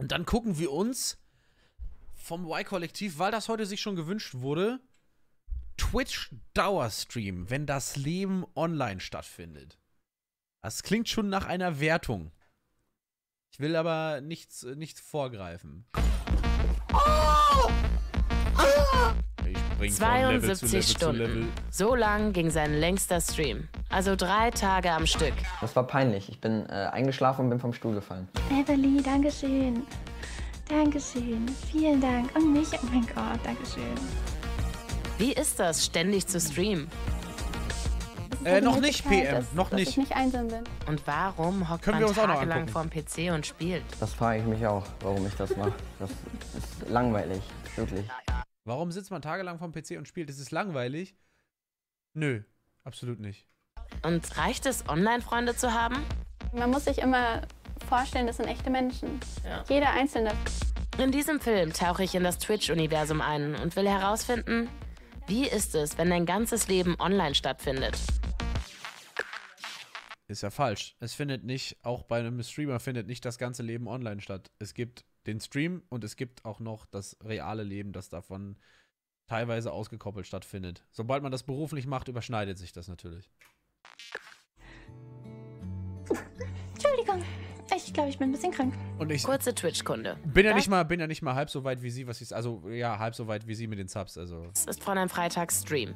Und dann gucken wir uns vom Y-Kollektiv, weil das heute sich schon gewünscht wurde, Twitch Dauerstream, wenn das Leben online stattfindet. Das klingt schon nach einer Wertung. Ich will aber nichts, äh, nichts vorgreifen. Oh! springen. 72 Stunden. Level Level. So lang ging sein längster Stream. Also drei Tage am Stück. Das war peinlich. Ich bin äh, eingeschlafen und bin vom Stuhl gefallen. Beverly, Dankeschön. Dankeschön. Vielen Dank. Und mich, oh mein Gott, Dankeschön. Wie ist das, ständig zu streamen? Äh, noch nicht PM, ist, noch dass nicht. Ich nicht einsam bin. Und warum hockt Können man wir uns tagelang vorm PC und spielt? Das frage ich mich auch, warum ich das mache. Das ist langweilig, wirklich. Warum sitzt man tagelang vom PC und spielt? Das ist langweilig. Nö, absolut nicht. Und reicht es, Online-Freunde zu haben? Man muss sich immer vorstellen, das sind echte Menschen. Ja. Jeder Einzelne. In diesem Film tauche ich in das Twitch-Universum ein und will herausfinden, wie ist es, wenn dein ganzes Leben online stattfindet? Ist ja falsch. Es findet nicht, auch bei einem Streamer findet nicht das ganze Leben online statt. Es gibt den Stream und es gibt auch noch das reale Leben, das davon teilweise ausgekoppelt stattfindet. Sobald man das beruflich macht, überschneidet sich das natürlich. Entschuldigung, ich glaube, ich bin ein bisschen krank. Und ich Kurze Twitch-Kunde. Bin ja, nicht mal, bin ja nicht mal halb so weit wie sie, was ist Also, ja, halb so weit wie sie mit den Subs. Also. Es ist von einem Freitags-Stream.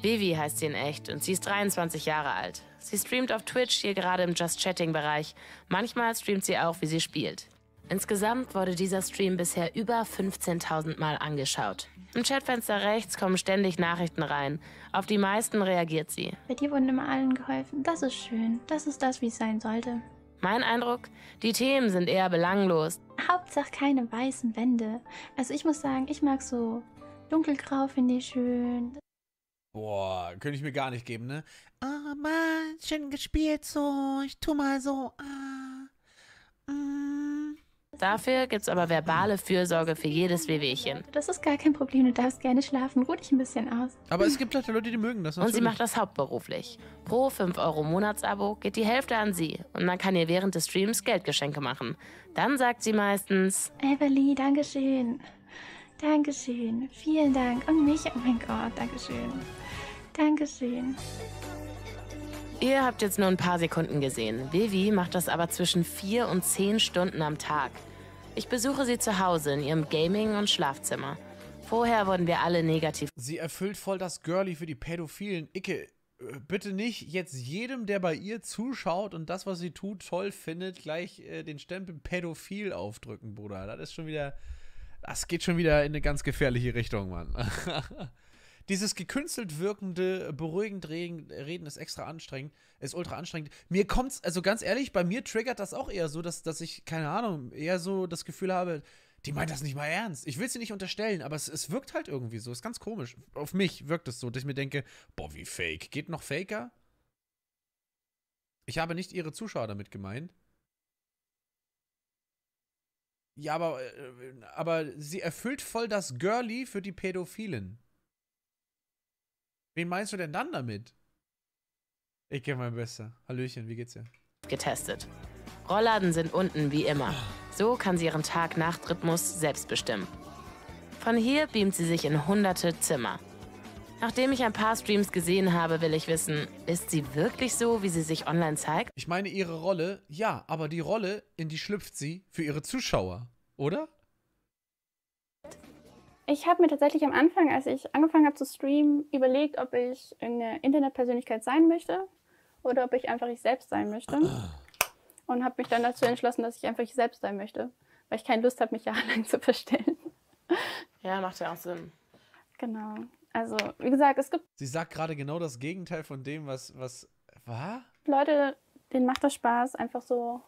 Vivi heißt sie in echt und sie ist 23 Jahre alt. Sie streamt auf Twitch hier gerade im Just Chatting-Bereich. Manchmal streamt sie auch, wie sie spielt. Insgesamt wurde dieser Stream bisher über 15.000 Mal angeschaut. Im Chatfenster rechts kommen ständig Nachrichten rein. Auf die meisten reagiert sie. Bei dir wurden immer allen geholfen. Das ist schön. Das ist das, wie es sein sollte. Mein Eindruck? Die Themen sind eher belanglos. Hauptsache keine weißen Wände. Also ich muss sagen, ich mag so dunkelgrau, finde ich schön. Boah, könnte ich mir gar nicht geben, ne? Ah, oh Mann, schön gespielt so. Ich tu mal so. Ah. Mm. Dafür gibt es aber verbale Fürsorge für jedes Wehwehchen. Das ist gar kein Problem, du darfst gerne schlafen, ruh dich ein bisschen aus. Aber es gibt halt Leute, die mögen das. Natürlich. Und sie macht das hauptberuflich. Pro 5 Euro Monatsabo geht die Hälfte an sie und man kann ihr während des Streams Geldgeschenke machen. Dann sagt sie meistens: Everly, Dankeschön. Dankeschön. Vielen Dank. Und mich, oh mein Gott, Dankeschön. Dankeschön. Ihr habt jetzt nur ein paar Sekunden gesehen. Vivi macht das aber zwischen vier und zehn Stunden am Tag. Ich besuche sie zu Hause in ihrem Gaming- und Schlafzimmer. Vorher wurden wir alle negativ. Sie erfüllt voll das Girlie für die Pädophilen. Icke, äh, bitte nicht jetzt jedem, der bei ihr zuschaut und das, was sie tut, toll findet, gleich äh, den Stempel Pädophil aufdrücken, Bruder. Das ist schon wieder. Das geht schon wieder in eine ganz gefährliche Richtung, Mann. dieses gekünstelt wirkende, beruhigend Reden ist extra anstrengend, ist ultra anstrengend. Mir kommt's, also ganz ehrlich, bei mir triggert das auch eher so, dass, dass ich, keine Ahnung, eher so das Gefühl habe, die meint das nicht mal ernst. Ich will sie nicht unterstellen, aber es, es wirkt halt irgendwie so. Ist ganz komisch. Auf mich wirkt es so, dass ich mir denke, boah, wie fake. Geht noch faker? Ich habe nicht ihre Zuschauer damit gemeint. Ja, aber, äh, aber sie erfüllt voll das Girlie für die Pädophilen. Wen meinst du denn dann damit? Ich gebe mein Bester. Hallöchen, wie geht's dir? Getestet. Rollladen sind unten wie immer. So kann sie ihren Tag-Nacht-Rhythmus selbst bestimmen. Von hier beamt sie sich in hunderte Zimmer. Nachdem ich ein paar Streams gesehen habe, will ich wissen, ist sie wirklich so, wie sie sich online zeigt? Ich meine ihre Rolle, ja, aber die Rolle, in die schlüpft sie für ihre Zuschauer, oder? Ich habe mir tatsächlich am Anfang, als ich angefangen habe zu streamen, überlegt, ob ich eine Internetpersönlichkeit sein möchte oder ob ich einfach ich selbst sein möchte. Und habe mich dann dazu entschlossen, dass ich einfach ich selbst sein möchte, weil ich keine Lust habe, mich jahrelang zu verstellen. Ja, macht ja auch Sinn. Genau. Also, wie gesagt, es gibt. Sie sagt gerade genau das Gegenteil von dem, was. was war? Leute, denen macht das Spaß, einfach so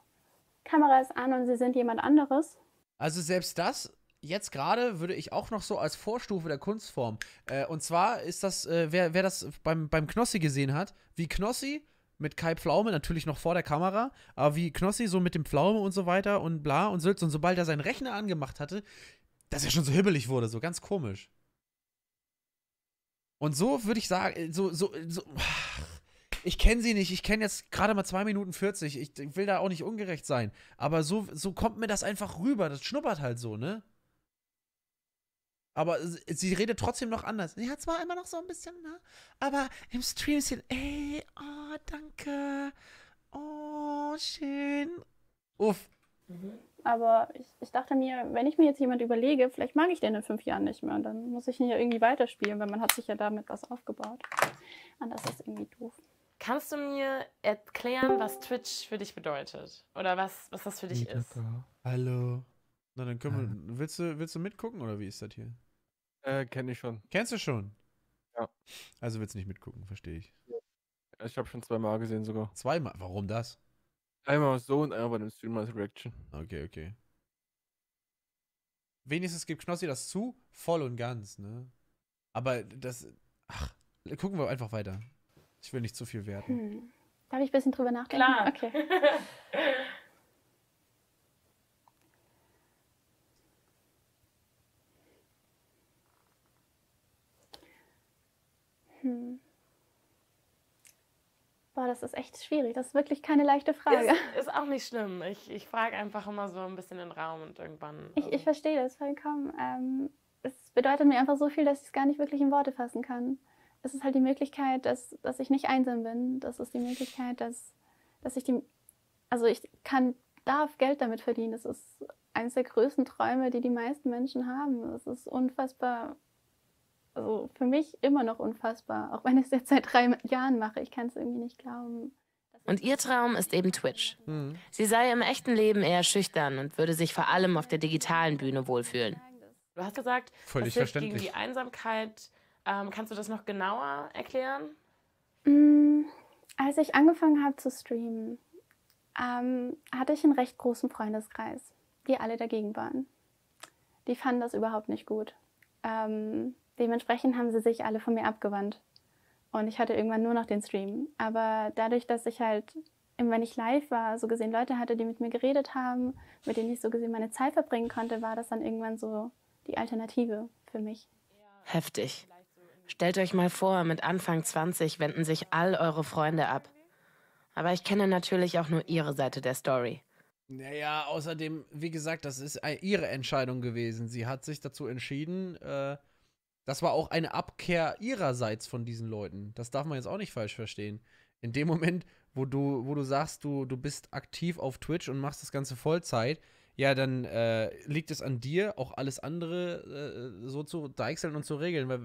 Kameras an und sie sind jemand anderes. Also, selbst das jetzt gerade würde ich auch noch so als Vorstufe der Kunstform. Äh, und zwar ist das, äh, wer, wer das beim, beim Knossi gesehen hat, wie Knossi mit Kai Pflaume, natürlich noch vor der Kamera, aber wie Knossi so mit dem Pflaume und so weiter und bla und Sülz. Und sobald er seinen Rechner angemacht hatte, dass er schon so hibbelig wurde, so ganz komisch. Und so würde ich sagen, äh, so, so, so. Ich kenne sie nicht, ich kenne jetzt gerade mal 2 Minuten 40. Ich will da auch nicht ungerecht sein. Aber so, so kommt mir das einfach rüber. Das schnuppert halt so, ne? Aber sie redet trotzdem noch anders. Sie hat zwar immer noch so ein bisschen, ne? Aber im Stream ist sie, ey, oh, danke. Oh, schön. Uff. Aber ich, ich dachte mir, wenn ich mir jetzt jemand überlege, vielleicht mag ich den in fünf Jahren nicht mehr. Und dann muss ich ihn ja irgendwie weiterspielen, weil man hat sich ja damit was aufgebaut. Und das ist irgendwie doof. Kannst du mir erklären, was Twitch für dich bedeutet? Oder was, was das für dich ist? Hallo. Na, dann können wir. Willst du, willst du mitgucken oder wie ist das hier? Äh, kenne ich schon. Kennst du schon? Ja. Also willst du nicht mitgucken, verstehe ich. Ja, ich habe schon zweimal gesehen sogar. Zweimal? Warum das? Einmal so und einmal bei dem Stream als Reaction. Okay, okay. Wenigstens gibt Knossi das zu, voll und ganz, ne? Aber das. Ach, gucken wir einfach weiter. Ich will nicht zu viel werten. Hm. Darf ich ein bisschen drüber nachdenken? Klar. Okay. Oh, das ist echt schwierig. Das ist wirklich keine leichte Frage. Ist, ist auch nicht schlimm. Ich, ich frage einfach immer so ein bisschen den Raum und irgendwann. Ich, ich ähm, verstehe das vollkommen. Ähm, es bedeutet mir einfach so viel, dass ich es gar nicht wirklich in Worte fassen kann. Es ist halt die Möglichkeit, dass, dass ich nicht einsam bin. Das ist die Möglichkeit, dass, dass ich die. Also ich kann, darf Geld damit verdienen. Das ist eines der größten Träume, die die meisten Menschen haben. Es ist unfassbar also für mich immer noch unfassbar. Auch wenn ich es jetzt seit drei Jahren mache, ich kann es irgendwie nicht glauben. Und ihr Traum ist eben Twitch. Mhm. Sie sei im echten Leben eher schüchtern und würde sich vor allem auf der digitalen Bühne wohlfühlen. Du hast gesagt, Völlig das gegen die Einsamkeit. Ähm, kannst du das noch genauer erklären? Mm, als ich angefangen habe zu streamen, ähm, hatte ich einen recht großen Freundeskreis, die alle dagegen waren. Die fanden das überhaupt nicht gut. Ähm, Dementsprechend haben sie sich alle von mir abgewandt. Und ich hatte irgendwann nur noch den Stream. Aber dadurch, dass ich halt wenn ich live war, so gesehen Leute hatte, die mit mir geredet haben, mit denen ich so gesehen meine Zeit verbringen konnte, war das dann irgendwann so die Alternative für mich. Heftig. Stellt euch mal vor, mit Anfang 20 wenden sich all eure Freunde ab. Aber ich kenne natürlich auch nur ihre Seite der Story. Naja, außerdem, wie gesagt, das ist äh, ihre Entscheidung gewesen. Sie hat sich dazu entschieden, äh, das war auch eine Abkehr ihrerseits von diesen Leuten. Das darf man jetzt auch nicht falsch verstehen. In dem Moment, wo du, wo du sagst, du, du bist aktiv auf Twitch und machst das Ganze Vollzeit, ja, dann äh, liegt es an dir, auch alles andere äh, so zu deichseln und zu regeln, weil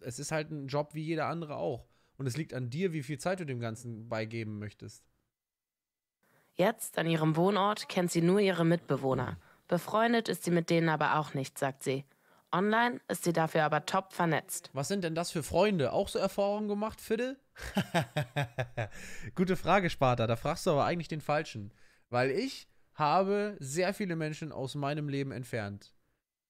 es ist halt ein Job wie jeder andere auch. Und es liegt an dir, wie viel Zeit du dem Ganzen beigeben möchtest. Jetzt, an ihrem Wohnort, kennt sie nur ihre Mitbewohner. Befreundet ist sie mit denen aber auch nicht, sagt sie. Online ist sie dafür aber top vernetzt. Was sind denn das für Freunde? Auch so Erfahrungen gemacht, Fiddle? Gute Frage, Sparta. Da fragst du aber eigentlich den Falschen. Weil ich habe sehr viele Menschen aus meinem Leben entfernt.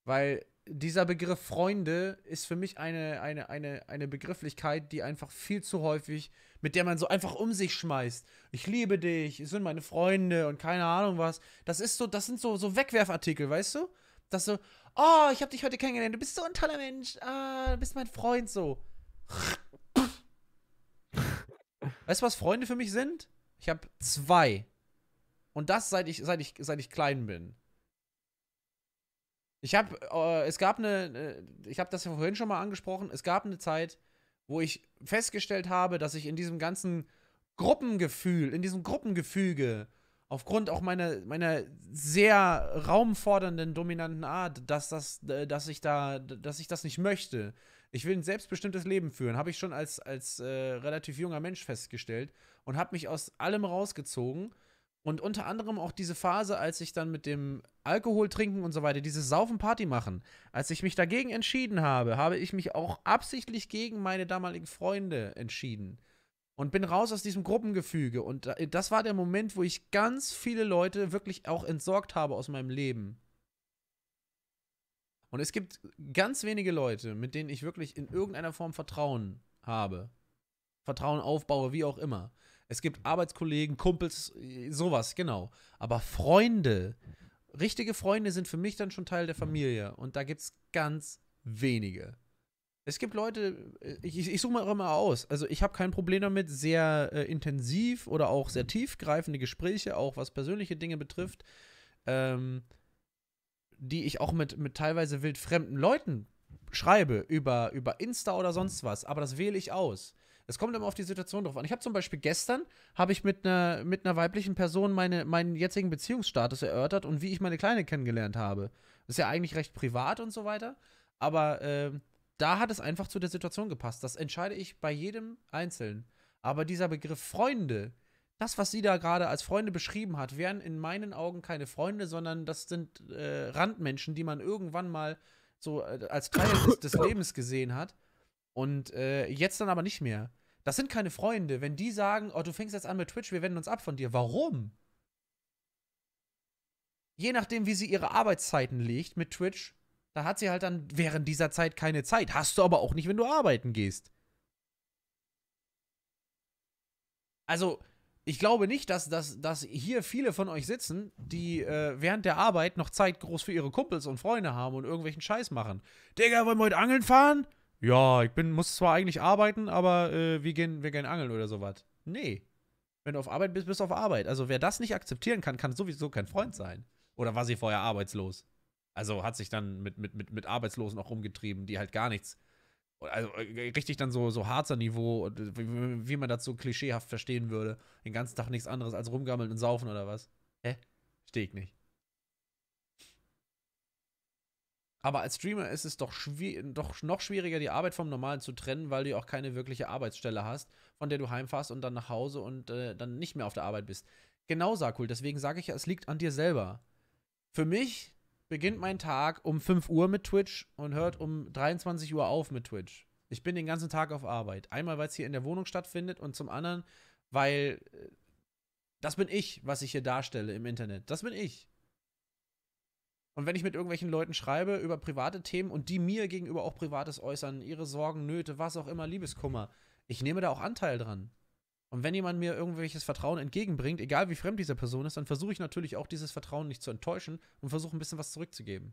Weil dieser Begriff Freunde ist für mich eine, eine, eine, eine Begrifflichkeit, die einfach viel zu häufig, mit der man so einfach um sich schmeißt. Ich liebe dich, es sind meine Freunde und keine Ahnung was. Das ist so, das sind so, so Wegwerfartikel, weißt du? Dass so, oh, ich habe dich heute kennengelernt, du bist so ein toller Mensch, ah, du bist mein Freund so. weißt du, was Freunde für mich sind? Ich habe zwei. Und das seit ich seit ich seit ich klein bin. Ich habe äh, es gab eine äh, ich habe das ja vorhin schon mal angesprochen, es gab eine Zeit, wo ich festgestellt habe, dass ich in diesem ganzen Gruppengefühl, in diesem Gruppengefüge aufgrund auch meiner, meiner sehr raumfordernden, dominanten Art, dass, das, äh, dass, ich da, dass ich das nicht möchte. Ich will ein selbstbestimmtes Leben führen, habe ich schon als, als äh, relativ junger Mensch festgestellt und habe mich aus allem rausgezogen. Und unter anderem auch diese Phase, als ich dann mit dem Alkohol trinken und so weiter, dieses Saufen Party machen, als ich mich dagegen entschieden habe, habe ich mich auch absichtlich gegen meine damaligen Freunde entschieden und bin raus aus diesem Gruppengefüge. Und das war der Moment, wo ich ganz viele Leute wirklich auch entsorgt habe aus meinem Leben. Und es gibt ganz wenige Leute, mit denen ich wirklich in irgendeiner Form Vertrauen habe. Vertrauen aufbaue, wie auch immer. Es gibt Arbeitskollegen, Kumpels, sowas, genau. Aber Freunde, richtige Freunde sind für mich dann schon Teil der Familie. Und da gibt es ganz wenige. Es gibt Leute, äh, ich, ich suche mal immer aus. Also ich habe kein Problem damit, sehr äh, intensiv oder auch sehr tiefgreifende Gespräche, auch was persönliche Dinge betrifft, ähm, die ich auch mit, mit teilweise wildfremden Leuten schreibe, über, über Insta oder sonst was. Aber das wähle ich aus. Es kommt immer auf die Situation drauf an. Ich habe zum Beispiel gestern habe ich mit einer mit einer weiblichen Person meine, meinen jetzigen Beziehungsstatus erörtert und wie ich meine Kleine kennengelernt habe. Das ist ja eigentlich recht privat und so weiter. Aber äh, da hat es einfach zu der Situation gepasst. Das entscheide ich bei jedem Einzelnen. Aber dieser Begriff Freunde, das, was sie da gerade als Freunde beschrieben hat, wären in meinen Augen keine Freunde, sondern das sind äh, Randmenschen, die man irgendwann mal so äh, als Teil des, des, Lebens gesehen hat und äh, jetzt dann aber nicht mehr. Das sind keine Freunde. Wenn die sagen, oh, du fängst jetzt an mit Twitch, wir wenden uns ab von dir. Warum? Je nachdem, wie sie ihre Arbeitszeiten legt mit Twitch, da hat sie halt dann während dieser Zeit keine Zeit. Hast du aber auch nicht, wenn du arbeiten gehst. Also, ich glaube nicht, dass, dass, dass hier viele von euch sitzen, die äh, während der Arbeit noch Zeit groß für ihre Kumpels und Freunde haben und irgendwelchen Scheiß machen. Digga, wollen wir heute angeln fahren? Ja, ich bin, muss zwar eigentlich arbeiten, aber äh, wir, gehen, wir gehen angeln oder sowas. Nee. Wenn du auf Arbeit bist, bist du auf Arbeit. Also wer das nicht akzeptieren kann, kann sowieso kein Freund sein. Oder war sie vorher arbeitslos? Also hat sich dann mit, mit, mit, mit Arbeitslosen auch rumgetrieben, die halt gar nichts. Also äh, richtig dann so, so harzer Niveau, äh, wie, wie man das so klischeehaft verstehen würde. Den ganzen Tag nichts anderes als rumgammeln und saufen oder was. Hä? Steh ich nicht. Aber als Streamer ist es doch, doch, noch schwieriger, die Arbeit vom Normalen zu trennen, weil du ja auch keine wirkliche Arbeitsstelle hast, von der du heimfährst und dann nach Hause und äh, dann nicht mehr auf der Arbeit bist. Genau, Sakul, deswegen sage ich ja, es liegt an dir selber. Für mich beginnt mein Tag um 5 Uhr mit Twitch und hört um 23 Uhr auf mit Twitch. Ich bin den ganzen Tag auf Arbeit. Einmal, weil es hier in der Wohnung stattfindet und zum anderen, weil äh, das bin ich, was ich hier darstelle im Internet. Das bin ich. Und wenn ich mit irgendwelchen Leuten schreibe über private Themen und die mir gegenüber auch Privates äußern, ihre Sorgen, Nöte, was auch immer, Liebeskummer, ich nehme da auch Anteil dran. Und wenn jemand mir irgendwelches Vertrauen entgegenbringt, egal wie fremd diese Person ist, dann versuche ich natürlich auch dieses Vertrauen nicht zu enttäuschen und versuche ein bisschen was zurückzugeben.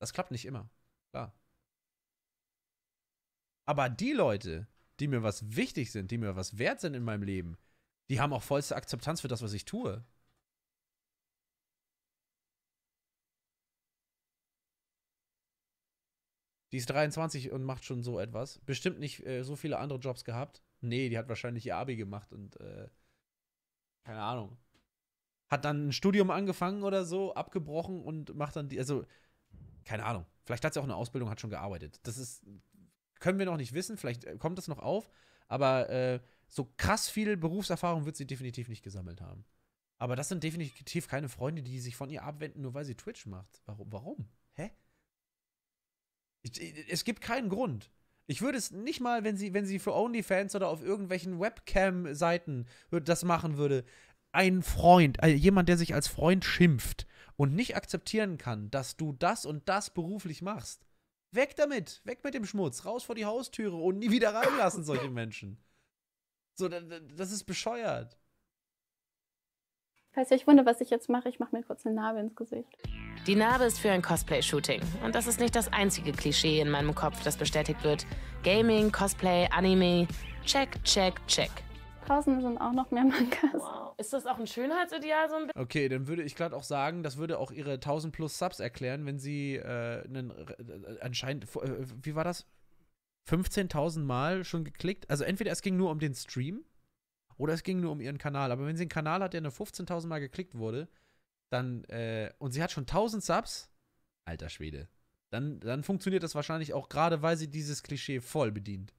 Das klappt nicht immer. Klar. Aber die Leute, die mir was wichtig sind, die mir was wert sind in meinem Leben, die haben auch vollste Akzeptanz für das, was ich tue. Die ist 23 und macht schon so etwas. Bestimmt nicht äh, so viele andere Jobs gehabt. Nee, die hat wahrscheinlich ihr Abi gemacht und äh, keine Ahnung. Hat dann ein Studium angefangen oder so, abgebrochen und macht dann die, also keine Ahnung. Vielleicht hat sie auch eine Ausbildung, hat schon gearbeitet. Das ist, können wir noch nicht wissen, vielleicht äh, kommt das noch auf, aber äh, so krass viel Berufserfahrung wird sie definitiv nicht gesammelt haben. Aber das sind definitiv keine Freunde, die sich von ihr abwenden, nur weil sie Twitch macht. Warum? Warum? Hä? Äh, es gibt keinen Grund. Ich würde es nicht mal, wenn sie, wenn sie für OnlyFans oder auf irgendwelchen Webcam-Seiten das machen würde, ein Freund, also jemand, der sich als Freund schimpft und nicht akzeptieren kann, dass du das und das beruflich machst. Weg damit, weg mit dem Schmutz, raus vor die Haustüre und nie wieder reinlassen solche Menschen. So, das ist bescheuert. Falls ihr euch wundert, was ich jetzt mache, ich mache mir kurz eine Narbe ins Gesicht. Die Narbe ist für ein Cosplay-Shooting. Und das ist nicht das einzige Klischee in meinem Kopf, das bestätigt wird. Gaming, Cosplay, Anime. Check, check, check. Tausende sind auch noch mehr Mangas. Wow. Ist das auch ein Schönheitsideal so ein bisschen? Okay, dann würde ich gerade auch sagen, das würde auch ihre 1000 plus Subs erklären, wenn sie äh, einen, äh, anscheinend, äh, wie war das? 15.000 Mal schon geklickt. Also entweder es ging nur um den Stream oder es ging nur um ihren Kanal. Aber wenn sie einen Kanal hat, der nur 15.000 Mal geklickt wurde, dann, äh, und sie hat schon 1000 Subs, alter Schwede, dann, dann funktioniert das wahrscheinlich auch gerade, weil sie dieses Klischee voll bedient.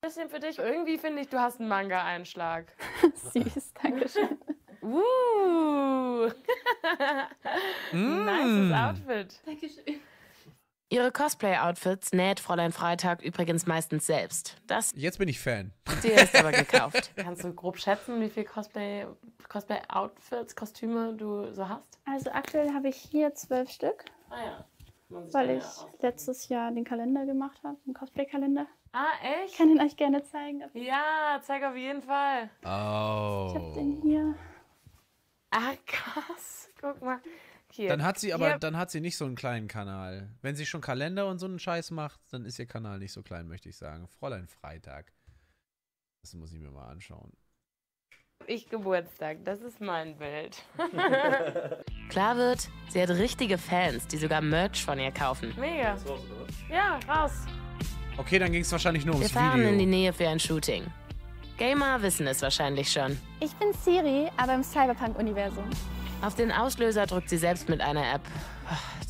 Bisschen für dich. Irgendwie finde ich, du hast einen Manga-Einschlag. Süß, danke schön. uh! mm. Nices Outfit. Dankeschön. Ihre Cosplay-Outfits näht Fräulein Freitag übrigens meistens selbst. Das Jetzt bin ich Fan. Dir ist aber gekauft. Kannst du grob schätzen, wie viele Cosplay-Outfits, Cosplay Kostüme du so hast? Also aktuell habe ich hier zwölf Stück. Ah ja. Weil ich ja letztes Jahr den Kalender gemacht habe, den Cosplay-Kalender. Ah, echt? Ich kann ihn euch gerne zeigen. Ja, zeig auf jeden Fall. Oh. Ich hab den hier. Ah, krass. Guck mal. Hier. Dann hat sie aber, Hier. dann hat sie nicht so einen kleinen Kanal. Wenn sie schon Kalender und so einen Scheiß macht, dann ist ihr Kanal nicht so klein, möchte ich sagen. Fräulein Freitag. Das muss ich mir mal anschauen. Ich Geburtstag, das ist mein Bild. Klar wird, sie hat richtige Fans, die sogar Merch von ihr kaufen. Mega. Ja, raus. Okay, dann ging es wahrscheinlich nur ums Wir fahren Video. in die Nähe für ein Shooting. Gamer wissen es wahrscheinlich schon. Ich bin Siri, aber im Cyberpunk-Universum. Auf den Auslöser drückt sie selbst mit einer App.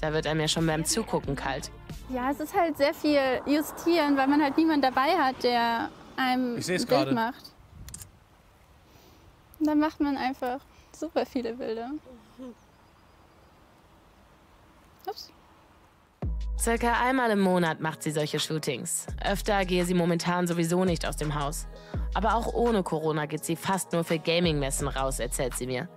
Da wird einem ja schon beim Zugucken kalt. Ja, es ist halt sehr viel justieren, weil man halt niemanden dabei hat, der einem ich Bild grade. macht. Und dann macht man einfach super viele Bilder. Ups. Circa einmal im Monat macht sie solche Shootings. Öfter gehe sie momentan sowieso nicht aus dem Haus. Aber auch ohne Corona geht sie fast nur für Gaming-Messen raus, erzählt sie mir.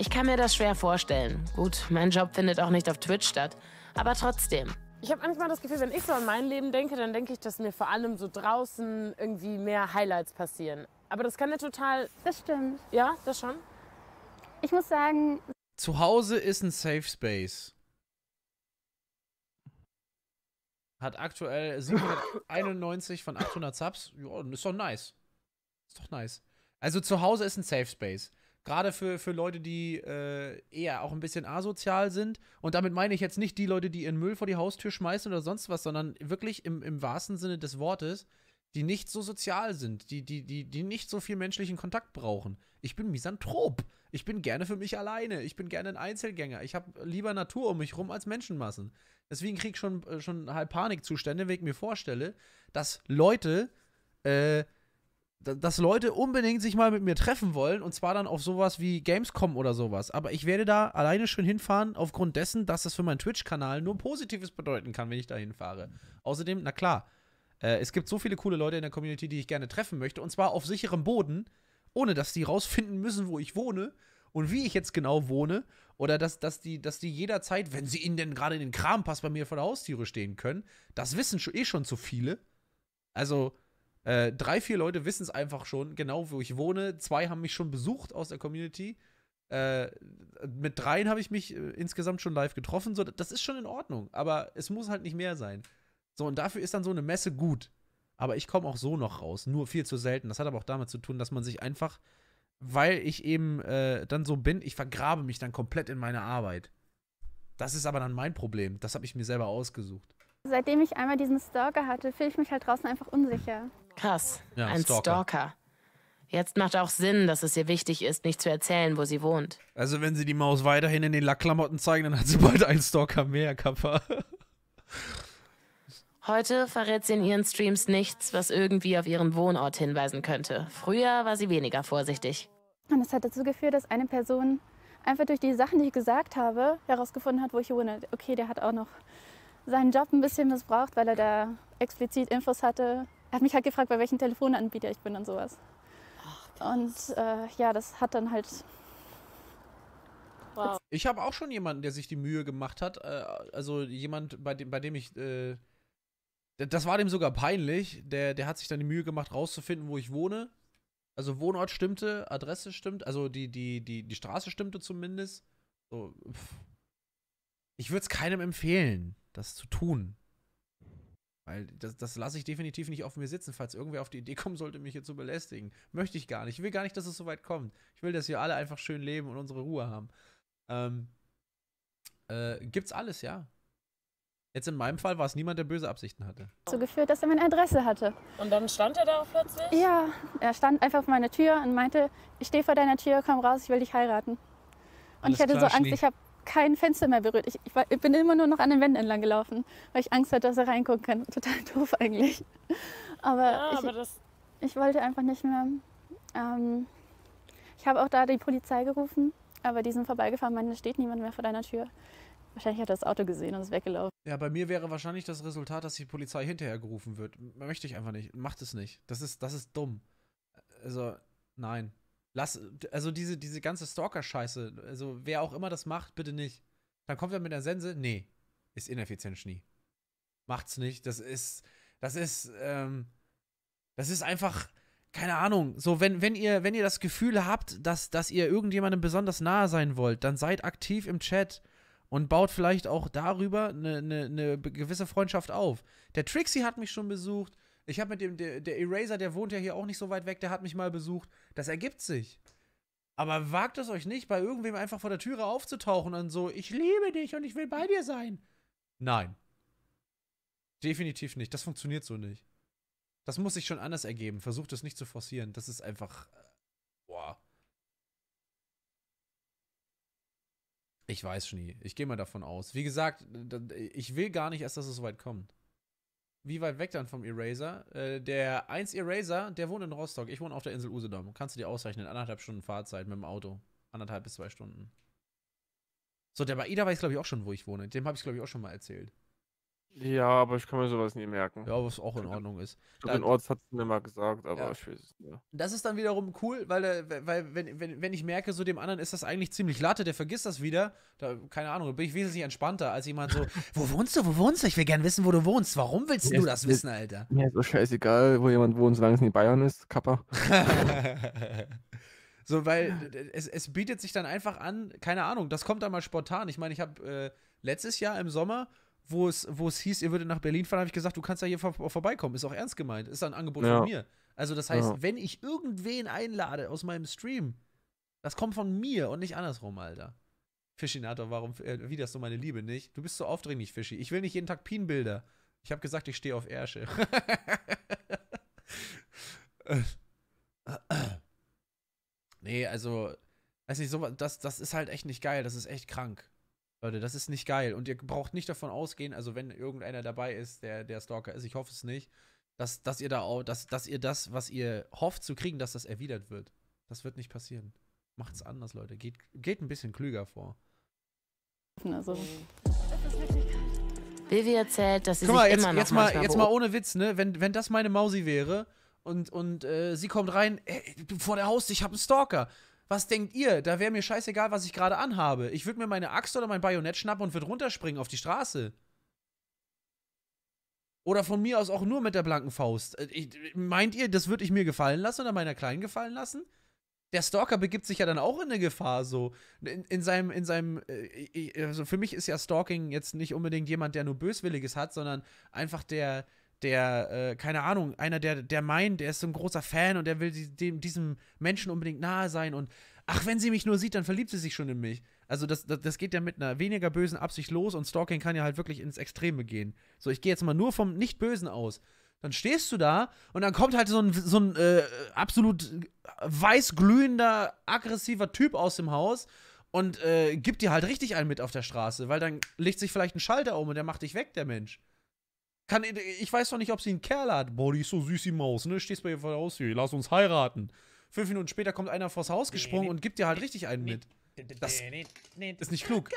Ich kann mir das schwer vorstellen. Gut, mein Job findet auch nicht auf Twitch statt. Aber trotzdem. Ich habe manchmal das Gefühl, wenn ich so an mein Leben denke, dann denke ich, dass mir vor allem so draußen irgendwie mehr Highlights passieren. Aber das kann ja total. Das stimmt. Ja, das schon. Ich muss sagen. Zu Hause ist ein Safe Space. Hat aktuell 791 von 800 Subs. Ja, ist doch nice. Ist doch nice. Also zu Hause ist ein Safe Space. Gerade für, für Leute, die äh, eher auch ein bisschen asozial sind. Und damit meine ich jetzt nicht die Leute, die ihren Müll vor die Haustür schmeißen oder sonst was, sondern wirklich im, im wahrsten Sinne des Wortes, die nicht so sozial sind, die, die, die, die nicht so viel menschlichen Kontakt brauchen. Ich bin Misanthrop. Ich bin gerne für mich alleine. Ich bin gerne ein Einzelgänger. Ich habe lieber Natur um mich rum als Menschenmassen. Deswegen kriege ich schon, äh, schon halb Panikzustände, wenn ich mir vorstelle, dass Leute äh, dass Leute unbedingt sich mal mit mir treffen wollen und zwar dann auf sowas wie Gamescom oder sowas. Aber ich werde da alleine schon hinfahren, aufgrund dessen, dass das für meinen Twitch-Kanal nur Positives bedeuten kann, wenn ich da hinfahre. Außerdem, na klar, äh, es gibt so viele coole Leute in der Community, die ich gerne treffen möchte und zwar auf sicherem Boden, ohne dass die rausfinden müssen, wo ich wohne und wie ich jetzt genau wohne oder dass, dass, die, dass die jederzeit, wenn sie ihnen denn gerade in den Kram passt, bei mir vor der Haustüre stehen können. Das wissen schon, eh schon zu viele. Also äh, drei, vier Leute wissen es einfach schon, genau wo ich wohne. Zwei haben mich schon besucht aus der Community. Äh, mit dreien habe ich mich äh, insgesamt schon live getroffen. So, das ist schon in Ordnung, aber es muss halt nicht mehr sein. So, und dafür ist dann so eine Messe gut. Aber ich komme auch so noch raus, nur viel zu selten. Das hat aber auch damit zu tun, dass man sich einfach, weil ich eben äh, dann so bin, ich vergrabe mich dann komplett in meine Arbeit. Das ist aber dann mein Problem. Das habe ich mir selber ausgesucht. Seitdem ich einmal diesen Stalker hatte, fühle ich mich halt draußen einfach unsicher. Krass. Ja, ein Stalker. Stalker. Jetzt macht auch Sinn, dass es ihr wichtig ist, nicht zu erzählen, wo sie wohnt. Also, wenn sie die Maus weiterhin in den Lackklamotten zeigen, dann hat sie bald einen Stalker mehr, Kappa. Heute verrät sie in ihren Streams nichts, was irgendwie auf ihren Wohnort hinweisen könnte. Früher war sie weniger vorsichtig. Und das hat dazu geführt, dass eine Person einfach durch die Sachen, die ich gesagt habe, herausgefunden hat, wo ich wohne. Okay, der hat auch noch seinen Job ein bisschen missbraucht, weil er da explizit Infos hatte, er hat mich halt gefragt, bei welchem Telefonanbieter ich bin und sowas. Ach, und äh, ja, das hat dann halt. Wow. Ich habe auch schon jemanden, der sich die Mühe gemacht hat. Äh, also jemand, bei dem, bei dem ich. Äh, das war dem sogar peinlich. Der, der hat sich dann die Mühe gemacht, rauszufinden, wo ich wohne. Also Wohnort stimmte, Adresse stimmt, also die, die, die, die Straße stimmte zumindest. So, ich würde es keinem empfehlen, das zu tun. Weil das, das lasse ich definitiv nicht auf mir sitzen, falls irgendwer auf die Idee kommen sollte, mich hier zu belästigen. Möchte ich gar nicht. Ich will gar nicht, dass es so weit kommt. Ich will, dass wir alle einfach schön leben und unsere Ruhe haben. Ähm, äh, gibt's alles, ja. Jetzt in meinem Fall war es niemand, der böse Absichten hatte. So geführt, dass er meine Adresse hatte. Und dann stand er da plötzlich? Ja, er stand einfach auf meiner Tür und meinte, ich stehe vor deiner Tür, komm raus, ich will dich heiraten. Und alles ich hatte klar, so Angst, Schnee. ich habe kein Fenster mehr berührt. Ich, ich, war, ich bin immer nur noch an den Wänden entlang gelaufen, weil ich Angst hatte, dass er reingucken kann. Total doof eigentlich. Aber, ja, ich, aber ich, wollte einfach nicht mehr. Ähm, ich habe auch da die Polizei gerufen, aber die sind vorbeigefahren, meinte, steht niemand mehr vor deiner Tür. Wahrscheinlich hat er das Auto gesehen und ist weggelaufen. Ja, bei mir wäre wahrscheinlich das Resultat, dass die Polizei hinterher gerufen wird. Möchte ich einfach nicht. Macht es nicht. Das ist, das ist dumm. Also, nein. Lass, also diese, diese ganze Stalker-Scheiße, also wer auch immer das macht, bitte nicht. Dann kommt er mit der Sense, nee, ist ineffizient Schnee. Macht's nicht, das ist, das ist, ähm, das ist einfach, keine Ahnung, so wenn, wenn ihr, wenn ihr das Gefühl habt, dass, dass ihr irgendjemandem besonders nahe sein wollt, dann seid aktiv im Chat und baut vielleicht auch darüber eine, eine, eine gewisse Freundschaft auf. Der Trixie hat mich schon besucht, ich habe mit dem, der, der Eraser, der wohnt ja hier auch nicht so weit weg, der hat mich mal besucht. Das ergibt sich. Aber wagt es euch nicht, bei irgendwem einfach vor der Türe aufzutauchen und so, ich liebe dich und ich will bei dir sein. Nein. Definitiv nicht. Das funktioniert so nicht. Das muss sich schon anders ergeben. Versucht es nicht zu forcieren. Das ist einfach. Äh, boah. Ich weiß, Schnee. Ich gehe mal davon aus. Wie gesagt, ich will gar nicht erst, dass es so weit kommt wie weit weg dann vom Eraser? Äh, der 1 Eraser, der wohnt in Rostock. Ich wohne auf der Insel Usedom. Kannst du dir ausrechnen? Anderthalb Stunden Fahrzeit mit dem Auto. Anderthalb bis zwei Stunden. So, der Baida weiß, glaube ich, auch schon, wo ich wohne. Dem habe ich, glaube ich, auch schon mal erzählt. Ja, aber ich kann mir sowas nie merken. Ja, was auch in Ordnung ist. Ich den Orts hat es mir mal gesagt, aber ja. ich weiß es nicht. Das ist dann wiederum cool, weil, äh, weil wenn, wenn, wenn ich merke, so dem anderen ist das eigentlich ziemlich latte, der vergisst das wieder. Da, keine Ahnung, da bin ich wesentlich entspannter als jemand so, wo wohnst du, wo wohnst du? Ich will gerne wissen, wo du wohnst. Warum willst du ist, das wissen, Alter? Mir ist so scheißegal, wo jemand wohnt, solange es in Bayern ist, Kappa. so, weil es, es bietet sich dann einfach an, keine Ahnung, das kommt dann mal spontan. Ich meine, ich habe äh, letztes Jahr im Sommer wo es, wo es hieß, ihr würdet nach Berlin fahren, habe ich gesagt, du kannst ja hier vor, vorbeikommen. Ist auch ernst gemeint. Ist ein Angebot ja. von mir. Also, das heißt, ja. wenn ich irgendwen einlade aus meinem Stream, das kommt von mir und nicht andersrum, Alter. Fischinator, warum äh, widerst du meine Liebe nicht? Du bist so aufdringlich, Fischi. Ich will nicht jeden Tag pin Ich habe gesagt, ich stehe auf Ärsche. nee, also, weiß nicht, so, das, das ist halt echt nicht geil. Das ist echt krank. Leute, das ist nicht geil. Und ihr braucht nicht davon ausgehen, also wenn irgendeiner dabei ist, der, der Stalker ist, ich hoffe es nicht, dass, dass ihr da auch, dass, dass ihr das, was ihr hofft zu kriegen, dass das erwidert wird. Das wird nicht passieren. Macht's anders, Leute. Geht, geht ein bisschen klüger vor. Also. Oh. Vivi erzählt, dass sie Guck mal, jetzt, immer noch jetzt mal, jetzt mal ohne Witz, ne? Wenn, wenn das meine Mausi wäre und, und äh, sie kommt rein, ey, vor der Haustür, ich habe einen Stalker was denkt ihr? Da wäre mir scheißegal, was ich gerade anhabe. Ich würde mir meine Axt oder mein Bajonett schnappen und würde runterspringen auf die Straße. Oder von mir aus auch nur mit der blanken Faust. Äh, ich, meint ihr, das würde ich mir gefallen lassen oder meiner Kleinen gefallen lassen? Der Stalker begibt sich ja dann auch in eine Gefahr so. In, in seinem, in seinem, äh, äh, also für mich ist ja Stalking jetzt nicht unbedingt jemand, der nur Böswilliges hat, sondern einfach der, der, äh, keine Ahnung, einer, der, der meint, der ist so ein großer Fan und der will dem, diesem Menschen unbedingt nahe sein und ach, wenn sie mich nur sieht, dann verliebt sie sich schon in mich. Also das, das, das geht ja mit einer weniger bösen Absicht los und Stalking kann ja halt wirklich ins Extreme gehen. So, ich gehe jetzt mal nur vom Nicht-Bösen aus. Dann stehst du da und dann kommt halt so ein, so ein äh, absolut weißglühender, aggressiver Typ aus dem Haus und äh, gibt dir halt richtig einen mit auf der Straße, weil dann legt sich vielleicht ein Schalter um und der macht dich weg, der Mensch. Kann, ich weiß doch nicht, ob sie einen Kerl hat. Boah, die ist so süß, die Maus, ne? Stehst bei ihr vor der Haustür, lass uns heiraten. Fünf Minuten später kommt einer vors Haus gesprungen und gibt dir halt richtig einen mit. Das ist nicht klug.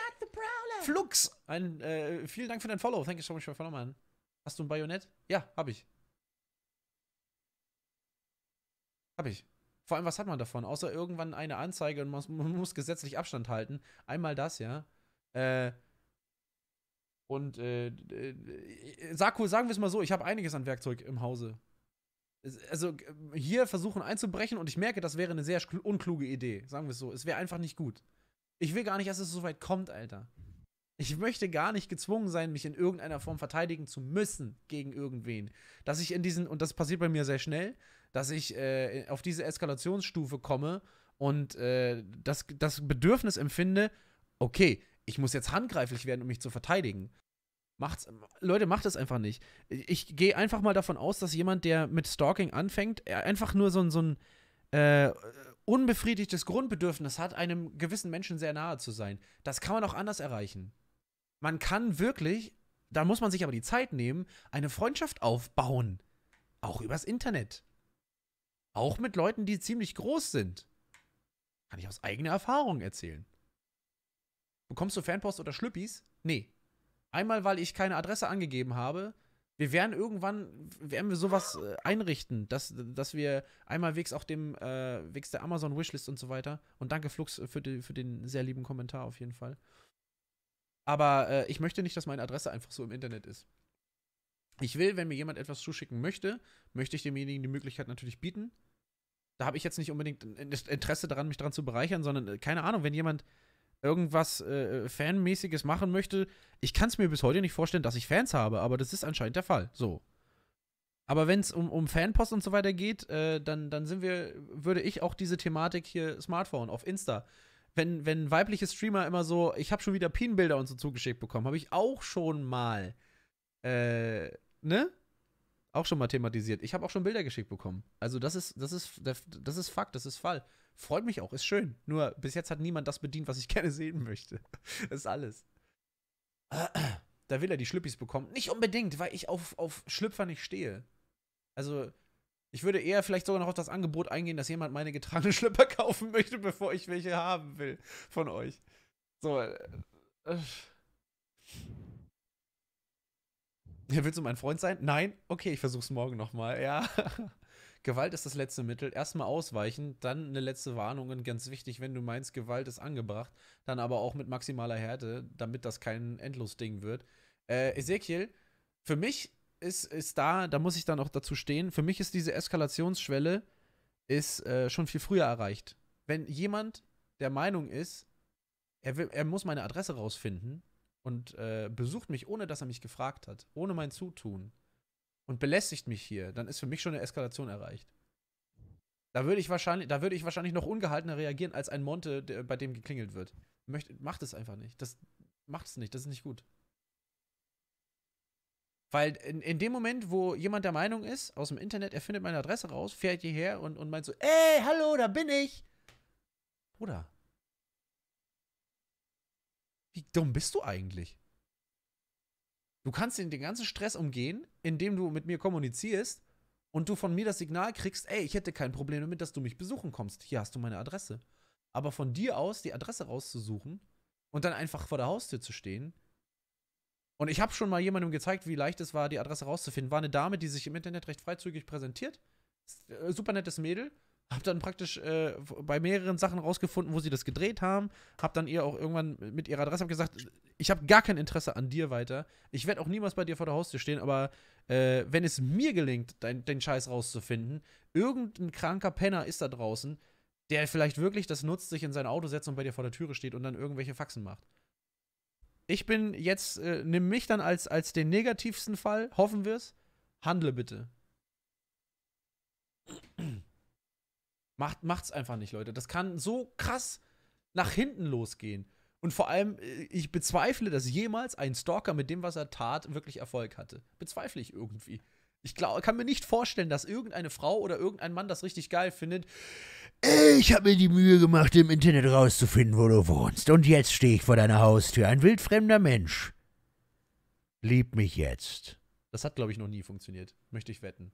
Flux! Ein, äh, vielen Dank für dein Follow. Thank you so much for following, man. Hast du ein Bajonett? Ja, hab ich. Hab ich. Vor allem, was hat man davon? Außer irgendwann eine Anzeige und man muss, man muss gesetzlich Abstand halten. Einmal das, ja. Äh, und äh, äh, Saku, sagen wir es mal so, ich habe einiges an Werkzeug im Hause. Also hier versuchen einzubrechen und ich merke, das wäre eine sehr unkluge Idee. Sagen wir es so. Es wäre einfach nicht gut. Ich will gar nicht, dass es so weit kommt, Alter. Ich möchte gar nicht gezwungen sein, mich in irgendeiner Form verteidigen zu müssen gegen irgendwen. Dass ich in diesen, und das passiert bei mir sehr schnell, dass ich äh, auf diese Eskalationsstufe komme und äh, das, das Bedürfnis empfinde, okay, ich muss jetzt handgreiflich werden, um mich zu verteidigen. Macht's, Leute, macht es einfach nicht. Ich gehe einfach mal davon aus, dass jemand, der mit Stalking anfängt, einfach nur so ein, so ein äh, unbefriedigtes Grundbedürfnis hat, einem gewissen Menschen sehr nahe zu sein. Das kann man auch anders erreichen. Man kann wirklich, da muss man sich aber die Zeit nehmen, eine Freundschaft aufbauen. Auch übers Internet. Auch mit Leuten, die ziemlich groß sind. Kann ich aus eigener Erfahrung erzählen. Bekommst du Fanpost oder Schlüppis? Nee. Einmal, weil ich keine Adresse angegeben habe. Wir werden irgendwann, werden wir sowas äh, einrichten, dass, dass wir einmal wegs auch dem, äh, wegs der Amazon Wishlist und so weiter. Und danke Flux für, die, für den sehr lieben Kommentar auf jeden Fall. Aber äh, ich möchte nicht, dass meine Adresse einfach so im Internet ist. Ich will, wenn mir jemand etwas zuschicken möchte, möchte ich demjenigen die Möglichkeit natürlich bieten. Da habe ich jetzt nicht unbedingt Interesse daran, mich daran zu bereichern, sondern äh, keine Ahnung, wenn jemand, irgendwas äh, äh, Fanmäßiges machen möchte. Ich kann es mir bis heute nicht vorstellen, dass ich Fans habe, aber das ist anscheinend der Fall. So. Aber wenn es um, um Fanpost und so weiter geht, äh, dann, dann sind wir, würde ich auch diese Thematik hier Smartphone auf Insta. Wenn, wenn weibliche Streamer immer so, ich habe schon wieder Pin-Bilder und so zugeschickt bekommen, habe ich auch schon mal, äh, ne? Auch schon mal thematisiert. Ich habe auch schon Bilder geschickt bekommen. Also das ist, das ist, das ist Fakt, das ist Fall. Freut mich auch, ist schön. Nur bis jetzt hat niemand das bedient, was ich gerne sehen möchte. Das ist alles. Da will er die Schlüppis bekommen. Nicht unbedingt, weil ich auf, auf Schlüpfer nicht stehe. Also, ich würde eher vielleicht sogar noch auf das Angebot eingehen, dass jemand meine getragenen Schlüpper kaufen möchte, bevor ich welche haben will von euch. So. Äh, äh. willst du mein Freund sein? Nein? Okay, ich versuch's morgen nochmal. Ja. Gewalt ist das letzte Mittel. Erstmal ausweichen, dann eine letzte Warnung. Und ganz wichtig, wenn du meinst, Gewalt ist angebracht, dann aber auch mit maximaler Härte, damit das kein Endlos-Ding wird. Äh, Ezekiel, für mich ist, ist da, da muss ich dann auch dazu stehen, für mich ist diese Eskalationsschwelle ist äh, schon viel früher erreicht. Wenn jemand der Meinung ist, er, will, er muss meine Adresse rausfinden und äh, besucht mich, ohne dass er mich gefragt hat, ohne mein Zutun, und belästigt mich hier, dann ist für mich schon eine Eskalation erreicht. Da würde ich wahrscheinlich, da würde ich wahrscheinlich noch ungehaltener reagieren als ein Monte, der, bei dem geklingelt wird. Möcht, macht es einfach nicht. Das macht es nicht. Das ist nicht gut. Weil in, in, dem Moment, wo jemand der Meinung ist, aus dem Internet, er findet meine Adresse raus, fährt hierher und, und meint so, ey, hallo, da bin ich. Bruder. Wie dumm bist du eigentlich? Du kannst den, ganzen Stress umgehen, indem du mit mir kommunizierst und du von mir das Signal kriegst, ey, ich hätte kein Problem damit, dass du mich besuchen kommst. Hier hast du meine Adresse. Aber von dir aus die Adresse rauszusuchen und dann einfach vor der Haustür zu stehen. Und ich habe schon mal jemandem gezeigt, wie leicht es war, die Adresse rauszufinden. War eine Dame, die sich im Internet recht freizügig präsentiert. Äh, Super nettes Mädel. Hab dann praktisch äh, bei mehreren Sachen rausgefunden, wo sie das gedreht haben. Hab dann ihr auch irgendwann mit ihrer Adresse gesagt, ich habe gar kein Interesse an dir weiter. Ich werde auch niemals bei dir vor der Haustür stehen, aber äh, wenn es mir gelingt, dein, den Scheiß rauszufinden, irgendein kranker Penner ist da draußen, der vielleicht wirklich das nutzt, sich in sein Auto setzt und bei dir vor der Türe steht und dann irgendwelche Faxen macht. Ich bin jetzt, äh, nimm mich dann als, als den negativsten Fall, hoffen wir's, handle bitte. Macht, macht's einfach nicht, Leute. Das kann so krass nach hinten losgehen. Und vor allem, äh, ich bezweifle, dass jemals ein Stalker mit dem, was er tat, wirklich Erfolg hatte. Bezweifle ich irgendwie. Ich glaub, kann mir nicht vorstellen, dass irgendeine Frau oder irgendein Mann das richtig geil findet. Ich habe mir die Mühe gemacht, im Internet rauszufinden, wo du wohnst. Und jetzt stehe ich vor deiner Haustür, ein wildfremder Mensch. Lieb mich jetzt. Das hat, glaube ich, noch nie funktioniert. Möchte ich wetten.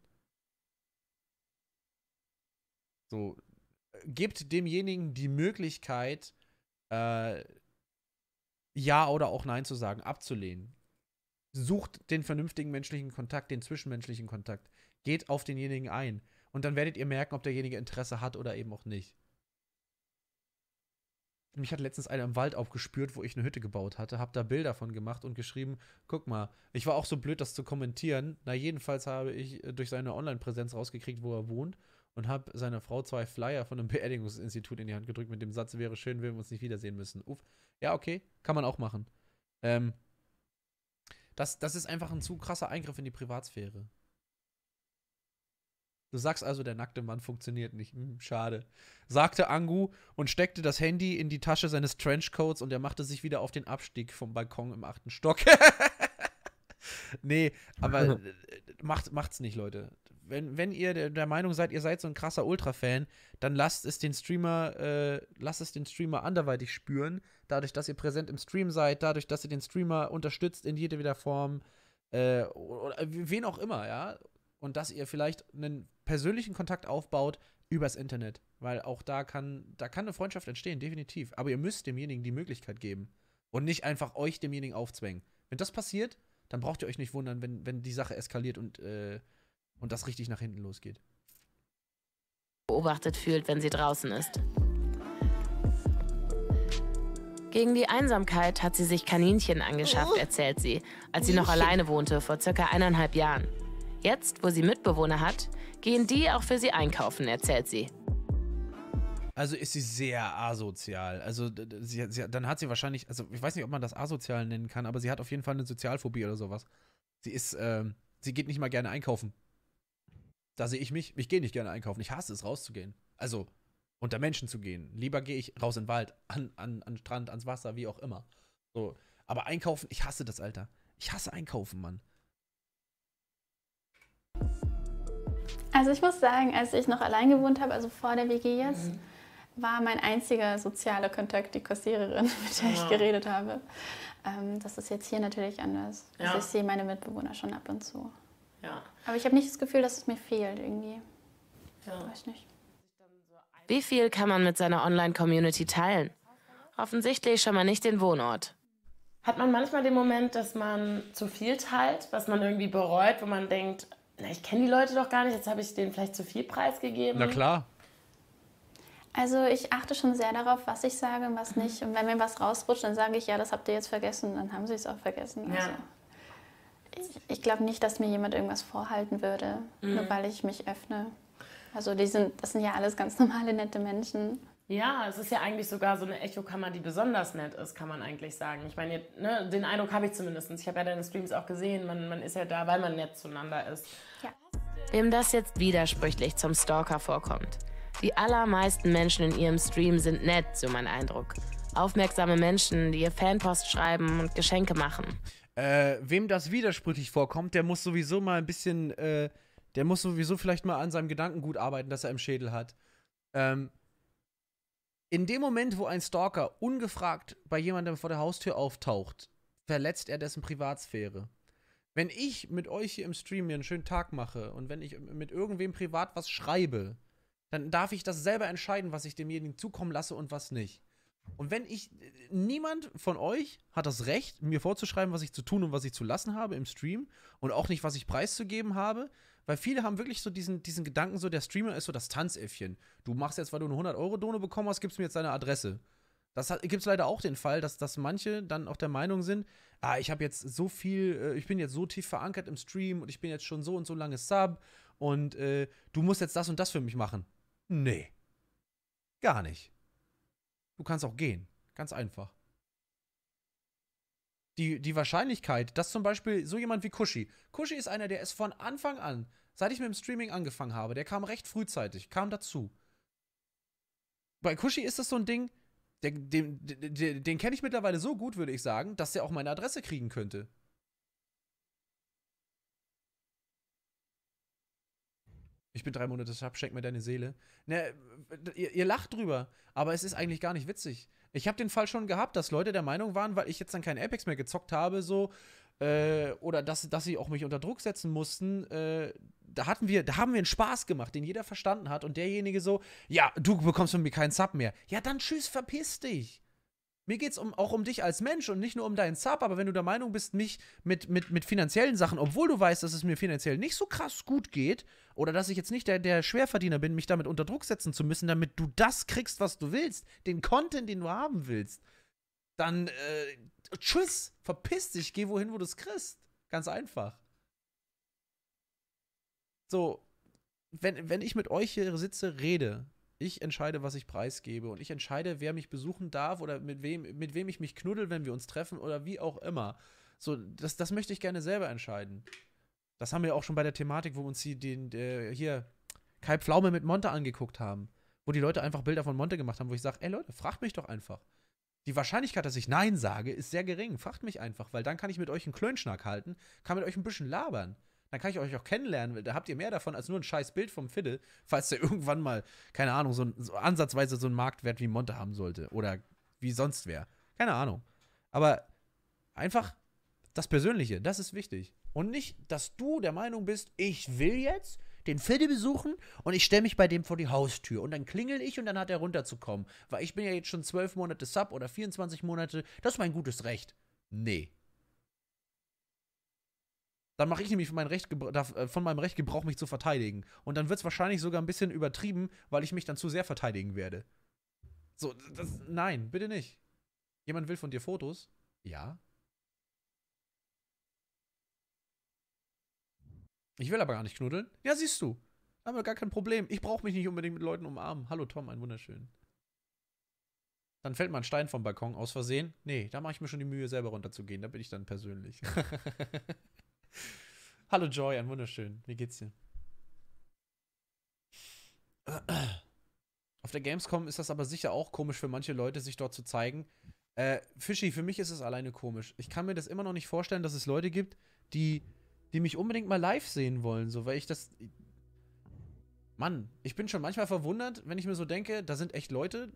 So, gebt demjenigen die Möglichkeit, äh, Ja oder auch Nein zu sagen, abzulehnen. Sucht den vernünftigen menschlichen Kontakt, den zwischenmenschlichen Kontakt. Geht auf denjenigen ein. Und dann werdet ihr merken, ob derjenige Interesse hat oder eben auch nicht. Mich hat letztens einer im Wald aufgespürt, wo ich eine Hütte gebaut hatte, hab da Bilder von gemacht und geschrieben, guck mal, ich war auch so blöd, das zu kommentieren. Na, jedenfalls habe ich äh, durch seine Online-Präsenz rausgekriegt, wo er wohnt und habe seiner Frau zwei Flyer von einem Beerdigungsinstitut in die Hand gedrückt mit dem Satz, wäre schön, wenn wir uns nicht wiedersehen müssen. Uff. Ja, okay, kann man auch machen. Ähm, das, das ist einfach ein zu krasser Eingriff in die Privatsphäre. Du sagst also, der nackte Mann funktioniert nicht. Hm, schade. Sagte Angu und steckte das Handy in die Tasche seines Trenchcoats und er machte sich wieder auf den Abstieg vom Balkon im achten Stock. nee, aber äh, macht, macht's nicht, Leute wenn, wenn ihr der Meinung seid, ihr seid so ein krasser Ultra-Fan, dann lasst es den Streamer, äh, lasst es den Streamer anderweitig spüren. Dadurch, dass ihr präsent im Stream seid, dadurch, dass ihr den Streamer unterstützt in jeder Form, äh, oder äh, wen auch immer, ja. Und dass ihr vielleicht einen persönlichen Kontakt aufbaut übers Internet. Weil auch da kann, da kann eine Freundschaft entstehen, definitiv. Aber ihr müsst demjenigen die Möglichkeit geben. Und nicht einfach euch demjenigen aufzwängen. Wenn das passiert, dann braucht ihr euch nicht wundern, wenn, wenn die Sache eskaliert und äh, und das richtig nach hinten losgeht. Beobachtet fühlt, wenn sie draußen ist. Gegen die Einsamkeit hat sie sich Kaninchen angeschafft, oh. erzählt sie, als sie noch alleine wohnte, vor circa eineinhalb Jahren. Jetzt, wo sie Mitbewohner hat, gehen die auch für sie einkaufen, erzählt sie. Also ist sie sehr asozial. Also sie, sie, dann hat sie wahrscheinlich, also ich weiß nicht, ob man das asozial nennen kann, aber sie hat auf jeden Fall eine Sozialphobie oder sowas. Sie ist, ähm, sie geht nicht mal gerne einkaufen. Da sehe ich mich, ich gehe nicht gerne einkaufen. Ich hasse es, rauszugehen. Also, unter Menschen zu gehen. Lieber gehe ich raus in den Wald, an, an, an Strand, ans Wasser, wie auch immer. So. Aber einkaufen, ich hasse das, Alter. Ich hasse einkaufen, Mann. Also ich muss sagen, als ich noch allein gewohnt habe, also vor der WG jetzt, mhm. war mein einziger sozialer Kontakt die Kassiererin, mit der ja. ich geredet habe. Ähm, das ist jetzt hier natürlich anders. Also, ja. Also ich sehe meine Mitbewohner schon ab und zu. Ja. Aber ich habe nicht das Gefühl, dass es mir fehlt irgendwie. Ja. Weiß nicht. Wie viel kann man mit seiner Online-Community teilen? Offensichtlich schon mal nicht den Wohnort. Hat man manchmal den Moment, dass man zu viel teilt, was man irgendwie bereut, wo man denkt, na, ich kenne die Leute doch gar nicht, jetzt habe ich denen vielleicht zu viel preisgegeben? Na klar. Also ich achte schon sehr darauf, was ich sage und was nicht. Und wenn mir was rausrutscht, dann sage ich, ja, das habt ihr jetzt vergessen, dann haben sie es auch vergessen. Ja. Also ich glaube nicht, dass mir jemand irgendwas vorhalten würde, mhm. nur weil ich mich öffne. Also die sind, das sind ja alles ganz normale, nette Menschen. Ja, es ist ja eigentlich sogar so eine Echokammer, die besonders nett ist, kann man eigentlich sagen. Ich meine, ne, den Eindruck habe ich zumindest. Ich habe ja deine Streams auch gesehen. Man, man ist ja da, weil man nett zueinander ist. Ja. Wem das jetzt widersprüchlich zum Stalker vorkommt. Die allermeisten Menschen in ihrem Stream sind nett, so mein Eindruck. Aufmerksame Menschen, die ihr Fanpost schreiben und Geschenke machen. Äh, wem das widersprüchlich vorkommt, der muss sowieso mal ein bisschen, äh, der muss sowieso vielleicht mal an seinem Gedankengut arbeiten, das er im Schädel hat. Ähm, in dem Moment, wo ein Stalker ungefragt bei jemandem vor der Haustür auftaucht, verletzt er dessen Privatsphäre. Wenn ich mit euch hier im Stream mir einen schönen Tag mache und wenn ich mit irgendwem privat was schreibe, dann darf ich das selber entscheiden, was ich demjenigen zukommen lasse und was nicht. Und wenn ich, niemand von euch hat das Recht, mir vorzuschreiben, was ich zu tun und was ich zu lassen habe im Stream und auch nicht, was ich preiszugeben habe, weil viele haben wirklich so diesen, diesen Gedanken, so der Streamer ist so das Tanzäffchen. Du machst jetzt, weil du eine 100-Euro-Done bekommen hast, gibst mir jetzt deine Adresse. Das gibt es leider auch den Fall, dass, dass manche dann auch der Meinung sind, ah, ich habe jetzt so viel, äh, ich bin jetzt so tief verankert im Stream und ich bin jetzt schon so und so lange Sub und äh, du musst jetzt das und das für mich machen. Nee. Gar nicht. Du kannst auch gehen. Ganz einfach. Die, die Wahrscheinlichkeit, dass zum Beispiel so jemand wie Kushi, Kushi ist einer, der ist von Anfang an, seit ich mit dem Streaming angefangen habe, der kam recht frühzeitig, kam dazu. Bei Kushi ist das so ein Ding, der, den, den, den kenne ich mittlerweile so gut, würde ich sagen, dass der auch meine Adresse kriegen könnte. ich bin drei Monate sub, schenk mir deine Seele. Ne, ihr, ihr, lacht drüber, aber es ist eigentlich gar nicht witzig. Ich habe den Fall schon gehabt, dass Leute der Meinung waren, weil ich jetzt dann keinen Apex mehr gezockt habe, so, äh, oder dass, dass sie auch mich unter Druck setzen mussten, äh, da hatten wir, da haben wir einen Spaß gemacht, den jeder verstanden hat und derjenige so, ja, du bekommst von mir keinen Sub mehr. Ja, dann tschüss, verpiss dich mir geht es um, auch um dich als Mensch und nicht nur um deinen Sub, aber wenn du der Meinung bist, mich mit, mit, mit finanziellen Sachen, obwohl du weißt, dass es mir finanziell nicht so krass gut geht oder dass ich jetzt nicht der, der Schwerverdiener bin, mich damit unter Druck setzen zu müssen, damit du das kriegst, was du willst, den Content, den du haben willst, dann äh, tschüss, verpiss dich, geh wohin, wo du es kriegst. Ganz einfach. So, wenn, wenn ich mit euch hier sitze, rede, ich entscheide, was ich preisgebe und ich entscheide, wer mich besuchen darf oder mit wem, mit wem ich mich knuddel, wenn wir uns treffen oder wie auch immer. So, das, das möchte ich gerne selber entscheiden. Das haben wir auch schon bei der Thematik, wo wir uns die, den, der, hier Kai Pflaume mit Monte angeguckt haben, wo die Leute einfach Bilder von Monte gemacht haben, wo ich sage, ey Leute, fragt mich doch einfach. Die Wahrscheinlichkeit, dass ich Nein sage, ist sehr gering. Fragt mich einfach, weil dann kann ich mit euch einen Klönschnack halten, kann mit euch ein bisschen labern dann kann ich euch auch kennenlernen, da habt ihr mehr davon als nur ein scheiß Bild vom Fiddle, falls der irgendwann mal, keine Ahnung, so, ein, so ansatzweise so einen Marktwert wie Monte haben sollte oder wie sonst wer. Keine Ahnung. Aber einfach das Persönliche, das ist wichtig. Und nicht, dass du der Meinung bist, ich will jetzt den Fiddle besuchen und ich stelle mich bei dem vor die Haustür und dann klingel ich und dann hat er runterzukommen. Weil ich bin ja jetzt schon zwölf Monate Sub oder 24 Monate, das ist mein gutes Recht. Nee, dann mache ich nämlich von, mein Recht, äh, von meinem Recht Gebrauch, mich zu verteidigen. Und dann wird es wahrscheinlich sogar ein bisschen übertrieben, weil ich mich dann zu sehr verteidigen werde. So, das, nein, bitte nicht. Jemand will von dir Fotos? Ja. Ich will aber gar nicht knuddeln. Ja, siehst du. Haben wir gar kein Problem. Ich brauche mich nicht unbedingt mit Leuten umarmen. Hallo Tom, ein wunderschön. Dann fällt mal ein Stein vom Balkon aus Versehen. Nee, da mache ich mir schon die Mühe, selber runterzugehen. Da bin ich dann persönlich. Hallo Joy, ein wunderschön. Wie geht's dir? Auf der Gamescom ist das aber sicher auch komisch für manche Leute, sich dort zu zeigen. Äh, Fischi, für mich ist es alleine komisch. Ich kann mir das immer noch nicht vorstellen, dass es Leute gibt, die, die mich unbedingt mal live sehen wollen, so, weil ich das. Mann, ich bin schon manchmal verwundert, wenn ich mir so denke, da sind echt Leute,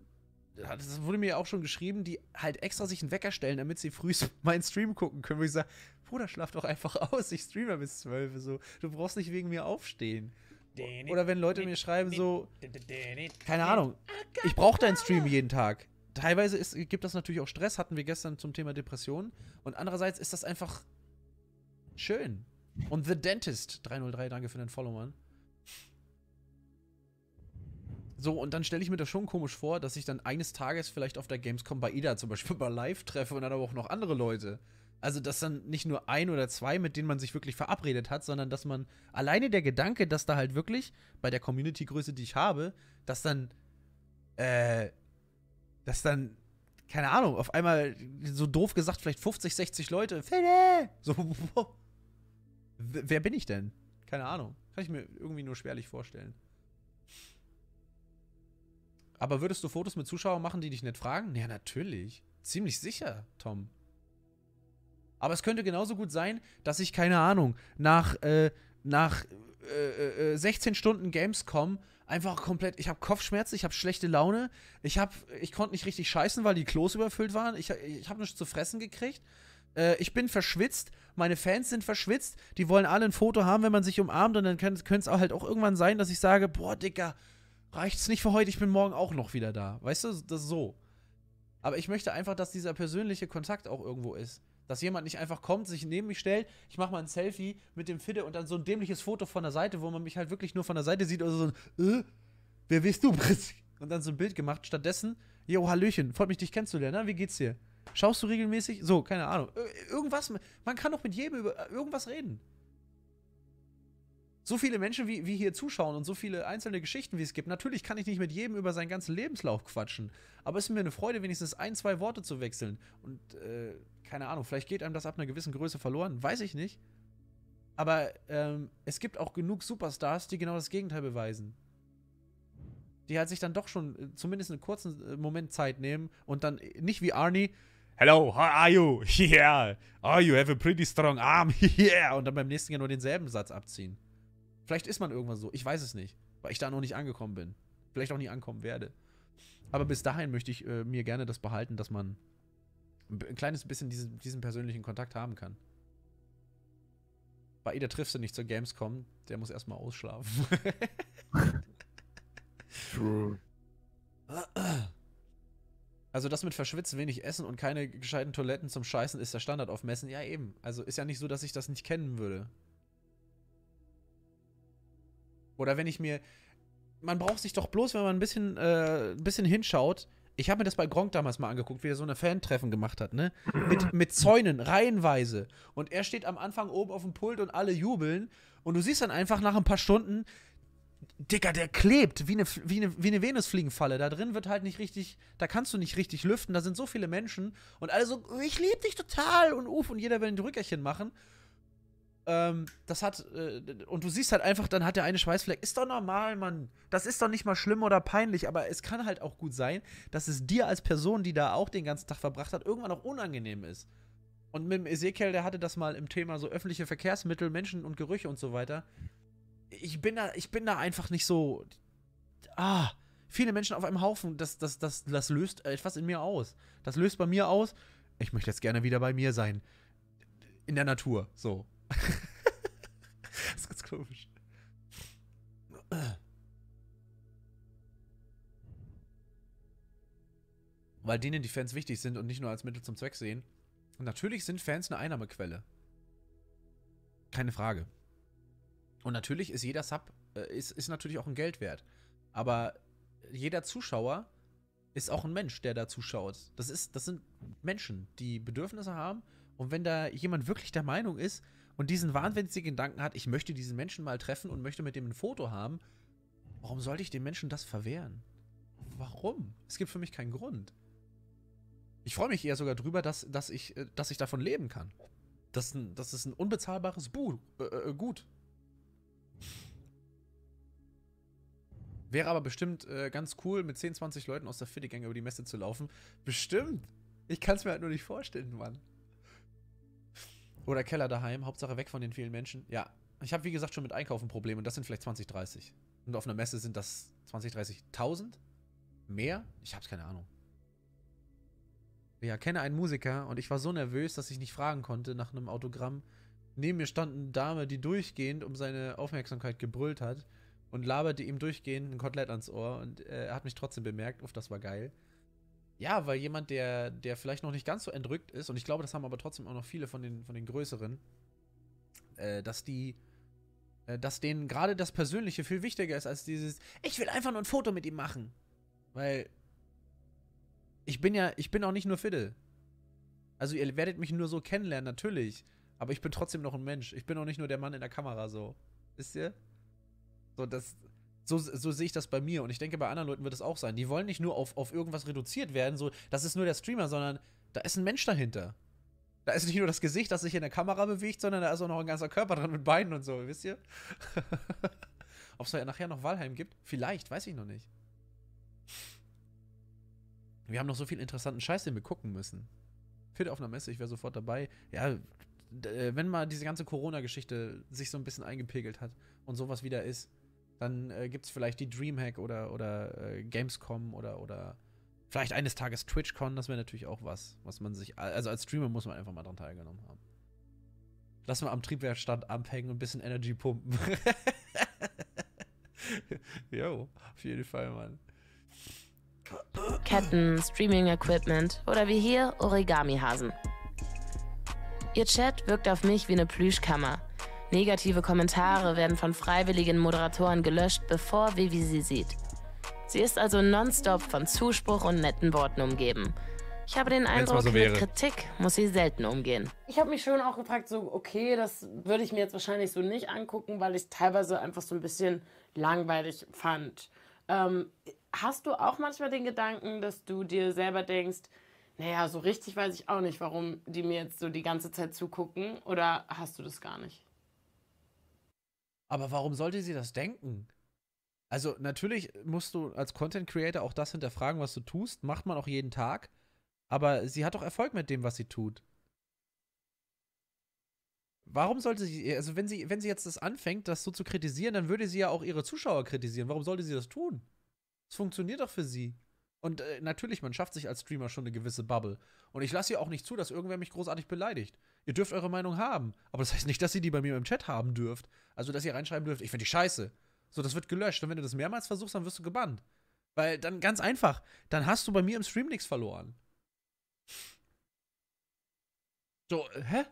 das wurde mir auch schon geschrieben, die halt extra sich einen Wecker stellen, damit sie früh meinen Stream gucken können. Wo ich sage, Bruder, schlaf doch einfach aus, ich streame bis 12. So, du brauchst nicht wegen mir aufstehen. Oder wenn Leute mir schreiben, so, keine Ahnung, ich brauche deinen Stream jeden Tag. Teilweise ist, gibt das natürlich auch Stress, hatten wir gestern zum Thema Depressionen. Und andererseits ist das einfach schön. Und The Dentist 303, danke für den Follow, Mann. So, und dann stelle ich mir das schon komisch vor, dass ich dann eines Tages vielleicht auf der Gamescom bei Ida zum Beispiel mal live treffe und dann aber auch noch andere Leute. Also, dass dann nicht nur ein oder zwei, mit denen man sich wirklich verabredet hat, sondern dass man alleine der Gedanke, dass da halt wirklich bei der Community-Größe, die ich habe, dass dann, äh, dass dann, keine Ahnung, auf einmal so doof gesagt, vielleicht 50, 60 Leute, Fede! So, wer bin ich denn? Keine Ahnung. Kann ich mir irgendwie nur schwerlich vorstellen. Aber würdest du Fotos mit Zuschauern machen, die dich nicht fragen? Ja, natürlich. Ziemlich sicher, Tom. Aber es könnte genauso gut sein, dass ich, keine Ahnung, nach, äh, nach äh, äh, 16 Stunden Gamescom einfach komplett, ich habe Kopfschmerzen, ich habe schlechte Laune, ich, ich konnte nicht richtig scheißen, weil die Klos überfüllt waren, ich, ich habe nichts zu fressen gekriegt äh, ich bin verschwitzt, meine Fans sind verschwitzt, die wollen alle ein Foto haben, wenn man sich umarmt und dann könnte es halt auch irgendwann sein, dass ich sage, boah, Dicker, reicht's nicht für heute, ich bin morgen auch noch wieder da. Weißt du, das ist so. Aber ich möchte einfach, dass dieser persönliche Kontakt auch irgendwo ist. Dass jemand nicht einfach kommt, sich neben mich stellt, ich mache mal ein Selfie mit dem Fidde und dann so ein dämliches Foto von der Seite, wo man mich halt wirklich nur von der Seite sieht oder so ein, äh, wer bist du, Prinz? Und dann so ein Bild gemacht. Stattdessen, jo, Hallöchen, freut mich, dich kennenzulernen. wie geht's dir? Schaust du regelmäßig? So, keine Ahnung. Irgendwas, man kann doch mit jedem über irgendwas reden so viele Menschen, wie, wie hier zuschauen und so viele einzelne Geschichten, wie es gibt. Natürlich kann ich nicht mit jedem über seinen ganzen Lebenslauf quatschen, aber es ist mir eine Freude, wenigstens ein, zwei Worte zu wechseln. Und äh, keine Ahnung, vielleicht geht einem das ab einer gewissen Größe verloren, weiß ich nicht. Aber ähm, es gibt auch genug Superstars, die genau das Gegenteil beweisen. Die halt sich dann doch schon äh, zumindest einen kurzen äh, Moment Zeit nehmen und dann äh, nicht wie Arnie. Hello, how are you? Yeah. Oh, you have a pretty strong arm. Yeah. Und dann beim nächsten Jahr nur denselben Satz abziehen. Vielleicht ist man irgendwann so, ich weiß es nicht, weil ich da noch nicht angekommen bin. Vielleicht auch nie ankommen werde. Aber bis dahin möchte ich äh, mir gerne das behalten, dass man ein kleines bisschen diesen, diesen persönlichen Kontakt haben kann. Bei jeder triffst du nicht zur Gamescom, der muss erstmal ausschlafen. True. Also das mit verschwitzt, wenig Essen und keine gescheiten Toiletten zum Scheißen ist der Standard auf Messen. Ja eben. Also ist ja nicht so, dass ich das nicht kennen würde. Oder wenn ich mir. Man braucht sich doch bloß, wenn man ein bisschen, äh, ein bisschen hinschaut. Ich habe mir das bei Gronk damals mal angeguckt, wie er so eine Fan-Treffen gemacht hat, ne? Mit, mit Zäunen, reihenweise. Und er steht am Anfang oben auf dem Pult und alle jubeln. Und du siehst dann einfach nach ein paar Stunden, Dicker, der klebt wie eine, wie eine, wie eine Venusfliegenfalle. Da drin wird halt nicht richtig, da kannst du nicht richtig lüften. Da sind so viele Menschen und alle so, ich liebe dich total und uff, und jeder will ein Drückerchen machen. Ähm, das hat, äh, und du siehst halt einfach, dann hat der eine Schweißfleck. Ist doch normal, Mann. Das ist doch nicht mal schlimm oder peinlich, aber es kann halt auch gut sein, dass es dir als Person, die da auch den ganzen Tag verbracht hat, irgendwann auch unangenehm ist. Und mit dem Ezekiel, der hatte das mal im Thema so öffentliche Verkehrsmittel, Menschen und Gerüche und so weiter. Ich bin da, ich bin da einfach nicht so. Ah, viele Menschen auf einem Haufen, das, das, das, das löst etwas in mir aus. Das löst bei mir aus, ich möchte jetzt gerne wieder bei mir sein. In der Natur, so. das ist ganz komisch. Weil denen die Fans wichtig sind und nicht nur als Mittel zum Zweck sehen. Und natürlich sind Fans eine Einnahmequelle. Keine Frage. Und natürlich ist jeder Sub, äh, ist, ist natürlich auch ein Geld wert. Aber jeder Zuschauer ist auch ein Mensch, der da zuschaut. Das, ist, das sind Menschen, die Bedürfnisse haben. Und wenn da jemand wirklich der Meinung ist, und diesen wahnwitzigen Gedanken hat, ich möchte diesen Menschen mal treffen und möchte mit dem ein Foto haben, warum sollte ich dem Menschen das verwehren? Warum? Es gibt für mich keinen Grund. Ich freue mich eher sogar drüber, dass, dass, ich, äh, dass ich davon leben kann. Das, das ist ein unbezahlbares Bu äh, äh, Gut. Wäre aber bestimmt äh, ganz cool, mit 10, 20 Leuten aus der Fittigang über die Messe zu laufen. Bestimmt. Ich kann es mir halt nur nicht vorstellen, Mann. Oder Keller daheim, Hauptsache weg von den vielen Menschen. Ja, ich habe wie gesagt schon mit Einkaufen Probleme und das sind vielleicht 20, 30. Und auf einer Messe sind das 20, 30.000? Mehr? Ich habe keine Ahnung. Ja, kenne einen Musiker und ich war so nervös, dass ich nicht fragen konnte nach einem Autogramm. Neben mir stand eine Dame, die durchgehend um seine Aufmerksamkeit gebrüllt hat und laberte ihm durchgehend ein Kotelett ans Ohr und äh, er hat mich trotzdem bemerkt. Uff, das war geil. Ja, weil jemand, der, der vielleicht noch nicht ganz so entrückt ist, und ich glaube, das haben aber trotzdem auch noch viele von den, von den Größeren, äh, dass die, äh, dass denen gerade das Persönliche viel wichtiger ist als dieses, ich will einfach nur ein Foto mit ihm machen. Weil ich bin ja, ich bin auch nicht nur Fiddle. Also ihr werdet mich nur so kennenlernen, natürlich. Aber ich bin trotzdem noch ein Mensch. Ich bin auch nicht nur der Mann in der Kamera so. Wisst ihr? So, das, so, so sehe ich das bei mir und ich denke, bei anderen Leuten wird es auch sein. Die wollen nicht nur auf, auf irgendwas reduziert werden, so, das ist nur der Streamer, sondern da ist ein Mensch dahinter. Da ist nicht nur das Gesicht, das sich in der Kamera bewegt, sondern da ist auch noch ein ganzer Körper dran mit Beinen und so, wisst ihr? Ob es ja nachher noch Walheim gibt? Vielleicht, weiß ich noch nicht. Wir haben noch so viel interessanten Scheiß, den wir gucken müssen. Fit auf einer Messe, ich wäre sofort dabei. Ja, äh, wenn mal diese ganze Corona-Geschichte sich so ein bisschen eingepegelt hat und sowas wieder ist dann äh, gibt es vielleicht die Dreamhack oder, oder äh, Gamescom oder, oder vielleicht eines Tages TwitchCon. Das wäre natürlich auch was, was man sich. Also als Streamer muss man einfach mal dran teilgenommen haben. Lass mal am Triebwerkstand abhängen und ein bisschen Energy pumpen. jo, auf jeden Fall, Mann. Ketten, Streaming-Equipment oder wie hier Origami-Hasen. Ihr Chat wirkt auf mich wie eine Plüschkammer Negative Kommentare werden von freiwilligen Moderatoren gelöscht, bevor Vivi sie sieht. Sie ist also nonstop von Zuspruch und netten Worten umgeben. Ich habe den Eindruck, so mit Kritik muss sie selten umgehen. Ich habe mich schon auch gefragt, so, okay, das würde ich mir jetzt wahrscheinlich so nicht angucken, weil ich es teilweise einfach so ein bisschen langweilig fand. Ähm, hast du auch manchmal den Gedanken, dass du dir selber denkst, naja, so richtig weiß ich auch nicht, warum die mir jetzt so die ganze Zeit zugucken? Oder hast du das gar nicht? Aber warum sollte sie das denken? Also natürlich musst du als Content Creator auch das hinterfragen, was du tust. Macht man auch jeden Tag. Aber sie hat doch Erfolg mit dem, was sie tut. Warum sollte sie, also wenn sie, wenn sie jetzt das anfängt, das so zu kritisieren, dann würde sie ja auch ihre Zuschauer kritisieren. Warum sollte sie das tun? Es funktioniert doch für sie. Und äh, natürlich, man schafft sich als Streamer schon eine gewisse Bubble. Und ich lasse ihr auch nicht zu, dass irgendwer mich großartig beleidigt. Ihr dürft eure Meinung haben, aber das heißt nicht, dass ihr die bei mir im Chat haben dürft. Also, dass ihr reinschreiben dürft, ich finde die scheiße. So, das wird gelöscht. Und wenn du das mehrmals versuchst, dann wirst du gebannt. Weil dann ganz einfach, dann hast du bei mir im Stream nichts verloren. So, hä?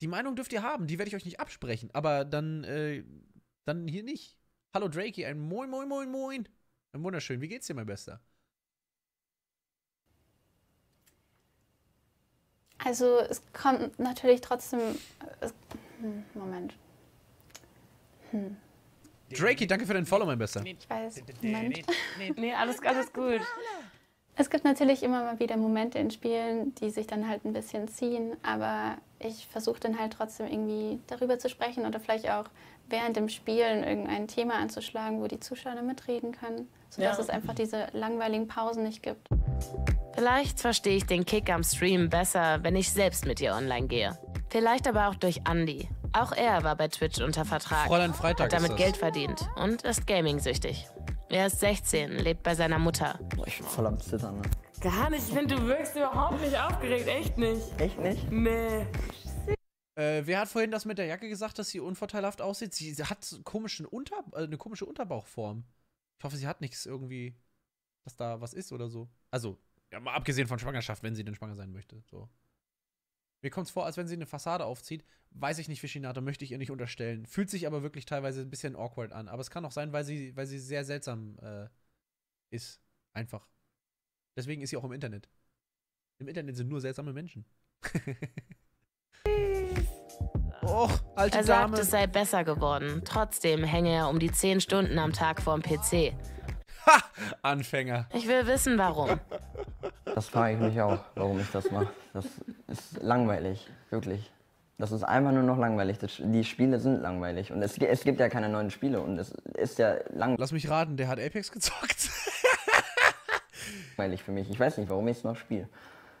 Die Meinung dürft ihr haben, die werde ich euch nicht absprechen, aber dann, äh, dann hier nicht. Hallo Drakey, ein Moin, Moin, Moin, Moin. Ein wunderschön, wie geht's dir, mein Bester? Also es kommt natürlich trotzdem. Äh, hm, Moment. Hm. Drakey, danke für den Follow, mein Bester. Ich weiß. Moment. nee, alles, alles gut. Es gibt natürlich immer mal wieder Momente in Spielen, die sich dann halt ein bisschen ziehen, aber ich versuche dann halt trotzdem irgendwie darüber zu sprechen oder vielleicht auch während dem Spielen irgendein Thema anzuschlagen, wo die Zuschauer mitreden können, sodass ja. es einfach diese langweiligen Pausen nicht gibt. Vielleicht verstehe ich den Kick am Stream besser, wenn ich selbst mit ihr online gehe. Vielleicht aber auch durch Andy. Auch er war bei Twitch unter Vertrag. Fräulein Freitag hat damit Geld verdient und ist gaming-süchtig. Er ist 16, lebt bei seiner Mutter. Boah, ich bin voll am Zittern. Ne? Gar nicht, ich finde, du wirkst überhaupt nicht aufgeregt, echt nicht. Echt nicht? Nee. Äh, wer hat vorhin das mit der Jacke gesagt, dass sie unvorteilhaft aussieht? Sie hat komischen Unter äh, eine komische Unterbauchform. Ich hoffe, sie hat nichts irgendwie, dass da was ist oder so. Also, ja, mal abgesehen von Schwangerschaft, wenn sie denn schwanger sein möchte. So. Mir kommt es vor, als wenn sie eine Fassade aufzieht. Weiß ich nicht, Fischinato, möchte ich ihr nicht unterstellen. Fühlt sich aber wirklich teilweise ein bisschen awkward an. Aber es kann auch sein, weil sie, weil sie sehr seltsam äh, ist. Einfach. Deswegen ist sie auch im Internet. Im Internet sind nur seltsame Menschen. Oh, alte er sagt, Dame. es sei besser geworden. Trotzdem hänge er um die 10 Stunden am Tag vorm PC. Ha! Anfänger. Ich will wissen, warum. Das frage ich mich auch, warum ich das mache. Das ist langweilig, wirklich. Das ist einfach nur noch langweilig. Das, die Spiele sind langweilig. Und es, es, gibt ja keine neuen Spiele. Und es ist ja langweilig. Lass mich raten, der hat Apex gezockt. langweilig für mich. Ich weiß nicht, warum ich es noch spiele.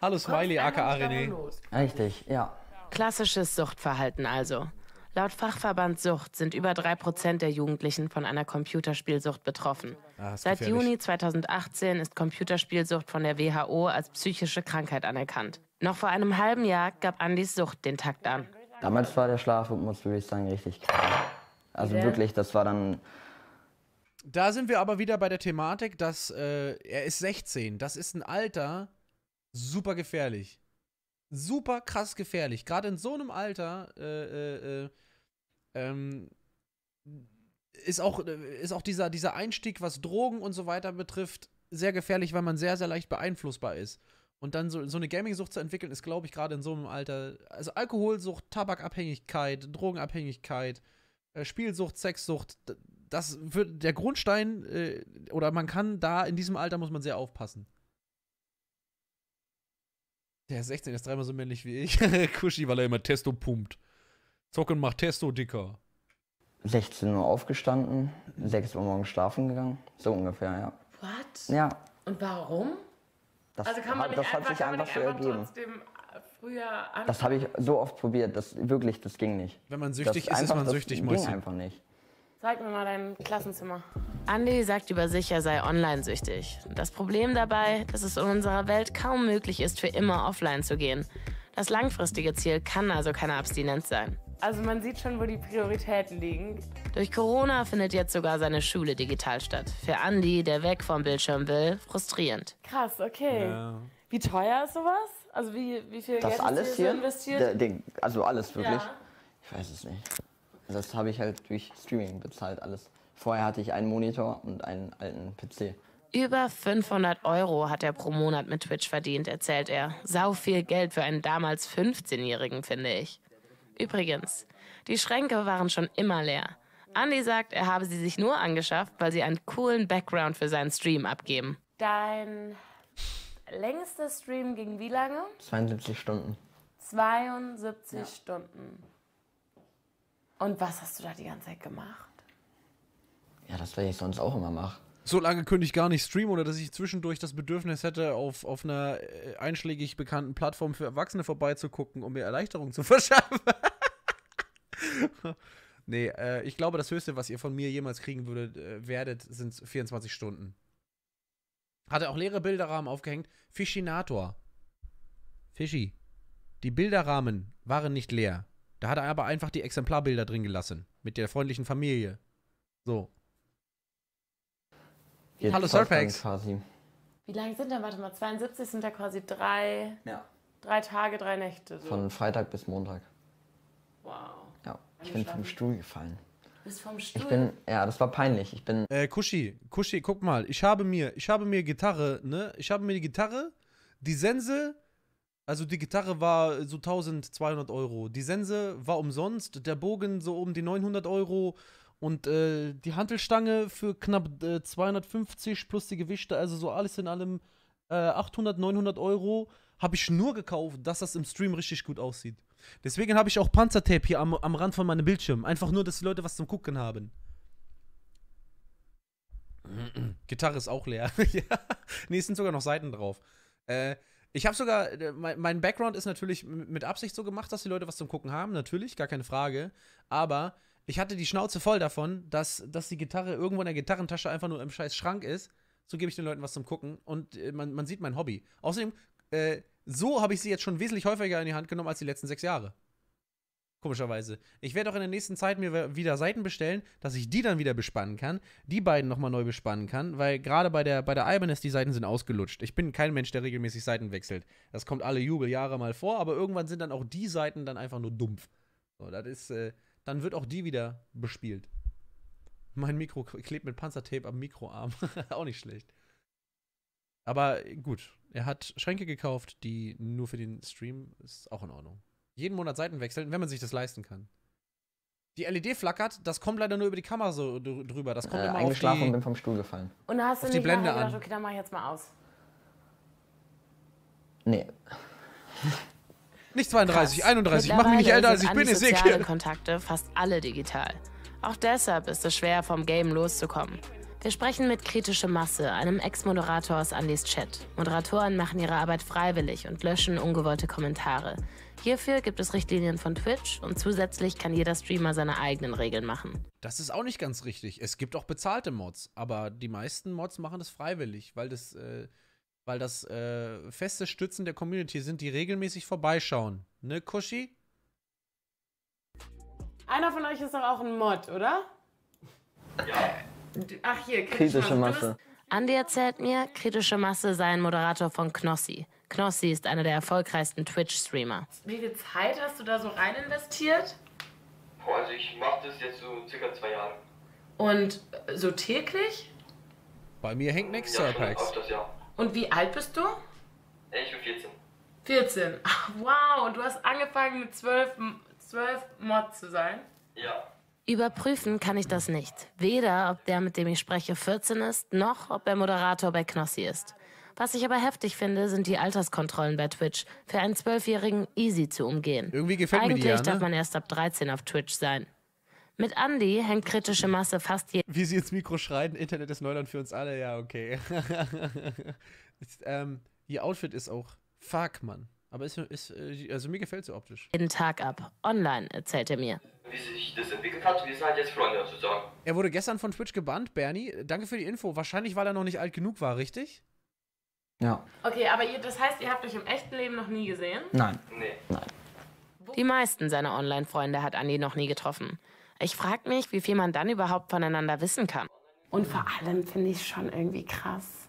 Hallo Smiley, aka René. Richtig, ja. Klassisches Suchtverhalten also. Laut Fachverband Sucht sind über 3% der Jugendlichen von einer Computerspielsucht betroffen. Ah, Seit Juni 2018 ist Computerspielsucht von der WHO als psychische Krankheit anerkannt. Noch vor einem halben Jahr gab Andys Sucht den Takt an. Damals war der Schlaf und muss ich sagen richtig krank. Also yeah. wirklich, das war dann da sind wir aber wieder bei der Thematik, dass äh, er ist 16. Das ist ein Alter super gefährlich super krass gefährlich. Gerade in so einem Alter äh, äh, äh ähm, ist auch, äh, ist auch dieser, dieser Einstieg, was Drogen und so weiter betrifft, sehr gefährlich, weil man sehr, sehr leicht beeinflussbar ist. Und dann so, so eine Gaming-Sucht zu entwickeln, ist, glaube ich, gerade in so einem Alter. Also Alkoholsucht, Tabakabhängigkeit, Drogenabhängigkeit, äh, Spielsucht, Sexsucht, das wird der Grundstein, oder man kann da in diesem Alter muss man sehr aufpassen. Der 16 ist dreimal so männlich wie ich. Kushi, weil er immer Testo pumpt. Zocken macht Testo dicker. 16 Uhr aufgestanden, 6 Uhr morgens schlafen gegangen. So ungefähr, ja. What? Ja. Und warum? Das, also kann man nicht das einfach, hat sich einfach so ergeben. Das habe ich so oft probiert, das wirklich, das ging nicht. Wenn man süchtig das ist, ist man süchtig, Das ging einfach nicht. Zeig mir mal dein Klassenzimmer. Andy sagt über sich, er sei online-süchtig. Das Problem dabei, dass es in unserer Welt kaum möglich ist, für immer offline zu gehen. Das langfristige Ziel kann also keine Abstinenz sein. Also man sieht schon, wo die Prioritäten liegen. Durch Corona findet jetzt sogar seine Schule digital statt. Für Andy, der weg vom Bildschirm will, frustrierend. Krass, okay. Ja. Wie teuer ist sowas? Also wie, wie viel das Geld alles ist hier, hier investiert? Der, der, also alles wirklich. Ja. Ich weiß es nicht das habe ich halt durch Streaming bezahlt alles. Vorher hatte ich einen Monitor und einen alten PC. Über 500 Euro hat er pro Monat mit Twitch verdient, erzählt er. Sau viel Geld für einen damals 15-Jährigen, finde ich. Übrigens, die Schränke waren schon immer leer. Andy sagt, er habe sie sich nur angeschafft, weil sie einen coolen Background für seinen Stream abgeben. Dein längster Stream ging wie lange? 72 Stunden. 72 ja. Stunden. Und was hast du da die ganze Zeit gemacht? Ja, das, was ich sonst auch immer mache. So lange könnte ich gar nicht streamen, oder dass ich zwischendurch das Bedürfnis hätte, auf, auf einer äh, einschlägig bekannten Plattform für Erwachsene vorbeizugucken, um mir Erleichterung zu verschaffen. nee, äh, ich glaube, das Höchste, was ihr von mir jemals kriegen würdet, äh, werdet, sind 24 Stunden. Hatte auch leere Bilderrahmen aufgehängt. Fischinator. Fischi. Die Bilderrahmen waren nicht leer. Da hat er aber einfach die Exemplarbilder drin gelassen. Mit der freundlichen Familie. So. Jetzt Hallo Surfax. Wie lange sind denn, warte mal, 72 sind da quasi drei, ja. drei Tage, drei Nächte. So. Von Freitag bis Montag. Wow. Ja, ich bin vom Stuhl gefallen. Du bist vom Stuhl? Ich bin, ja, das war peinlich. Ich bin. Äh, Kushi, Kushi, guck mal, ich habe mir, ich habe mir Gitarre, ne? Ich habe mir die Gitarre, die Sense, also die Gitarre war so 1200 Euro, die Sense war umsonst, der Bogen so um die 900 Euro und äh, die Hantelstange für knapp äh, 250 plus die Gewichte, also so alles in allem äh, 800, 900 Euro habe ich nur gekauft, dass das im Stream richtig gut aussieht. Deswegen habe ich auch Panzertape hier am, am Rand von meinem Bildschirm. Einfach nur, dass die Leute was zum Gucken haben. Gitarre ist auch leer. ja. Nee, es sind sogar noch Seiten drauf. Äh, ich habe sogar, äh, mein, mein, Background ist natürlich mit Absicht so gemacht, dass die Leute was zum Gucken haben, natürlich, gar keine Frage. Aber ich hatte die Schnauze voll davon, dass, dass die Gitarre irgendwo in der Gitarrentasche einfach nur im scheiß Schrank ist. So gebe ich den Leuten was zum Gucken und äh, man, man sieht mein Hobby. Außerdem, äh, so habe ich sie jetzt schon wesentlich häufiger in die Hand genommen als die letzten sechs Jahre. Komischerweise. Ich werde auch in der nächsten Zeit mir wieder Seiten bestellen, dass ich die dann wieder bespannen kann, die beiden nochmal neu bespannen kann, weil gerade bei der, bei der Ibanez, die Seiten sind ausgelutscht. Ich bin kein Mensch, der regelmäßig Seiten wechselt. Das kommt alle Jubeljahre mal vor, aber irgendwann sind dann auch die Seiten dann einfach nur dumpf. So, das ist, äh, dann wird auch die wieder bespielt. Mein Mikro klebt mit Panzertape am Mikroarm. auch nicht schlecht. Aber gut, er hat Schränke gekauft, die nur für den Stream ist auch in Ordnung jeden Monat Seiten wechseln, wenn man sich das leisten kann. Die LED flackert, das kommt leider nur über die Kamera so drüber. Das kommt äh, immer eingeschlafen auf die, und bin vom Stuhl gefallen. Und da hast du nicht die Blende an. okay, dann mach ich jetzt mal aus. Nee. Nicht 32, Krass. 31, mach mich nicht älter als ich bin, ich sehe Kontakte fast alle digital. Auch deshalb ist es schwer, vom Game loszukommen. Wir sprechen mit Kritische Masse, einem Ex-Moderator aus Andys Chat. Moderatoren machen ihre Arbeit freiwillig und löschen ungewollte Kommentare. Hierfür gibt es Richtlinien von Twitch und zusätzlich kann jeder Streamer seine eigenen Regeln machen. Das ist auch nicht ganz richtig. Es gibt auch bezahlte Mods, aber die meisten Mods machen das freiwillig, weil das, äh, weil das äh, feste Stützen der Community sind, die regelmäßig vorbeischauen. Ne, Kushi? Einer von euch ist doch auch ein Mod, oder? Ja. Ach hier, kritische, Masse. Andi erzählt mir, kritische Masse sei ein Moderator von Knossi. Knossi ist einer der erfolgreichsten Twitch-Streamer. Wie viel Zeit hast du da so rein investiert? Also ich mache das jetzt so circa zwei Jahre. Und äh, so täglich? Bei mir hängt nichts ja, Surpacks. Ja. Und wie alt bist du? Ich bin 14. 14. Wow, und du hast angefangen mit 12, 12 Mod zu sein? Ja. Überprüfen kann ich das nicht. Weder, ob der, mit dem ich spreche, 14 ist, noch ob er Moderator bei Knossi ist. Was ich aber heftig finde, sind die Alterskontrollen bei Twitch. Für einen Zwölfjährigen easy zu umgehen. Irgendwie gefällt Eigentlich mir die ja, ne? darf man erst ab 13 auf Twitch sein. Mit Andy hängt kritische Masse fast je. Wie sie ins Mikro schreien, Internet ist Neuland für uns alle, ja, okay. ähm, ihr Outfit ist auch fuck, Mann. Aber ist, ist, äh, also mir gefällt sie optisch. Jeden Tag ab. Online, erzählt er mir. Wie sich das entwickelt hat, wir sind halt jetzt Freunde sozusagen. Er wurde gestern von Twitch gebannt, Bernie. Danke für die Info. Wahrscheinlich, weil er noch nicht alt genug war, richtig? Ja. Okay, aber ihr, das heißt, ihr habt euch im echten Leben noch nie gesehen? Nein. Nee. Nein. Die meisten seiner Online-Freunde hat Andi noch nie getroffen. Ich frage mich, wie viel man dann überhaupt voneinander wissen kann. Und vor allem finde ich schon irgendwie krass,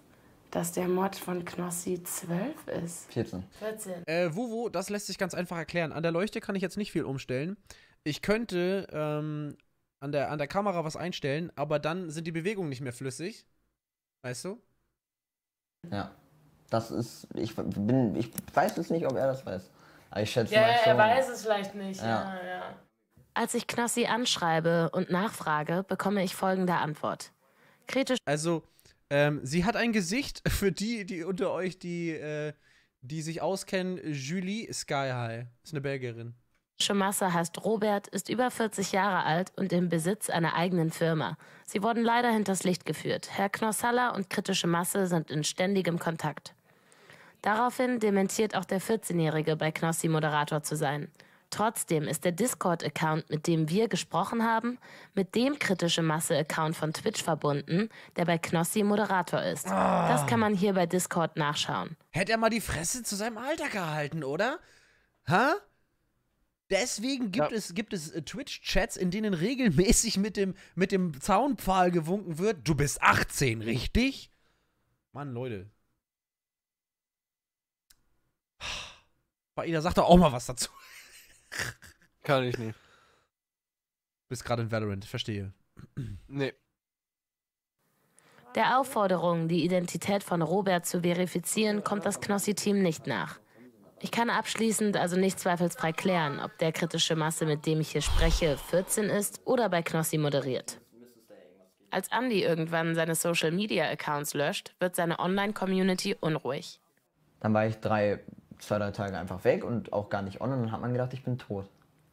dass der Mod von Knossi 12 ist. 14. 14. Äh, Wuvo, das lässt sich ganz einfach erklären. An der Leuchte kann ich jetzt nicht viel umstellen. Ich könnte ähm, an, der, an der Kamera was einstellen, aber dann sind die Bewegungen nicht mehr flüssig. Weißt du? Ja. Das ist, ich bin, ich weiß es nicht, ob er das weiß. Aber ich schätze ja, mal schon. er weiß es vielleicht nicht. Ja. Ja, ja. Als ich Knossi anschreibe und nachfrage, bekomme ich folgende Antwort. Kritisch. Also, ähm, sie hat ein Gesicht für die, die unter euch, die, äh, die sich auskennen. Julie Sky High ist eine Belgierin. Schemasse heißt Robert, ist über 40 Jahre alt und im Besitz einer eigenen Firma. Sie wurden leider hinters Licht geführt. Herr Knossalla und kritische Masse sind in ständigem Kontakt. Daraufhin dementiert auch der 14-Jährige bei Knossi Moderator zu sein. Trotzdem ist der Discord-Account, mit dem wir gesprochen haben, mit dem kritische Masse-Account von Twitch verbunden, der bei Knossi Moderator ist. Oh. Das kann man hier bei Discord nachschauen. Hätte er mal die Fresse zu seinem Alter gehalten, oder? Hä? Deswegen gibt ja. es, gibt es äh, Twitch-Chats, in denen regelmäßig mit dem, mit dem Zaunpfahl gewunken wird, du bist 18, richtig? Mann, Leute, Baida, sag doch auch mal was dazu. Kann ich nicht. Bist gerade in Valorant, verstehe. Nee. Der Aufforderung, die Identität von Robert zu verifizieren, kommt das Knossi-Team nicht nach. Ich kann abschließend also nicht zweifelsfrei klären, ob der kritische Masse, mit dem ich hier spreche, 14 ist oder bei Knossi moderiert. Als Andy irgendwann seine Social-Media-Accounts löscht, wird seine Online-Community unruhig. Dann war ich drei zwei, drei Tage einfach weg und auch gar nicht on. Und dann hat man gedacht, ich bin tot.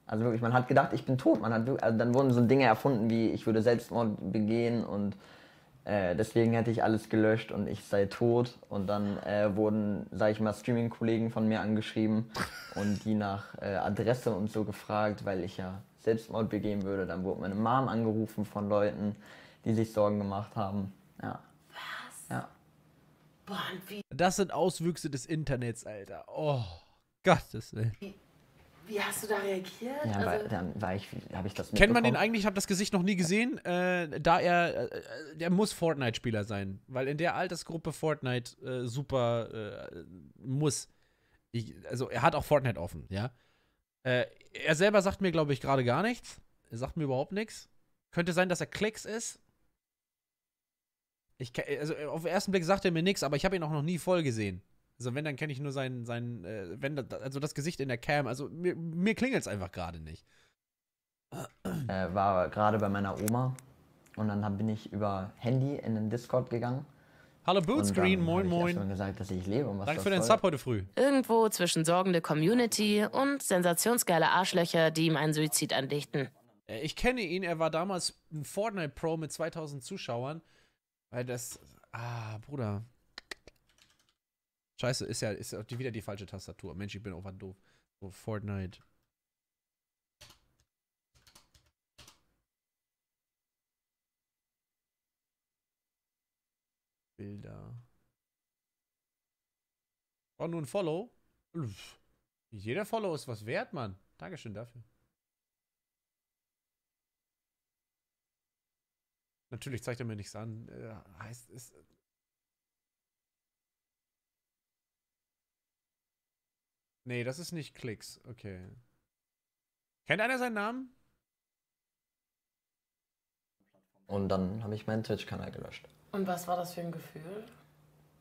Also wirklich, man hat gedacht, ich bin tot. Man hat wirklich, also dann wurden so Dinge erfunden wie, ich würde Selbstmord begehen und äh, deswegen hätte ich alles gelöscht und ich sei tot. Und dann äh, wurden, sage ich mal, Streaming-Kollegen von mir angeschrieben und die nach äh, Adresse und so gefragt, weil ich ja Selbstmord begehen würde. Dann wurde meine Mom angerufen von Leuten, die sich Sorgen gemacht haben. Ja. Boah, wie, das sind Auswüchse des Internets, Alter. Oh, Gottes Willen. Wie, wie hast du da reagiert? Ja, also, dann war ich, habe ich das Kennt man den eigentlich? Ich habe das Gesicht noch nie gesehen. Äh, da er, äh, äh, der muss Fortnite-Spieler sein, weil in der Altersgruppe Fortnite äh, super äh, muss. Ich, also er hat auch Fortnite offen, ja. Äh, er selber sagt mir, glaube ich, gerade gar nichts. Er sagt mir überhaupt nichts. Könnte sein, dass er Klicks ist. Ich, also äh, auf den ersten Blick sagt er mir nichts, aber ich habe ihn auch noch nie voll gesehen. Also wenn, dann kenne ich nur sein, sein äh, wenn, also das Gesicht in der Cam. Also mir, mir klingelt es einfach gerade nicht. Äh, war gerade bei meiner Oma und dann hab, bin ich über Handy in den Discord gegangen. Hallo Bootscreen, moin moin. Ich gesagt, dass ich lebe und was Danke für den Sub heute früh. Irgendwo zwischen sorgende Community und sensationsgeile Arschlöcher, die ihm einen Suizid andichten. Äh, ich kenne ihn, er war damals ein Fortnite Pro mit 2000 Zuschauern weil das. Ah, Bruder. Scheiße, ist ja, ist ja wieder die falsche Tastatur. Mensch, ich bin einfach doof. So, Fortnite. Bilder. War nur ein Follow. Jeder Follow ist was wert, Mann. Dankeschön dafür. Natürlich zeigt er mir nichts an. Äh, heißt es. Nee, das ist nicht Klicks. Okay. Kennt einer seinen Namen? Und dann habe ich meinen Twitch-Kanal gelöscht. Und was war das für ein Gefühl?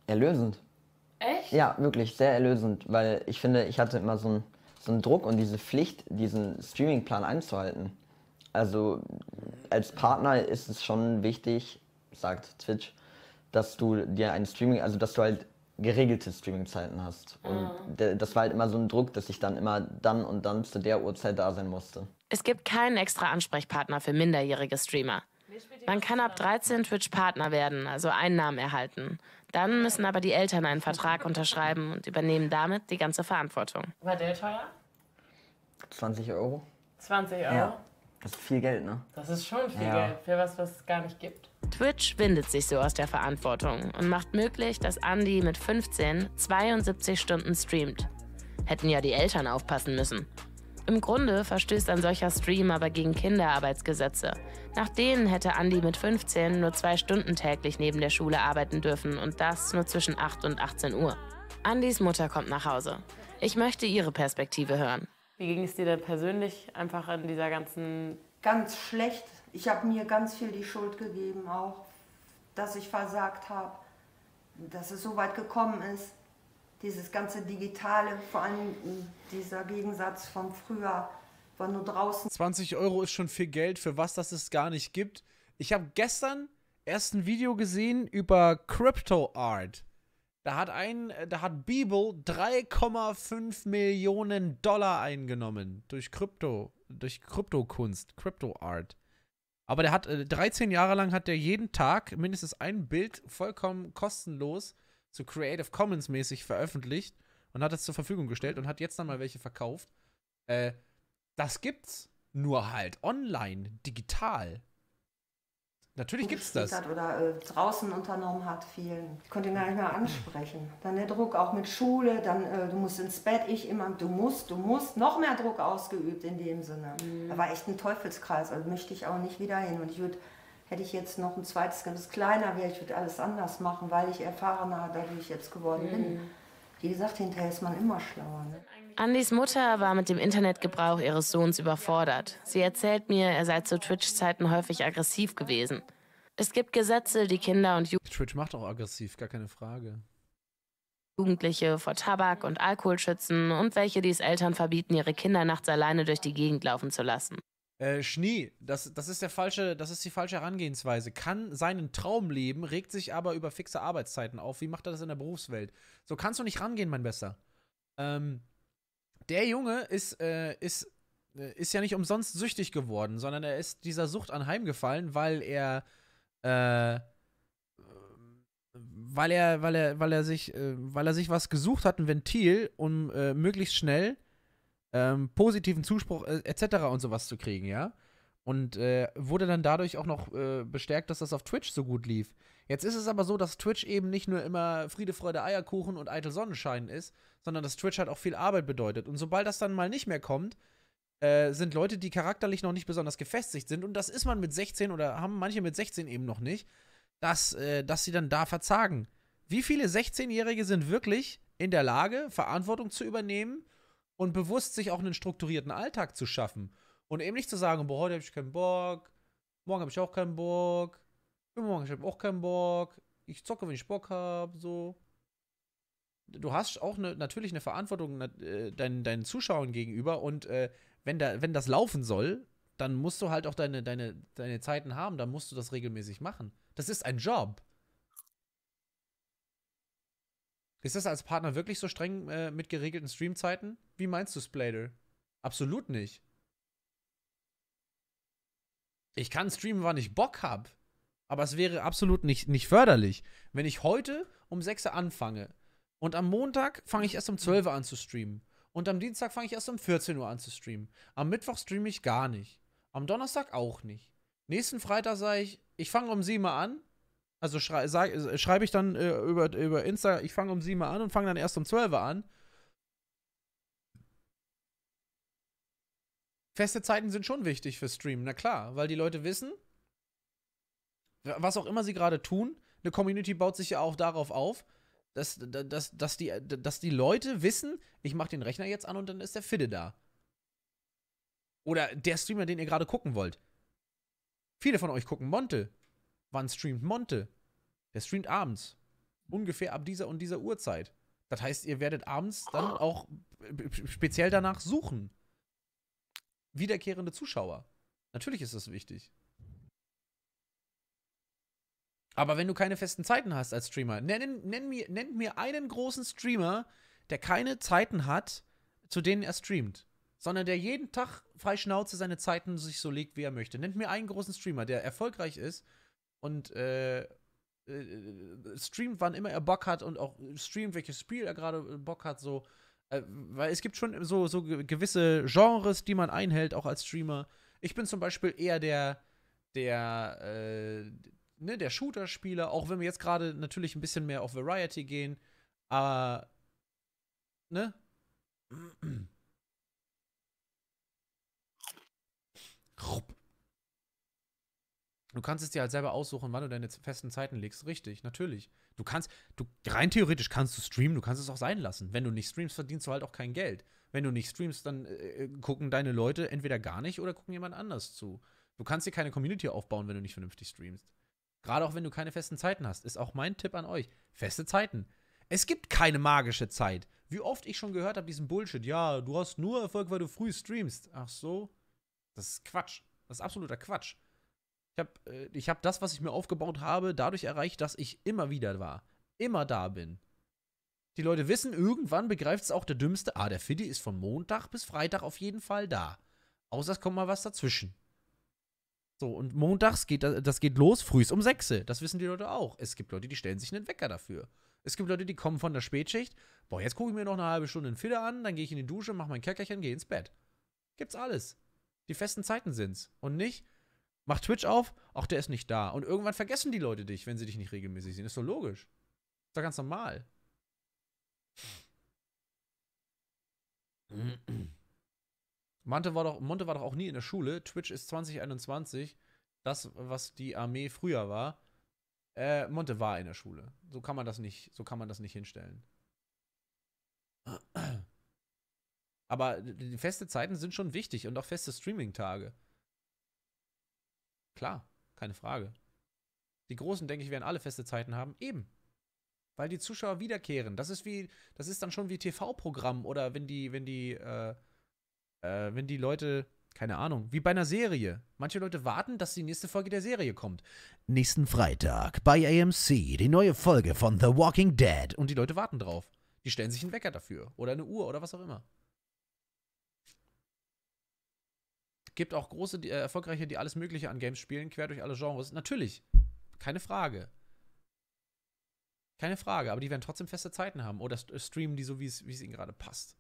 Erlösend. Echt? Ja, wirklich, sehr erlösend, weil ich finde, ich hatte immer so einen, so einen Druck und diese Pflicht, diesen Streaming-Plan einzuhalten. Also als Partner ist es schon wichtig, sagt Twitch, dass du dir ein Streaming, also dass du halt geregelte Streamingzeiten hast. Und mhm. das war halt immer so ein Druck, dass ich dann immer dann und dann zu der Uhrzeit da sein musste. Es gibt keinen extra Ansprechpartner für minderjährige Streamer. Man kann ab 13 Twitch-Partner werden, also Einnahmen erhalten. Dann müssen aber die Eltern einen Vertrag unterschreiben und übernehmen damit die ganze Verantwortung. War der teuer? 20 Euro. 20 Euro? Ja. Das ist viel Geld, ne? Das ist schon viel ja. Geld für was, was es gar nicht gibt. Twitch windet sich so aus der Verantwortung und macht möglich, dass Andy mit 15 72 Stunden streamt. Hätten ja die Eltern aufpassen müssen. Im Grunde verstößt ein solcher Stream aber gegen Kinderarbeitsgesetze. Nach denen hätte Andy mit 15 nur zwei Stunden täglich neben der Schule arbeiten dürfen und das nur zwischen 8 und 18 Uhr. Andys Mutter kommt nach Hause. Ich möchte ihre Perspektive hören. Wie ging es dir denn persönlich einfach in dieser ganzen... Ganz schlecht. Ich habe mir ganz viel die Schuld gegeben auch, dass ich versagt habe, dass es so weit gekommen ist. Dieses ganze Digitale, vor allem dieser Gegensatz von früher, war nur draußen. 20 Euro ist schon viel Geld für was, das es gar nicht gibt. Ich habe gestern erst ein Video gesehen über Crypto Art. Da hat ein, äh, da hat Beeble 3,5 Millionen Dollar eingenommen durch Krypto, durch Kryptokunst, Art. Aber der hat 13 äh, Jahre lang hat der jeden Tag mindestens ein Bild vollkommen kostenlos zu so Creative Commons mäßig veröffentlicht und hat es zur Verfügung gestellt und hat jetzt dann mal welche verkauft. Äh, das gibt's nur halt online, digital. Natürlich gibt es das. Hat oder äh, draußen unternommen hat vielen. Ich konnte ihn gar nicht mehr ansprechen. Dann der Druck auch mit Schule, dann äh, du musst ins Bett, ich immer, du musst, du musst, noch mehr Druck ausgeübt in dem Sinne. Mhm. Da war echt ein Teufelskreis, also möchte ich auch nicht wieder hin. Und ich würde, hätte ich jetzt noch ein zweites, wenn es kleiner wäre, ich würde alles anders machen, weil ich erfahrener dadurch jetzt geworden mhm. bin. Wie gesagt, hinterher ist man immer schlauer. Ne? Andys Mutter war mit dem Internetgebrauch ihres Sohns überfordert. Sie erzählt mir, er sei zu Twitch-Zeiten häufig aggressiv gewesen. Es gibt Gesetze, die Kinder und Ju Twitch macht auch aggressiv, gar keine Frage. Jugendliche vor Tabak und Alkohol schützen und welche, die es Eltern verbieten, ihre Kinder nachts alleine durch die Gegend laufen zu lassen. Äh, Schnee, das, das ist der falsche, das ist die falsche Herangehensweise. Kann seinen Traum leben, regt sich aber über fixe Arbeitszeiten auf. Wie macht er das in der Berufswelt? So kannst du nicht rangehen, mein Bester. Ähm, der Junge ist, äh, ist, äh, ist ja nicht umsonst süchtig geworden, sondern er ist dieser Sucht anheimgefallen, weil er, äh, weil er, weil er, weil er sich, äh, weil er sich was gesucht hat, ein Ventil, um äh, möglichst schnell ähm, positiven Zuspruch äh, etc. und sowas zu kriegen, ja. Und wurde dann dadurch auch noch bestärkt, dass das auf Twitch so gut lief. Jetzt ist es aber so, dass Twitch eben nicht nur immer Friede, Freude, Eierkuchen und eitel Sonnenschein ist, sondern dass Twitch halt auch viel Arbeit bedeutet. Und sobald das dann mal nicht mehr kommt, äh, sind Leute, die charakterlich noch nicht besonders gefestigt sind, und das ist man mit 16 oder haben manche mit 16 eben noch nicht, dass, äh, dass sie dann da verzagen. Wie viele 16-Jährige sind wirklich in der Lage, Verantwortung zu übernehmen und bewusst sich auch einen strukturierten Alltag zu schaffen? Und eben nicht zu sagen, boah, heute habe ich keinen Bock, morgen habe ich auch keinen Bock, immer ich habe auch keinen Bock. Ich zocke, wenn ich Bock habe, so. Du hast auch ne, natürlich eine Verantwortung äh, deinen, deinen Zuschauern gegenüber und äh, wenn, da, wenn das laufen soll, dann musst du halt auch deine, deine, deine Zeiten haben, dann musst du das regelmäßig machen. Das ist ein Job. Ist das als Partner wirklich so streng äh, mit geregelten Streamzeiten? Wie meinst du Splater? Absolut nicht. Ich kann streamen, wann ich Bock hab. Aber es wäre absolut nicht, nicht förderlich, wenn ich heute um 6 Uhr anfange und am Montag fange ich erst um 12 Uhr an zu streamen und am Dienstag fange ich erst um 14 Uhr an zu streamen. Am Mittwoch streame ich gar nicht. Am Donnerstag auch nicht. Nächsten Freitag sage ich, ich fange um 7 Uhr an. Also schrei äh, schreibe ich dann äh, über, über Insta, ich fange um 7 Uhr an und fange dann erst um 12 Uhr an. Feste Zeiten sind schon wichtig für Streamen, na klar, weil die Leute wissen, was auch immer sie gerade tun, eine Community baut sich ja auch darauf auf, dass, dass, dass, die, dass die Leute wissen, ich mache den Rechner jetzt an und dann ist der Fidde da. Oder der Streamer, den ihr gerade gucken wollt. Viele von euch gucken Monte. Wann streamt Monte? Der streamt abends. Ungefähr ab dieser und dieser Uhrzeit. Das heißt, ihr werdet abends dann auch speziell danach suchen. Wiederkehrende Zuschauer. Natürlich ist das wichtig. Aber wenn du keine festen Zeiten hast als Streamer, nenn, nenn, mir, nenn mir einen großen Streamer, der keine Zeiten hat, zu denen er streamt. Sondern der jeden Tag frei Schnauze seine Zeiten sich so legt, wie er möchte. Nennt mir einen großen Streamer, der erfolgreich ist und äh, äh streamt, wann immer er Bock hat und auch streamt, welches Spiel er gerade äh, Bock hat, so. Äh, weil es gibt schon so, so gewisse Genres, die man einhält, auch als Streamer. Ich bin zum Beispiel eher der, der, äh, ne, der Shooter-Spieler, auch wenn wir jetzt gerade natürlich ein bisschen mehr auf Variety gehen, aber, äh, ne? Du kannst es dir halt selber aussuchen, wann du deine festen Zeiten legst. Richtig, natürlich. Du kannst, du, rein theoretisch kannst du streamen, du kannst es auch sein lassen. Wenn du nicht streamst, verdienst du halt auch kein Geld. Wenn du nicht streamst, dann äh, äh gucken deine Leute entweder gar nicht oder gucken jemand anders zu. Du kannst dir keine Community aufbauen, wenn du nicht vernünftig streamst. Gerade auch wenn du keine festen Zeiten hast, ist auch mein Tipp an euch. Feste Zeiten. Es gibt keine magische Zeit. Wie oft ich schon gehört habe, diesen Bullshit. Ja, du hast nur Erfolg, weil du früh streamst. Ach so. Das ist Quatsch. Das ist absoluter Quatsch. Ich habe äh, hab das, was ich mir aufgebaut habe, dadurch erreicht, dass ich immer wieder war. Immer da bin. Die Leute wissen, irgendwann begreift es auch der Dümmste. Ah, der Fiddy ist von Montag bis Freitag auf jeden Fall da. Außer es kommt mal was dazwischen. So, und montags geht das geht los, frühs um 6. Das wissen die Leute auch. Es gibt Leute, die stellen sich einen Wecker dafür. Es gibt Leute, die kommen von der Spätschicht. Boah, jetzt gucke ich mir noch eine halbe Stunde einen Filler an, dann gehe ich in die Dusche, mache mein Kerkerchen, gehe ins Bett. Gibt's alles. Die festen Zeiten sind's. Und nicht, mach Twitch auf, auch der ist nicht da. Und irgendwann vergessen die Leute dich, wenn sie dich nicht regelmäßig sehen. Ist doch logisch. Ist doch ganz normal. Monte war, doch, Monte war doch auch nie in der Schule. Twitch ist 2021 das, was die Armee früher war. Äh, Monte war in der Schule. So kann man das nicht, so kann man das nicht hinstellen. Aber die feste Zeiten sind schon wichtig und auch feste Streaming-Tage. Klar, keine Frage. Die Großen, denke ich, werden alle feste Zeiten haben. Eben. Weil die Zuschauer wiederkehren. Das ist wie, das ist dann schon wie TV-Programm oder wenn die, wenn die, äh, äh, wenn die Leute, keine Ahnung, wie bei einer Serie. Manche Leute warten, dass die nächste Folge der Serie kommt. Nächsten Freitag bei AMC die neue Folge von The Walking Dead. Und die Leute warten drauf. Die stellen sich einen Wecker dafür oder eine Uhr oder was auch immer. Gibt auch große, äh, erfolgreiche, die alles Mögliche an Games spielen, quer durch alle Genres. Natürlich. Keine Frage. Keine Frage, aber die werden trotzdem feste Zeiten haben oder äh, streamen die so, wie es ihnen gerade passt.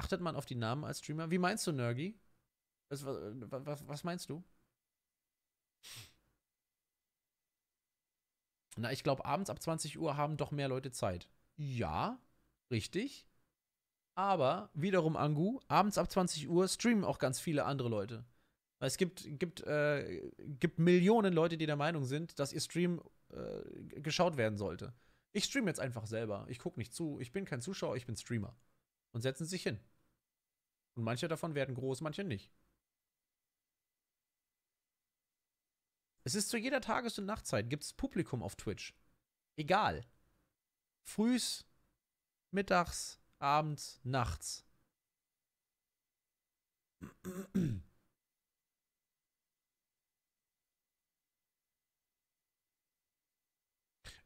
Achtet man auf die Namen als Streamer? Wie meinst du, Nergi? Was, was, was meinst du? Na, ich glaube, abends ab 20 Uhr haben doch mehr Leute Zeit. Ja, richtig. Aber wiederum, Angu, abends ab 20 Uhr streamen auch ganz viele andere Leute. Es gibt, gibt, äh, gibt Millionen Leute, die der Meinung sind, dass ihr Stream äh, geschaut werden sollte. Ich streame jetzt einfach selber. Ich gucke nicht zu. Ich bin kein Zuschauer, ich bin Streamer. Und setzen sich hin. Und manche davon werden groß, manche nicht. Es ist zu jeder Tages- und Nachtzeit gibt es Publikum auf Twitch. Egal. Frühs, mittags, abends, nachts.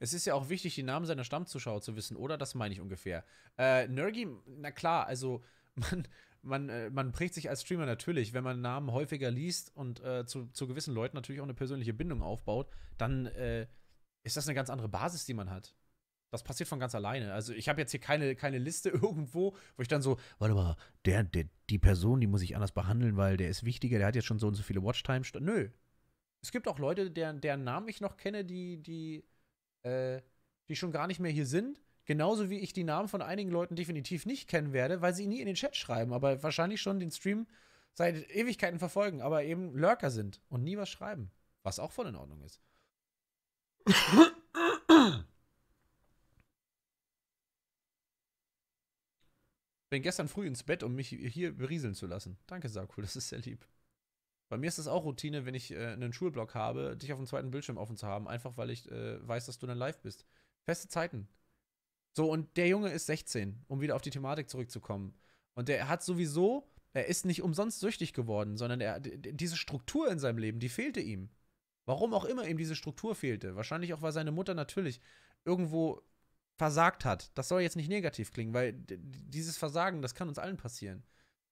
Es ist ja auch wichtig, die Namen seiner Stammzuschauer zu wissen, oder? Das meine ich ungefähr. Äh, Nergi, na klar, also man, man, äh, man prägt sich als Streamer natürlich, wenn man Namen häufiger liest und äh, zu, zu gewissen Leuten natürlich auch eine persönliche Bindung aufbaut, dann äh, ist das eine ganz andere Basis, die man hat. Das passiert von ganz alleine. Also ich habe jetzt hier keine, keine Liste irgendwo, wo ich dann so, warte mal, der, der, die Person, die muss ich anders behandeln, weil der ist wichtiger, der hat jetzt schon so und so viele Watchtime. Nö. Es gibt auch Leute, deren, deren Namen ich noch kenne, die, die, äh, die schon gar nicht mehr hier sind, Genauso wie ich die Namen von einigen Leuten definitiv nicht kennen werde, weil sie nie in den Chat schreiben, aber wahrscheinlich schon den Stream seit Ewigkeiten verfolgen, aber eben Lurker sind und nie was schreiben. Was auch voll in Ordnung ist. Bin gestern früh ins Bett, um mich hier berieseln zu lassen. Danke, Sarkul, das ist sehr lieb. Bei mir ist es auch Routine, wenn ich äh, einen Schulblock habe, dich auf dem zweiten Bildschirm offen zu haben, einfach weil ich äh, weiß, dass du dann live bist. Feste Zeiten. So, und der Junge ist 16, um wieder auf die Thematik zurückzukommen. Und der hat sowieso, er ist nicht umsonst süchtig geworden, sondern er, diese Struktur in seinem Leben, die fehlte ihm. Warum auch immer ihm diese Struktur fehlte. Wahrscheinlich auch, weil seine Mutter natürlich irgendwo versagt hat. Das soll jetzt nicht negativ klingen, weil dieses Versagen, das kann uns allen passieren.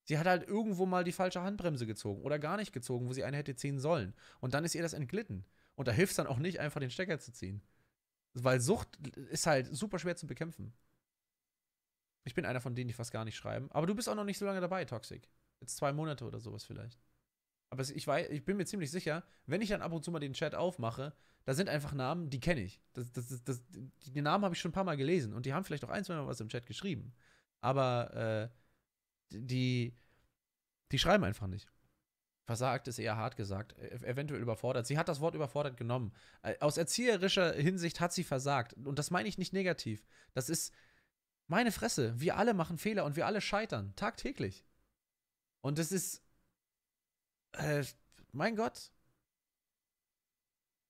Sie hat halt irgendwo mal die falsche Handbremse gezogen oder gar nicht gezogen, wo sie eine hätte ziehen sollen. Und dann ist ihr das entglitten. Und da hilft es dann auch nicht, einfach den Stecker zu ziehen. Weil Sucht ist halt super schwer zu bekämpfen. Ich bin einer von denen, die fast gar nicht schreiben. Aber du bist auch noch nicht so lange dabei, Toxic. Jetzt zwei Monate oder sowas vielleicht. Aber ich, weiß, ich bin mir ziemlich sicher, wenn ich dann ab und zu mal den Chat aufmache, da sind einfach Namen, die kenne ich. Das, das, das, die Namen habe ich schon ein paar Mal gelesen und die haben vielleicht auch ein, zwei Mal was im Chat geschrieben. Aber äh, die, die schreiben einfach nicht. Versagt ist eher hart gesagt, e-, eventuell überfordert. Sie hat das Wort überfordert genommen. Äh, aus erzieherischer Hinsicht hat sie versagt. Und das meine ich nicht negativ. Das ist meine Fresse. Wir alle machen Fehler und wir alle scheitern. Tagtäglich. Und es ist. Äh, mein Gott.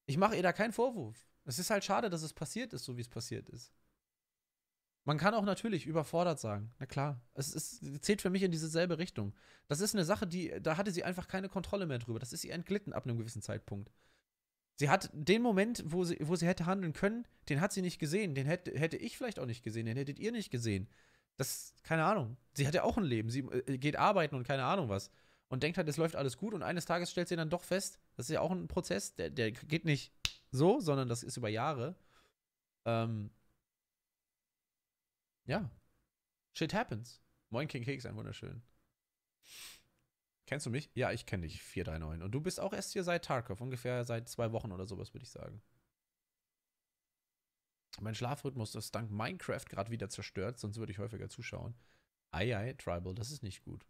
Ich mache ihr da keinen Vorwurf. Es ist halt schade, dass es passiert ist, so wie es passiert ist. Man kann auch natürlich überfordert sagen. Na klar, es, ist, es zählt für mich in diese selbe Richtung. Das ist eine Sache, die da hatte sie einfach keine Kontrolle mehr drüber. Das ist ihr entglitten ab einem gewissen Zeitpunkt. Sie hat den Moment, wo sie, wo sie hätte handeln können, den hat sie nicht gesehen. Den hätte, hätte ich vielleicht auch nicht gesehen. Den hättet ihr nicht gesehen. Das, keine Ahnung. Sie hat ja auch ein Leben. Sie äh, geht arbeiten und keine Ahnung was. Und denkt halt, es läuft alles gut. Und eines Tages stellt sie dann doch fest, das ist ja auch ein Prozess, der, der geht nicht so, sondern das ist über Jahre. Ähm, ja. Shit happens. Moin King Keks, ein wunderschön. Kennst du mich? Ja, ich kenne dich, 439. Und du bist auch erst hier seit Tarkov, ungefähr seit zwei Wochen oder sowas, würde ich sagen. Mein Schlafrhythmus ist dank Minecraft gerade wieder zerstört, sonst würde ich häufiger zuschauen. Ei, ei, Tribal, das ist nicht gut.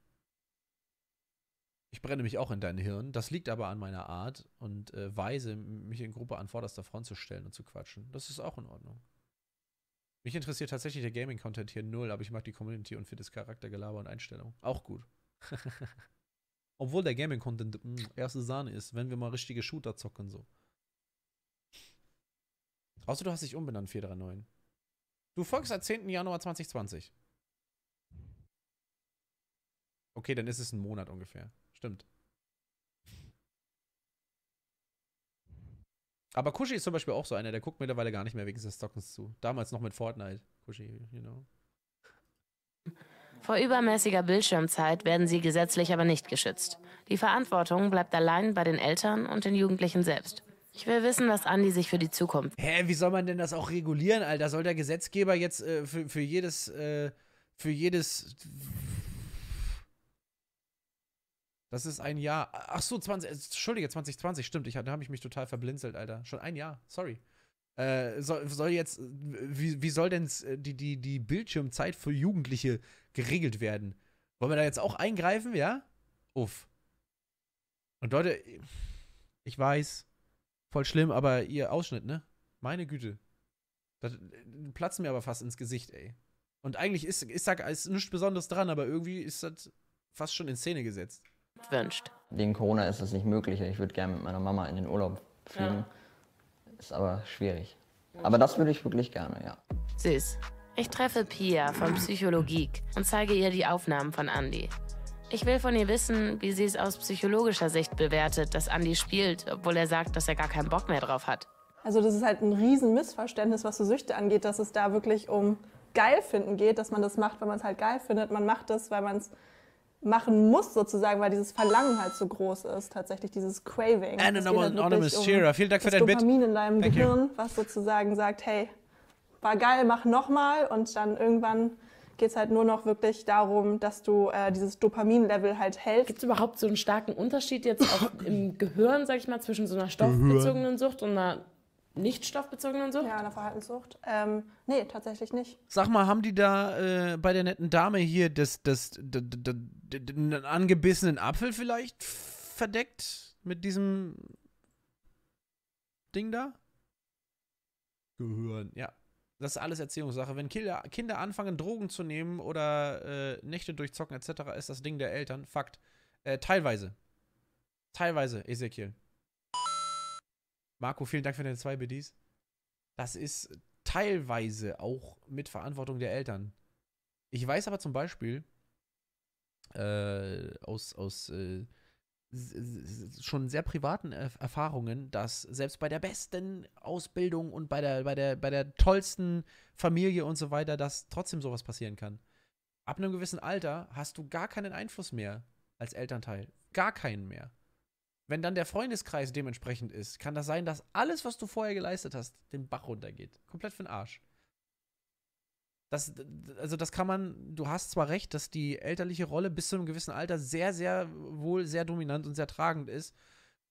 Ich brenne mich auch in dein Hirn. Das liegt aber an meiner Art und äh, Weise, mich in Gruppe an vorderster Front zu stellen und zu quatschen. Das ist auch in Ordnung. Mich interessiert tatsächlich der Gaming-Content hier null, aber ich mag die Community und für das Charaktergelaber und Einstellung. Auch gut. Obwohl der Gaming-Content mm, erste Sahne ist, wenn wir mal richtige Shooter zocken so. Außer du hast dich umbenannt, 439. Du folgst seit 10. Januar 2020. Okay, dann ist es ein Monat ungefähr. Stimmt. Aber Kushi ist zum Beispiel auch so einer, der guckt mittlerweile gar nicht mehr wegen des Stockens zu. Damals noch mit Fortnite. Kushi, you know. Vor übermäßiger Bildschirmzeit werden sie gesetzlich aber nicht geschützt. Die Verantwortung bleibt allein bei den Eltern und den Jugendlichen selbst. Ich will wissen, was Andi sich für die Zukunft. Hä, wie soll man denn das auch regulieren, Alter? Soll der Gesetzgeber jetzt äh, für, für jedes, äh, für jedes das ist ein Jahr. Ach so, 20, äh, Entschuldige, 2020, stimmt. Ich, da habe ich mich total verblinzelt, Alter. Schon ein Jahr, sorry. Äh, soll, soll, jetzt, wie, wie soll denn äh, die, die, die Bildschirmzeit für Jugendliche geregelt werden? Wollen wir da jetzt auch eingreifen, ja? Uff. Und Leute, ich weiß, voll schlimm, aber ihr Ausschnitt, ne? Meine Güte. Das äh, platzt mir aber fast ins Gesicht, ey. Und eigentlich ist, ich sag, ist nichts Besonderes dran, aber irgendwie ist das fast schon in Szene gesetzt wünscht. Wegen Corona ist das nicht möglich. Ich würde gerne mit meiner Mama in den Urlaub fliegen. Ja. Ist aber schwierig. Aber das würde ich wirklich gerne, ja. Süß. Ich treffe Pia von Psychologik und zeige ihr die Aufnahmen von Andy. Ich will von ihr wissen, wie sie es aus psychologischer Sicht bewertet, dass Andy spielt, obwohl er sagt, dass er gar keinen Bock mehr drauf hat. Also das ist halt ein riesen Missverständnis, was so Süchte angeht, dass es da wirklich um geil finden geht, dass man das macht, weil man es halt geil findet. Man macht es, weil man es machen muss, sozusagen, weil dieses Verlangen halt so groß ist, tatsächlich dieses Craving. Anonymous halt Anonymous Cheerer, vielen Dank für dein Bit. Dopamin in deinem Thank Gehirn, you. was sozusagen sagt, hey, war geil, mach nochmal und dann irgendwann geht es halt nur noch wirklich darum, dass du äh, dieses Dopaminlevel halt hältst. Gibt es überhaupt so einen starken Unterschied jetzt auch im Gehirn, sag ich mal, zwischen so einer stoffbezogenen Sucht und einer nicht stoffbezogenen Sucht? Ja, einer Verhaltenssucht. Ähm, nee, tatsächlich nicht. Sag mal, haben die da äh, bei der netten Dame hier das, das, das, das einen angebissenen Apfel vielleicht verdeckt mit diesem Ding da? Gehören, ja. Das ist alles Erziehungssache. Wenn Kinder, Kinder anfangen, Drogen zu nehmen oder äh, Nächte durchzocken etc., ist das Ding der Eltern. Fakt. Äh, teilweise. Teilweise, Ezekiel. Marco, vielen Dank für deine zwei BDs. Das ist teilweise auch mit Verantwortung der Eltern. Ich weiß aber zum Beispiel, äh, aus, aus äh, schon sehr privaten Erfahrungen, dass selbst bei der besten Ausbildung und bei der, bei der, bei der tollsten Familie und so weiter, dass trotzdem sowas passieren kann. Ab einem gewissen Alter hast du gar keinen Einfluss mehr als Elternteil. Gar keinen mehr. Wenn dann der Freundeskreis dementsprechend ist, kann das sein, dass alles, was du vorher geleistet hast, den Bach runtergeht. Komplett für den Arsch das, also das kann man, du hast zwar recht, dass die elterliche Rolle bis zu einem gewissen Alter sehr, sehr wohl sehr dominant und sehr tragend ist.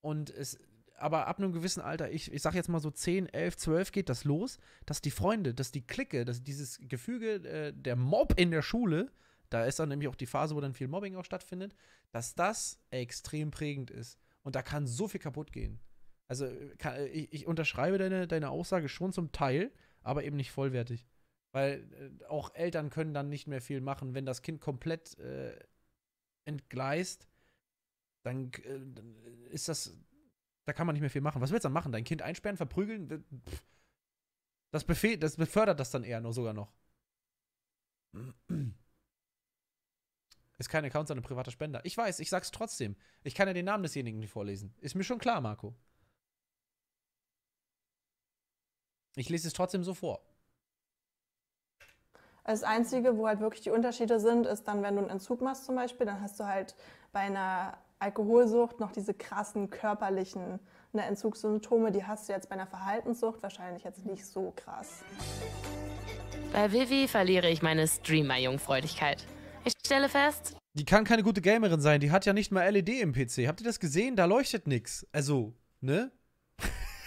Und es, aber ab einem gewissen Alter, ich, ich sag jetzt mal so 10, 11, 12 geht das los, dass die Freunde, dass die Clique, dass dieses Gefüge, äh, der Mob in der Schule, da ist dann nämlich auch die Phase, wo dann viel Mobbing auch stattfindet, dass das extrem prägend ist. Und da kann so viel kaputt gehen. Also äh, äh, ich, ich unterschreibe deine, deine Aussage schon zum Teil, aber eben nicht vollwertig. Weil äh, auch Eltern können dann nicht mehr viel machen. Wenn das Kind komplett äh, entgleist, dann, äh, ist das. Da kann man nicht mehr viel machen. Was willst du dann machen? Dein Kind einsperren, verprügeln? Das, Befehl, das befördert das dann eher nur sogar noch. Ist kein Account, sondern ein privater Spender. Ich weiß, ich sag's trotzdem. Ich kann ja den Namen desjenigen nicht vorlesen. Ist mir schon klar, Marco. Ich lese es trotzdem so vor. Das Einzige, wo halt wirklich die Unterschiede sind, ist dann, wenn du einen Entzug machst zum Beispiel, dann hast du halt bei einer Alkoholsucht noch diese krassen körperlichen ne, Entzugssymptome, die hast du jetzt bei einer Verhaltenssucht wahrscheinlich jetzt nicht so krass. Bei Vivi verliere ich meine Streamer-Jungfräulichkeit. Ich stelle fest, die kann keine gute Gamerin sein, die hat ja nicht mal LED im PC. Habt ihr das gesehen? Da leuchtet nichts. Also, ne?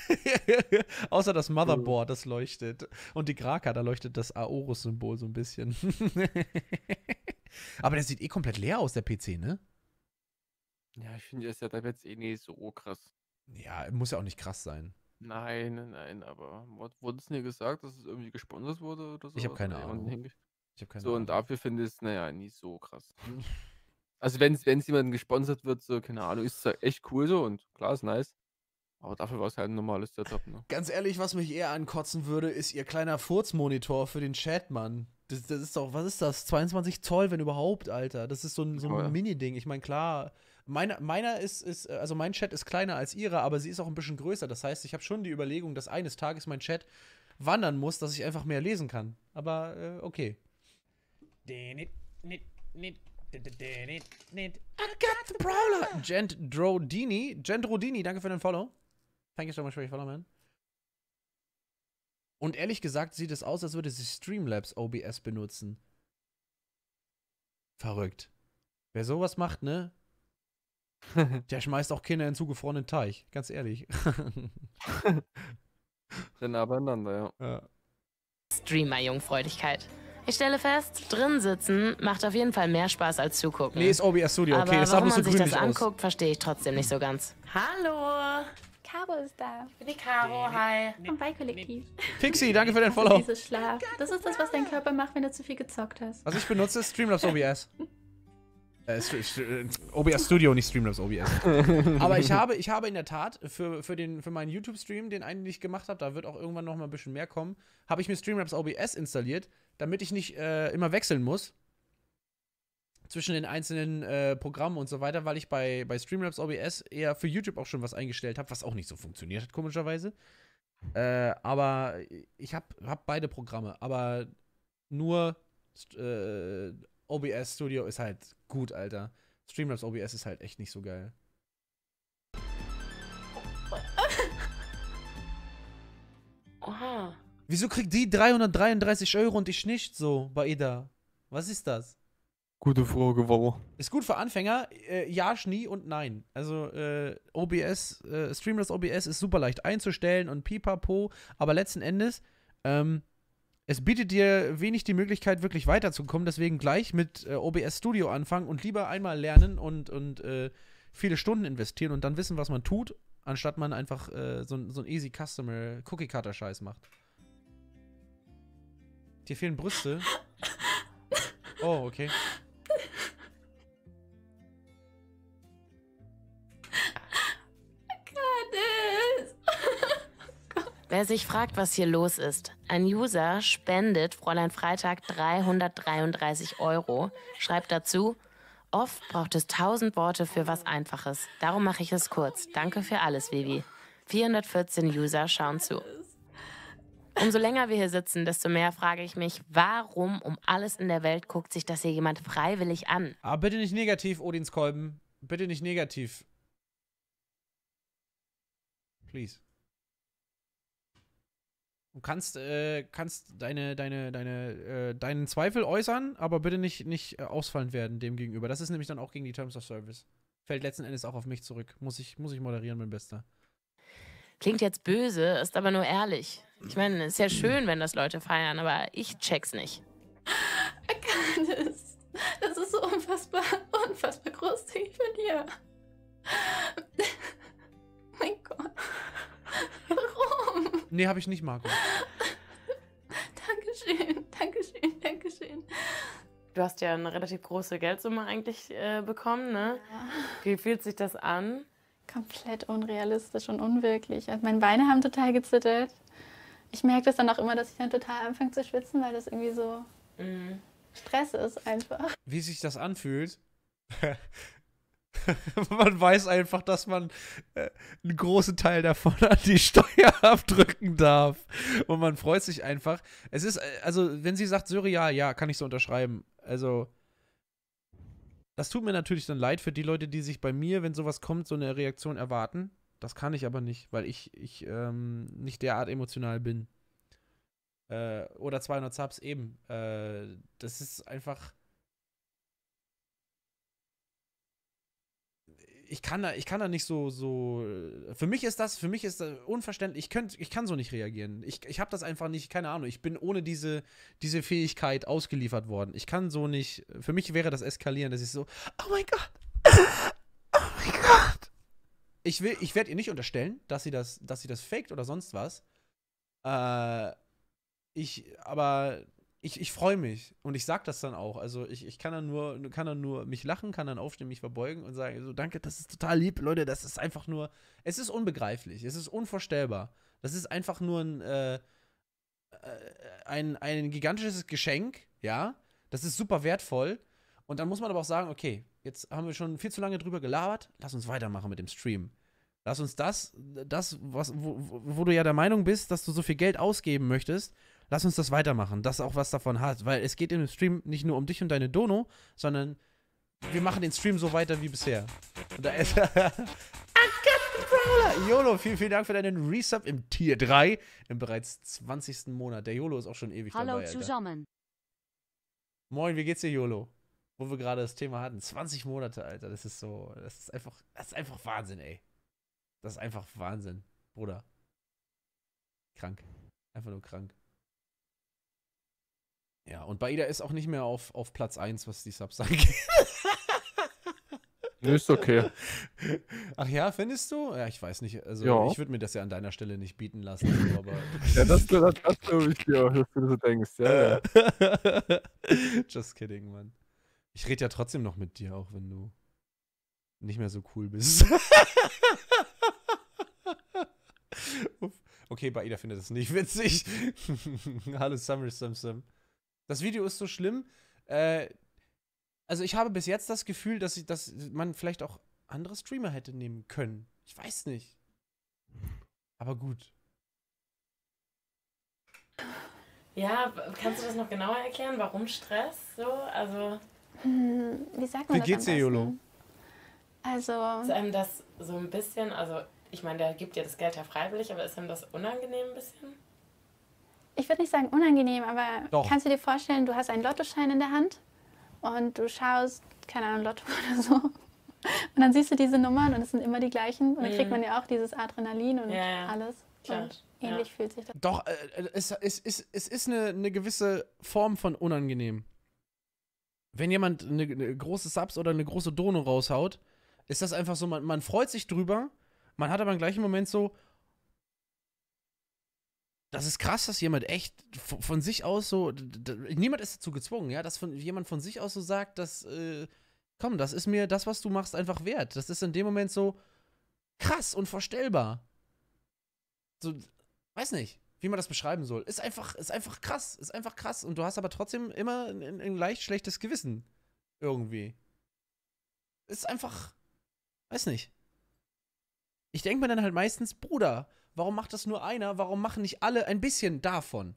Außer das hm. Motherboard, das leuchtet. Und die Kraka, da leuchtet das Aorus-Symbol so ein bisschen. Aber der sieht eh komplett leer aus, der PC, ne? Ja, ich finde, der Setup jetzt eh nicht so krass. Ja, muss ja auch nicht krass sein. Nein, nein, aber wurde es mir gesagt, dass es irgendwie gesponsert wurde oder so? Ich habe keine Ahnung. Ich hab keine so, Ahnung. und dafür finde ich es, naja, nie so krass. also, wenn es jemandem gesponsert wird, so, keine Ahnung, ist es echt cool so und klar, ist nice. Aber dafür war es halt ein normales Setup, ne? Ganz ehrlich, was mich eher ankotzen würde, ist ihr kleiner Furzmonitor für den Chat, Mann. Das, das ist doch, was ist das? 22 Zoll, wenn überhaupt, Alter. Das ist so ein, so ein oh, ja. Mini-Ding. Ich meine, klar, meiner, meiner ist, ist, also mein Chat ist kleiner als ihrer, aber sie ist auch ein bisschen größer. Das heißt, ich habe schon die Überlegung, dass eines Tages mein Chat wandern muss, dass ich einfach mehr lesen kann. Aber äh, okay. I got the brawler! Gent Drodini, Gent Rodini, danke für den Follow. Thank you so much for your follow, man. Und ehrlich gesagt sieht es aus, als würde sie Streamlabs OBS benutzen. Verrückt. Wer sowas macht, ne? Der schmeißt auch Kinder in zugefrorenen Teich, ganz ehrlich. Sehr aber einander, ja. ja. Streamer-Jungfräulichkeit. Ich stelle fest, drin sitzen macht auf jeden Fall mehr Spaß als zugucken. Nee, ist OBS Studio, okay. Aber das warum man so sich das anguckt, verstehe ich trotzdem nicht so ganz. Hallo! Caro ist da. Ich bin die Caro, hi. Vom Ballkollektiv. Pixie, danke für deinen Follow. Dieses Schlaf. Das ist das, was dein Körper macht, wenn du zu viel gezockt hast. Was ich benutze, ist Streamlabs OBS. OBS äh, äh, Studio, nicht Streamlabs OBS. Aber ich habe, ich habe in der Tat für, für, den, für meinen YouTube-Stream, den einen, den ich gemacht habe, da wird auch irgendwann noch mal ein bisschen mehr kommen, habe ich mir Streamlabs OBS installiert, damit ich nicht äh, immer wechseln muss zwischen den einzelnen äh, Programmen und so weiter, weil ich bei, bei Streamlabs OBS eher für YouTube auch schon was eingestellt habe, was auch nicht so funktioniert hat, komischerweise. Äh, aber ich habe hab beide Programme, aber nur äh, OBS Studio ist halt gut, Alter. Streamlabs OBS ist halt echt nicht so geil. Oha. Wieso kriegt die 333 Euro und ich nicht so bei Ida? Was ist das? Gute Frage, warum? Ist gut für Anfänger, äh, ja, Schnie und nein. Also äh, OBS, äh, Streamless OBS ist super leicht einzustellen und pipapo, aber letzten Endes, ähm, es bietet dir wenig die Möglichkeit, wirklich weiterzukommen, deswegen gleich mit äh, OBS Studio anfangen und lieber einmal lernen und, und äh, viele Stunden investieren und dann wissen, was man tut, anstatt man einfach äh, so, so ein easy Customer Cookie Cutter Scheiß macht. Dir fehlen Brüste. Oh, okay. Wer sich fragt, was hier los ist, ein User spendet Fräulein Freitag 333 Euro, schreibt dazu, oft braucht es tausend Worte für was Einfaches. Darum mache ich es kurz. Danke für alles, Vivi. 414 User schauen zu. Umso länger wir hier sitzen, desto mehr frage ich mich, warum um alles in der Welt guckt sich das hier jemand freiwillig an? Aber bitte nicht negativ, Odins Kolben. Bitte nicht negativ. Please. Du kannst, äh, kannst deine, deine, deine, äh, deinen Zweifel äußern, aber bitte nicht, nicht äh, ausfallend werden dem gegenüber. Das ist nämlich dann auch gegen die Terms of Service. Fällt letzten Endes auch auf mich zurück. Muss ich, muss ich moderieren, mein Bester. Klingt jetzt böse, ist aber nur ehrlich. Ich meine, es ist ja schön, wenn das Leute feiern, aber ich check's nicht. Candice, das ist so unfassbar, unfassbar großzügig von dir. mein Gott. Warum? bekommen? Nee, habe ich nicht, Marco. Dankeschön, Dankeschön, Dankeschön. Du hast ja eine relativ große Geldsumme eigentlich äh, bekommen, ne? Ja. Wie fühlt sich das an? Komplett unrealistisch und unwirklich. Also meine Beine haben total gezittert. Ich merke das dann auch immer, dass ich dann total anfange zu schwitzen, weil das irgendwie so mhm. Stress ist einfach. Wie sich das anfühlt, man weiß einfach, dass man äh, einen großen Teil davon an die Steuer abdrücken darf. Und man freut sich einfach. Es ist, äh, also, wenn sie sagt surreal, ja, kann ich so unterschreiben. Also, das tut mir natürlich dann leid für die Leute, die sich bei mir, wenn sowas kommt, so eine Reaktion erwarten. Das kann ich aber nicht, weil ich, ich ähm, nicht derart emotional bin. Äh, oder 200 Subs eben. Äh, das ist einfach ich kann da, ich kann da nicht so, so. Für mich ist das, für mich ist das äh, unverständlich. Ich, könnt, ich kann so nicht reagieren. Ich, ich habe das einfach nicht, keine Ahnung. Ich bin ohne diese, diese Fähigkeit ausgeliefert worden. Ich kann so nicht. Für mich wäre das eskalieren, Das ist so, oh mein Gott! Oh mein Gott! Ich, will, ich werde ihr nicht unterstellen, dass sie das, dass sie das faked oder sonst was. Äh, ich, aber ich, ich freue mich und ich sage das dann auch. Also ich, ich kann dann nur, kann dann nur mich lachen, kann dann aufstehen, mich verbeugen und sagen, so danke, das ist total lieb, Leute, das ist einfach nur, es ist unbegreiflich, es ist unvorstellbar. Das ist einfach nur ein, äh, äh ein, ein gigantisches Geschenk, ja, das ist super wertvoll. Und dann muss man aber auch sagen, okay, jetzt haben wir schon viel zu lange drüber gelabert, lass uns weitermachen mit dem Stream. Lass uns das, das, was, wo, wo du ja der Meinung bist, dass du so viel Geld ausgeben möchtest, lass uns das weitermachen, dass auch was davon hat, weil es geht im Stream nicht nur um dich und deine Dono, sondern wir machen den Stream so weiter wie bisher. Und da ist ah, er. YOLO, vielen, vielen Dank für deinen Resub im Tier 3 im bereits 20. Monat. Der YOLO ist auch schon ewig Hallo dabei. Hallo zusammen. Moin, wie geht's dir, YOLO? Wo wir gerade das Thema hatten. 20 Monate, Alter. Das ist so. Das ist einfach. Das ist einfach Wahnsinn, ey. Das ist einfach Wahnsinn, Bruder. Krank. Einfach nur krank. Ja, und Baida ist auch nicht mehr auf, auf Platz 1, was die Subs angeht. Nö, ist okay. Ach ja, findest du? Ja, ich weiß nicht. Also ja. ich würde mir das ja an deiner Stelle nicht bieten lassen. Aber ja, das, das, das glaube ich dir auch, dass du so denkst. Ja, ja. Just kidding, Mann. Ich rede ja trotzdem noch mit dir, auch wenn du nicht mehr so cool bist. okay, Baida findet das nicht witzig. Hallo Summer Sam Sam. Das Video ist so schlimm. Äh, also ich habe bis jetzt das Gefühl, dass, ich, dass man vielleicht auch andere Streamer hätte nehmen können. Ich weiß nicht. Aber gut. Ja, kannst du das noch genauer erklären? Warum Stress so? Also. Hm, wie sagt man wie das? geht's dir, Jolo? Also. Ist einem das so ein bisschen, also ich meine, der gibt dir das Geld ja freiwillig, aber ist einem das unangenehm ein bisschen? ich würde nicht sagen unangenehm, aber Doch. kannst du dir vorstellen, du hast einen Lottoschein in der Hand und du schaust, keine Ahnung, Lotto oder so. Und dann siehst du diese Nummern und es sind immer die gleichen. Und dann kriegt mhm. man ja auch dieses Adrenalin und ja, alles. Klar. Und ähnlich ja. fühlt sich das. Doch, äh, es, es, es, es ist eine, eine gewisse Form von unangenehm. Wenn jemand eine, eine große Subs oder eine große Dono raushaut, ist das einfach so, man, man freut sich drüber, man hat aber im gleichen Moment so, das ist krass, dass jemand echt von, von sich aus so, niemand ist dazu gezwungen, ja, dass von, jemand von sich aus so sagt, dass, äh, komm, das ist mir das, was du machst, einfach wert. Das ist in dem Moment so krass, und vorstellbar. So, weiß nicht, wie man das beschreiben soll. Ist einfach, ist einfach krass, ist einfach krass. Und du hast aber trotzdem immer ein, ein leicht schlechtes Gewissen. Irgendwie. Ist einfach, weiß nicht. Ich denke mir dann halt meistens, Bruder, Warum macht das nur einer? Warum machen nicht alle ein bisschen davon?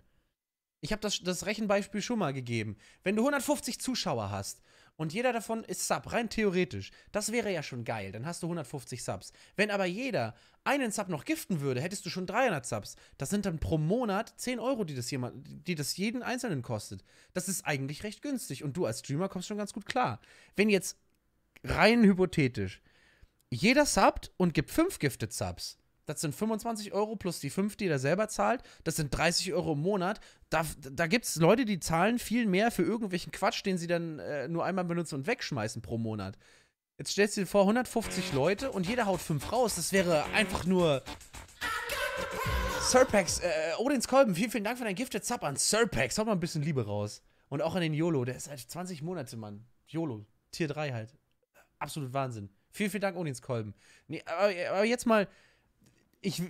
Ich habe das, das Rechenbeispiel schon mal gegeben. Wenn du 150 Zuschauer hast und jeder davon ist Sub, rein theoretisch, das wäre ja schon geil, dann hast du 150 Subs. Wenn aber jeder einen Sub noch giften würde, hättest du schon 300 Subs. Das sind dann pro Monat 10 Euro, die das, jemand, die das jeden Einzelnen kostet. Das ist eigentlich recht günstig und du als Streamer kommst schon ganz gut klar. Wenn jetzt rein hypothetisch jeder subbt und gibt 5 Gifted Subs, das sind 25 Euro plus die 5, die er selber zahlt. Das sind 30 Euro im Monat. Da, da gibt es Leute, die zahlen viel mehr für irgendwelchen Quatsch, den sie dann äh, nur einmal benutzen und wegschmeißen pro Monat. Jetzt stellst du dir vor, 150 Leute und jeder haut 5 raus. Das wäre einfach nur... Sirpex, äh, äh, Odins Kolben, vielen, vielen Dank für dein Gifted Sub an Sirpex. Hau mal ein bisschen Liebe raus. Und auch an den YOLO, der ist halt 20 Monate, Mann. YOLO, Tier 3 halt. Absolut Wahnsinn. Vielen, vielen Dank, Odins Kolben. Nee, aber, aber jetzt mal ich,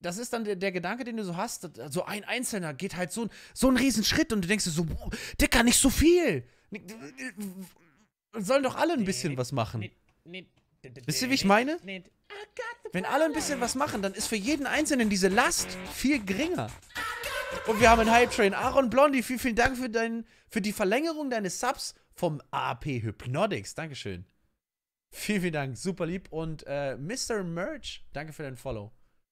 das ist dann der, der, Gedanke, den du so hast. So ein Einzelner geht halt so, so einen riesen Schritt und du denkst dir so, boah, Dicker, nicht so viel. Sollen doch alle ein bisschen was machen. Wisst ihr, wie ich meine? Wenn alle ein bisschen was machen, dann ist für jeden Einzelnen diese Last viel geringer. Und wir haben einen Hype Train. Aaron Blondie, vielen, vielen Dank für, dein, für die Verlängerung deines Subs vom AP Hypnotics. Dankeschön. Vielen, vielen Dank. Super lieb. Und äh, Mr. Merch, danke für dein Follow.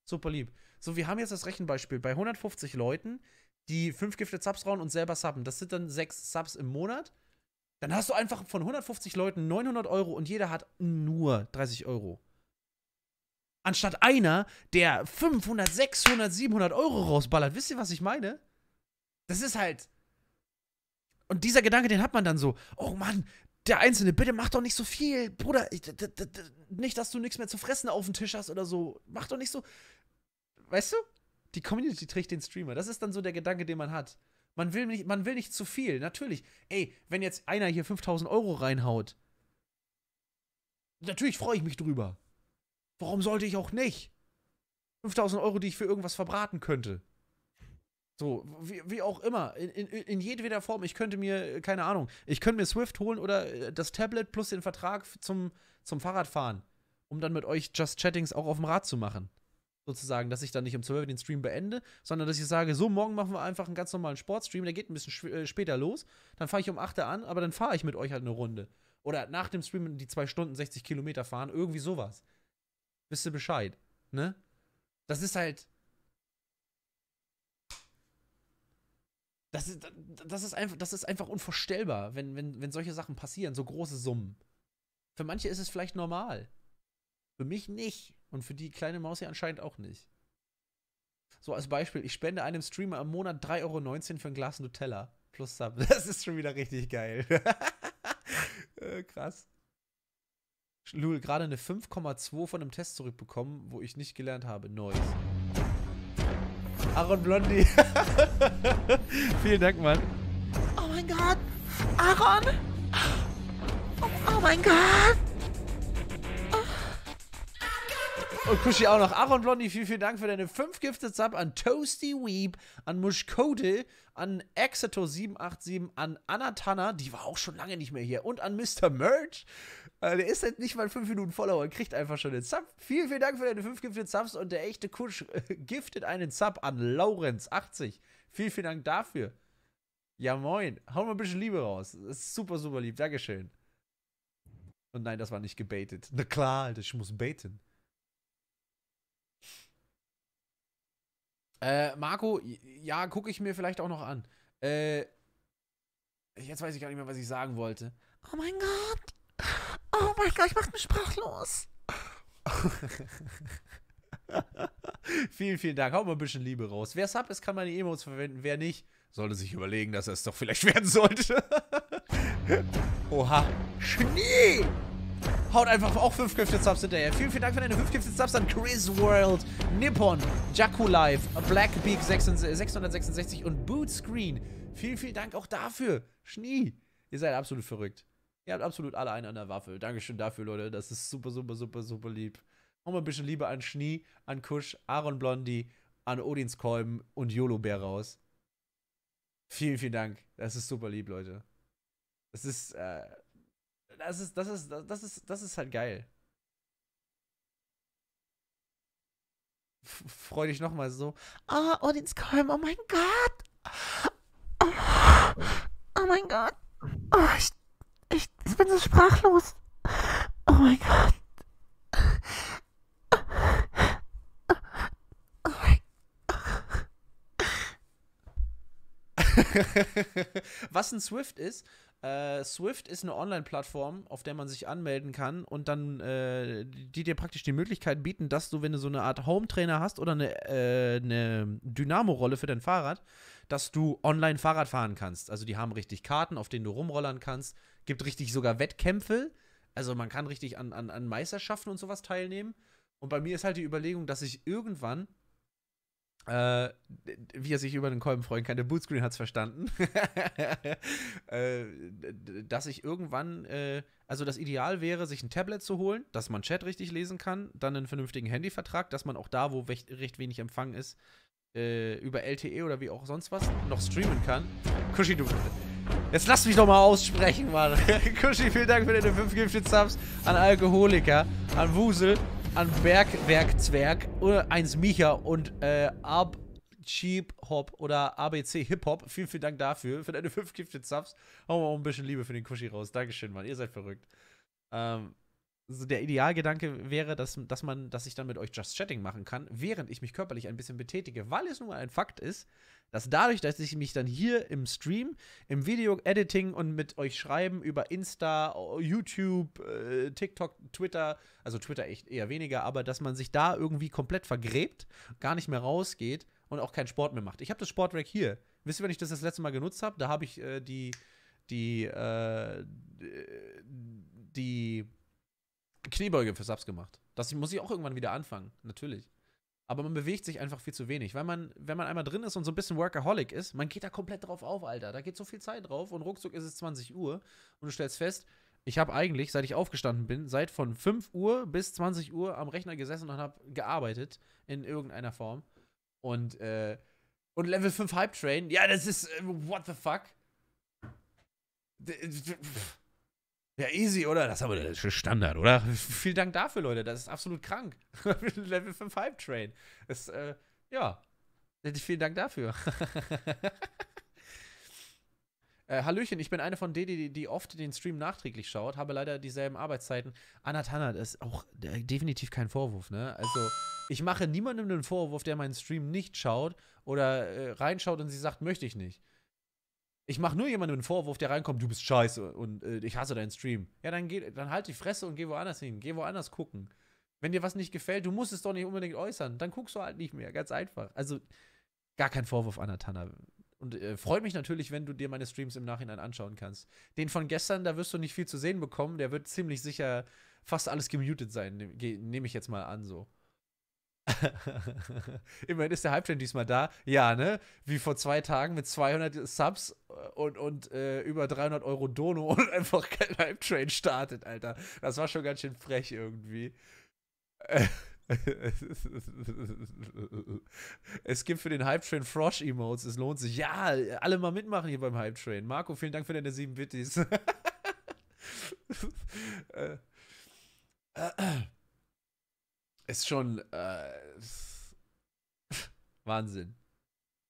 Super lieb. So, wir haben jetzt das Rechenbeispiel. Bei 150 Leuten, die 5 Gifte Subs rauen und selber subben. Das sind dann 6 Subs im Monat. Dann hast du einfach von 150 Leuten 900 Euro und jeder hat nur 30 Euro. Anstatt einer, der 500, 600, 700 Euro rausballert. Wisst ihr, was ich meine? Das ist halt. Und dieser Gedanke, den hat man dann so. Oh Mann, der Einzelne, bitte mach doch nicht so viel, Bruder. Ich, nicht, dass du nichts mehr zu fressen auf dem Tisch hast oder so. Mach doch nicht so. Weißt du? Die Community trägt den Streamer. Das ist dann so der Gedanke, den man hat. Man will nicht, man will nicht zu viel, natürlich. Ey, wenn jetzt einer hier 5000 Euro reinhaut, natürlich freue ich mich drüber. Warum sollte ich auch nicht? 5000 Euro, die ich für irgendwas verbraten könnte. So, wie, wie auch immer, in, in, in jedweder Form. Ich könnte mir, keine Ahnung, ich könnte mir Swift holen oder äh, das Tablet plus den Vertrag zum, zum Fahrradfahren, um dann mit euch Just Chattings auch auf dem Rad zu machen. Sozusagen, dass ich dann nicht um 12 den Stream beende, sondern dass ich sage, so, morgen machen wir einfach einen ganz normalen Sportstream, der geht ein bisschen äh, später los, dann fahre ich um 8 Uhr an, aber dann fahre ich mit euch halt eine Runde. Oder nach dem Stream die 2 Stunden 60 Kilometer fahren, irgendwie sowas. Wisst ihr Bescheid, ne? Das ist halt, Das ist, das ist, einfach, das ist einfach unvorstellbar, wenn, wenn, wenn solche Sachen passieren, so große Summen. Für manche ist es vielleicht normal. Für mich nicht. Und für die kleine Maus hier anscheinend auch nicht. So als Beispiel, ich spende einem Streamer im Monat 3,19 Euro für ein Glas Nutella. Plus Sub. Das ist schon wieder richtig geil. Äh, krass. Lul, gerade eine 5,2 von einem Test zurückbekommen, wo ich nicht gelernt habe. Neues. Nice. Aaron Blondie. Vielen Dank, Mann. Oh mein Gott. Aaron. Oh, oh mein Gott. Oh. Und Kushi auch noch. Aaron Blondie, vielen, vielen Dank für deine 5 Gifte Sub an Toasty Weep, an Mushkode, an Exeto787, an Anatana, die war auch schon lange nicht mehr hier, und an Mr. Merch. Äh, der ist halt nicht mal fünf Minuten Follower und kriegt einfach schon den Sub. Vielen, vielen Dank für deine fünf Gifted Subs und der echte Kusch äh, giftet einen Sub an Laurenz80. Vielen, vielen Dank dafür. Ja, moin. Hau mal ein bisschen Liebe raus. Das ist super, super lieb. Dankeschön. Und nein, das war nicht gebaitet. Na klar, Alter, ich muss baiten. Äh, Marco, ja, gucke ich mir vielleicht auch noch an. Äh, jetzt weiß ich gar nicht mehr, was ich sagen wollte. Oh mein Gott. Oh mein Gott, ich mach mich sprachlos. vielen, vielen Dank. Hau mal ein bisschen Liebe raus. Wer Sub ist, kann meine Emotes verwenden. Wer nicht, sollte sich überlegen, dass er es doch vielleicht werden sollte. Oha. Schnee! Haut einfach auch 5 Gifted Subs hinterher. Vielen, vielen Dank für deine 5 Gifted Subs an Chris World, Nippon, Jaku Life, Blackbeak 666 und Boot Screen. Vielen, vielen Dank auch dafür. Schnee, ihr seid absolut verrückt. Ihr habt absolut alle einen an der Waffel. Dankeschön dafür, Leute. Das ist super, super, super, super lieb. Auch mal ein bisschen Liebe an Schnee, an Kusch, Aaron Blondie, an Odinskolben und Yolo-Bär raus. Vielen, vielen Dank. Das ist super lieb, Leute. Das ist, äh, das ist, das ist, das ist, das ist halt geil. Freu dich nochmal so. Ah, oh, Odinskolben, oh mein Gott! Oh, oh mein Gott! Oh, ich ich, ich bin so sprachlos. Oh mein Gott. Oh mein Was ein Swift ist, äh, Swift ist eine Online-Plattform, auf der man sich anmelden kann und dann äh, die dir praktisch die Möglichkeit bieten, dass du, wenn du so eine Art Home-Trainer hast oder eine, äh, eine Dynamo-Rolle für dein Fahrrad, dass du online Fahrrad fahren kannst. Also die haben richtig Karten, auf denen du rumrollern kannst. Gibt richtig sogar Wettkämpfe. Also man kann richtig an, an, an Meisterschaften und sowas teilnehmen. Und bei mir ist halt die Überlegung, dass ich irgendwann, äh, wie er sich über den Kolben freuen kann, der Bootscreen hat es verstanden, äh, dass ich irgendwann, äh, also das Ideal wäre, sich ein Tablet zu holen, dass man Chat richtig lesen kann, dann einen vernünftigen Handyvertrag, dass man auch da, wo recht, recht wenig Empfang ist, äh, über LTE oder wie auch sonst was noch streamen kann. Kushi, du. Jetzt lass mich doch mal aussprechen, Mann. Kuschi, vielen Dank für deine 5 Gifted Subs an Alkoholiker, an Wusel, an Bergwerkzwerg, 1 Micha und äh, Ab Cheap Hop oder ABC Hip Hop. Vielen, vielen Dank dafür, für deine 5 Gifted Subs. Hauen wir auch ein bisschen Liebe für den Kuschi raus. Dankeschön, Mann. Ihr seid verrückt. Ähm, also der Idealgedanke wäre, dass, dass man, dass ich dann mit euch Just Chatting machen kann, während ich mich körperlich ein bisschen betätige, weil es nun mal ein Fakt ist, dass dadurch, dass ich mich dann hier im Stream, im Video-Editing und mit euch schreiben über Insta, YouTube, äh, TikTok, Twitter, also Twitter echt eher weniger, aber dass man sich da irgendwie komplett vergräbt, gar nicht mehr rausgeht und auch keinen Sport mehr macht. Ich habe das Sportrack hier. Wisst ihr, wenn ich das das letzte Mal genutzt habe? Da habe ich äh, die, die, äh, die Kniebeuge für Subs gemacht. Das muss ich auch irgendwann wieder anfangen, natürlich. Aber man bewegt sich einfach viel zu wenig, weil man, wenn man einmal drin ist und so ein bisschen Workaholic ist, man geht da komplett drauf auf, Alter. Da geht so viel Zeit drauf und ruckzuck ist es 20 Uhr und du stellst fest, ich habe eigentlich, seit ich aufgestanden bin, seit von 5 Uhr bis 20 Uhr am Rechner gesessen und habe gearbeitet in irgendeiner Form. Und, äh, und Level 5 Hype Train, ja, das ist, äh, what the fuck? D ja, easy, oder? Das ist aber das ist Standard, oder? Vielen Dank dafür, Leute. Das ist absolut krank. Level 5 Hype Train. Das, äh, ja. Vielen Dank dafür. Äh, Hallöchen, ich bin eine von denen, die, die, oft den Stream nachträglich schaut, habe leider dieselben Arbeitszeiten. Anatana, das ist auch äh, definitiv kein Vorwurf, ne? Also, ich mache niemandem einen Vorwurf, der meinen Stream nicht schaut oder äh, reinschaut und sie sagt, möchte ich nicht. Ich mache nur jemandem einen Vorwurf, der reinkommt, du bist scheiße und äh, ich hasse deinen Stream. Ja, dann, geh, dann halt die Fresse und geh woanders hin. Geh woanders gucken. Wenn dir was nicht gefällt, du musst es doch nicht unbedingt äußern. Dann guckst du halt nicht mehr. Ganz einfach. Also, gar kein Vorwurf an Atana. Und äh, freut mich natürlich, wenn du dir meine Streams im Nachhinein anschauen kannst. Den von gestern, da wirst du nicht viel zu sehen bekommen. Der wird ziemlich sicher fast alles gemutet sein, ne, nehme nehm ich jetzt mal an so. Immerhin ist der Hype-Train diesmal da. Ja, ne? Wie vor zwei Tagen mit 200 Subs äh, und, und äh, über 300 Euro Dono und einfach kein Hype-Train startet, Alter. Das war schon ganz schön frech irgendwie. es gibt für den Hype-Train Frosch-Emotes. Es lohnt sich. Ja, alle mal mitmachen hier beim Hype-Train. Marco, vielen Dank für deine sieben Bitties. äh, äh. ist schon äh, Wahnsinn.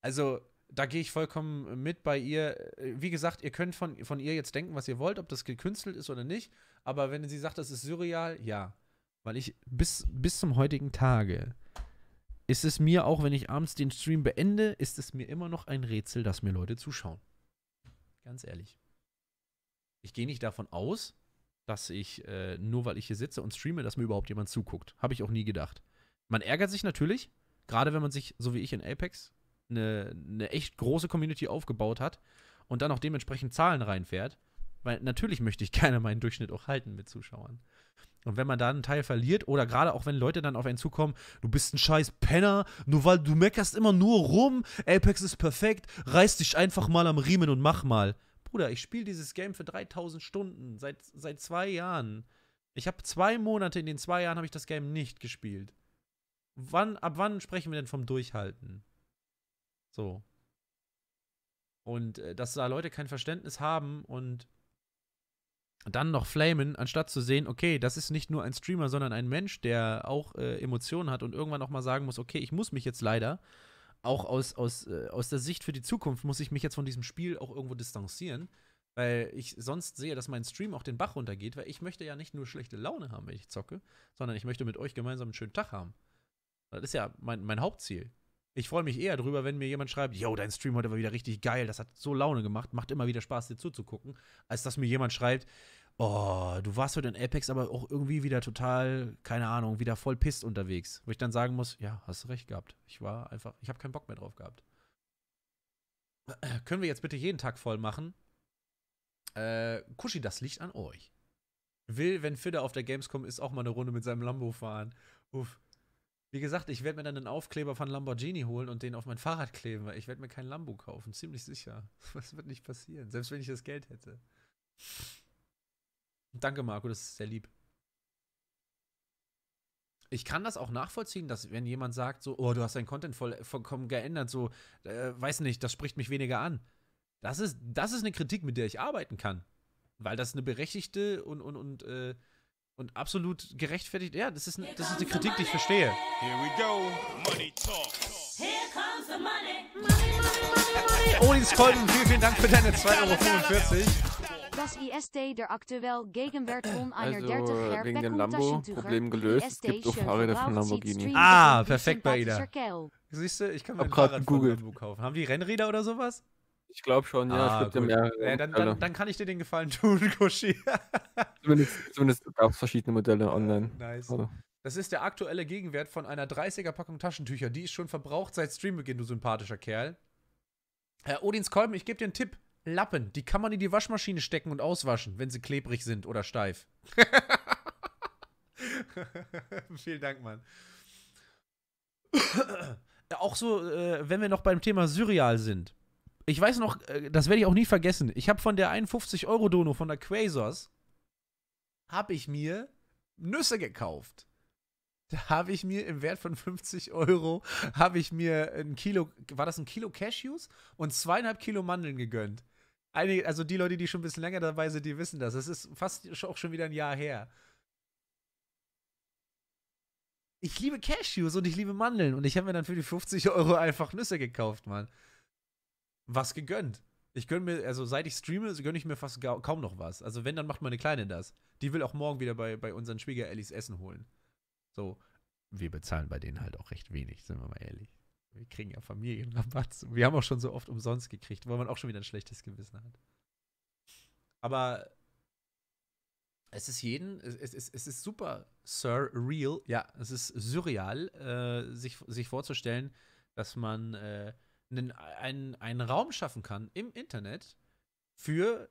Also, da gehe ich vollkommen mit bei ihr. Äh, wie gesagt, ihr könnt von, von ihr jetzt denken, was ihr wollt, ob das gekünstelt ist oder nicht. Aber wenn sie sagt, das ist surreal, ja. Weil ich bis, bis zum heutigen Tage ist es mir, auch wenn ich abends den Stream beende, ist es mir immer noch ein Rätsel, dass mir Leute zuschauen. Ganz ehrlich. Ich gehe nicht davon aus, dass ich, äh, nur weil ich hier sitze und streame, dass mir überhaupt jemand zuguckt. Habe ich auch nie gedacht. Man ärgert sich natürlich, gerade wenn man sich, so wie ich in Apex, eine, eine echt große Community aufgebaut hat und dann auch dementsprechend Zahlen reinfährt. Weil natürlich möchte ich gerne meinen Durchschnitt auch halten mit Zuschauern. Und wenn man da einen Teil verliert, oder gerade auch wenn Leute dann auf einen zukommen, du bist ein scheiß Penner, nur weil du meckerst immer nur rum, Apex ist perfekt, reiß dich einfach mal am Riemen und mach mal. Bruder, ich spiele dieses Game für 3000 Stunden seit, seit zwei Jahren. Ich habe zwei Monate, in den zwei Jahren habe ich das Game nicht gespielt. Wann, ab wann sprechen wir denn vom Durchhalten? So. Und äh, dass da Leute kein Verständnis haben und dann noch flamen, anstatt zu sehen, okay, das ist nicht nur ein Streamer, sondern ein Mensch, der auch äh, Emotionen hat und irgendwann auch mal sagen muss, okay, ich muss mich jetzt leider auch aus, aus, äh, aus der Sicht für die Zukunft muss ich mich jetzt von diesem Spiel auch irgendwo distanzieren, weil ich sonst sehe, dass mein Stream auch den Bach runtergeht, weil ich möchte ja nicht nur schlechte Laune haben, wenn ich zocke, sondern ich möchte mit euch gemeinsam einen schönen Tag haben. Das ist ja mein, mein Hauptziel. Ich freue mich eher drüber, wenn mir jemand schreibt, yo, dein Stream heute war wieder richtig geil, das hat so Laune gemacht, macht immer wieder Spaß, dir zuzugucken, als dass mir jemand schreibt, oh, du warst heute in Apex, aber auch irgendwie wieder total, keine Ahnung, wieder voll pisst unterwegs. Wo ich dann sagen muss, ja, hast du recht gehabt. Ich war einfach, ich habe keinen Bock mehr drauf gehabt. können wir jetzt bitte jeden Tag voll machen? Äh, Kushi, das liegt an euch. Will, wenn Fidder auf der Gamescom ist, auch mal eine Runde mit seinem Lambo fahren. Uff. Wie gesagt, ich werde mir dann einen Aufkleber von Lamborghini holen und den auf mein Fahrrad kleben, weil ich werde mir kein Lambo kaufen, ziemlich sicher. Das wird nicht passieren, selbst wenn ich das Geld hätte. Danke, Marco, das ist sehr lieb. Ich kann das auch nachvollziehen, dass wenn jemand sagt, so, oh, du hast deinen Content voll, vollkommen geändert, so, äh, weiß nicht, das spricht mich weniger an. Das ist, das ist eine Kritik, mit der ich arbeiten kann. Weil das eine berechtigte und, und, und, äh, und absolut gerechtfertigt. Ja, das ist, ne, das ist eine Kritik, die ich verstehe. Here we go. Money talk. Here comes the money. Money, money, money, money. Olins oh, Kolben, vielen, vielen Dank für deine 2,45 Euro das ISD der aktuell gegenwärtig einer also, wegen dem Lambo-Problem gelöst. Es gibt auch Fahrräder von Lamborghini. Ah, perfekt, Maida. Siehst du, ich kann mir gerade Fahrrad Lambo kaufen. Haben die Rennräder oder sowas? Ich glaube schon, ja. Ah, ja dann, dann, dann, kann ich dir den Gefallen tun, Koshi. zumindest zumindest gab es verschiedene Modelle online. Nice. Also. Das ist der aktuelle Gegenwert von einer 30er-Packung Taschentücher. Die ist schon verbraucht seit Streambeginn, du sympathischer Kerl. Herr äh, Odins Kolben, ich gebe dir einen Tipp. Lappen. Die kann man in die Waschmaschine stecken und auswaschen, wenn sie klebrig sind oder steif. Vielen Dank, Mann. Äh, auch so, äh, wenn wir noch beim Thema Surreal sind. Ich weiß noch, äh, das werde ich auch nie vergessen. Ich habe von der 51-Euro-Dono von der Quasars, habe ich mir Nüsse gekauft. Da habe ich mir im Wert von 50 Euro, habe ich mir ein Kilo, war das ein Kilo Cashews und zweieinhalb Kilo Mandeln gegönnt einige, also die Leute, die schon ein bisschen länger dabei sind, die wissen das. Es ist fast auch schon wieder ein Jahr her. Ich liebe Cashews und ich liebe Mandeln. Und ich habe mir dann für die 50 Euro einfach Nüsse gekauft, Mann. Was gegönnt. Ich gönne mir, also seit ich streame, gönne ich mir fast kaum noch was. Also wenn, dann macht meine Kleine das. Die will auch morgen wieder bei, bei unseren Schwieger-Ellis Essen holen. So, wir bezahlen bei denen halt auch recht wenig, sind wir mal ehrlich. Wir kriegen ja Familienrabatt. Wir haben auch schon so oft umsonst gekriegt, weil man auch schon wieder ein schlechtes Gewissen hat. Aber es ist jeden, es, es, es ist super surreal, ja, es ist surreal, äh, sich, sich vorzustellen, dass man äh, einen, einen, einen Raum schaffen kann im Internet für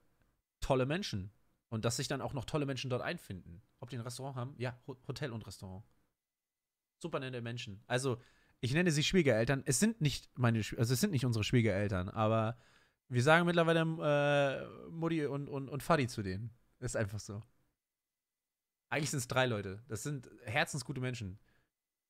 tolle Menschen. Und dass sich dann auch noch tolle Menschen dort einfinden. Ob die ein Restaurant haben? Ja, Hotel und Restaurant. Super nette Menschen. Also, ich nenne sie Schwiegereltern. Es sind nicht meine, also es sind nicht unsere Schwiegereltern, aber wir sagen mittlerweile äh, Mutti und, und, und Fadi zu denen. Ist einfach so. Eigentlich sind es drei Leute. Das sind herzensgute Menschen.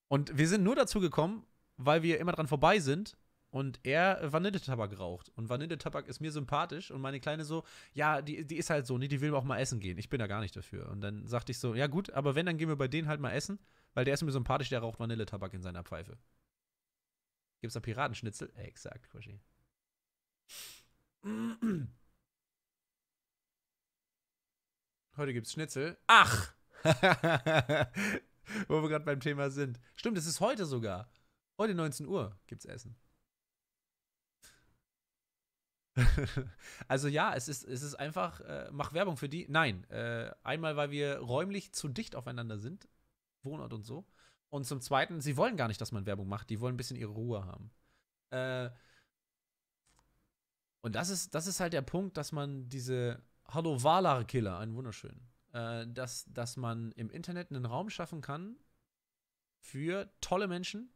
Und wir sind nur dazu gekommen, weil wir immer dran vorbei sind und er Vanilletabak raucht. Und Vanilletabak ist mir sympathisch und meine Kleine so, ja, die, die ist halt so, ne, die will auch mal essen gehen. Ich bin da gar nicht dafür. Und dann sagte ich so, ja gut, aber wenn, dann gehen wir bei denen halt mal essen, weil der ist mir sympathisch, der raucht Vanilletabak in seiner Pfeife. Gibt's da Piratenschnitzel? Äh, exakt, Quashi. Heute gibt's Schnitzel. Ach! Wo wir gerade beim Thema sind. Stimmt, es ist heute sogar. Heute 19 Uhr gibt's Essen. also ja, es ist, es ist einfach, äh, mach Werbung für die. Nein, äh, einmal, weil wir räumlich zu dicht aufeinander sind, Wohnort und so. Und zum Zweiten, sie wollen gar nicht, dass man Werbung macht. Die wollen ein bisschen ihre Ruhe haben. Äh, und das ist, das ist halt der Punkt, dass man diese Hallo Valar-Killer, einen wunderschönen, äh, dass, dass man im Internet einen Raum schaffen kann für tolle Menschen,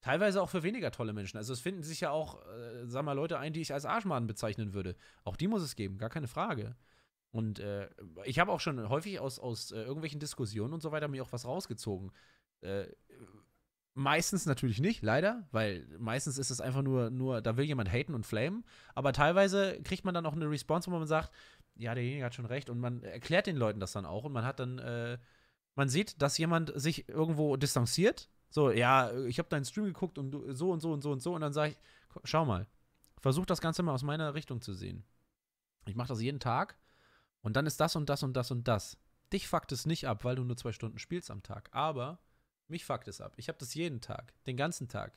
Teilweise auch für weniger tolle Menschen. Also es finden sich ja auch, äh, sag mal, Leute ein, die ich als Arschmaden bezeichnen würde. Auch die muss es geben, gar keine Frage. Und äh, ich habe auch schon häufig aus, aus äh, irgendwelchen Diskussionen und so weiter mir auch was rausgezogen. Äh, meistens natürlich nicht, leider, weil meistens ist es einfach nur, nur, da will jemand haten und flamen. Aber teilweise kriegt man dann auch eine Response, wo man sagt, ja, derjenige hat schon recht und man erklärt den Leuten das dann auch und man hat dann, äh, man sieht, dass jemand sich irgendwo distanziert. So, ja, ich habe deinen Stream geguckt und du, so und so und so und so und dann sage ich, schau mal, versuch das Ganze mal aus meiner Richtung zu sehen. Ich mache das jeden Tag und dann ist das und das und das und das. Dich fuckt es nicht ab, weil du nur zwei Stunden spielst am Tag, aber mich fuckt es ab. Ich habe das jeden Tag, den ganzen Tag.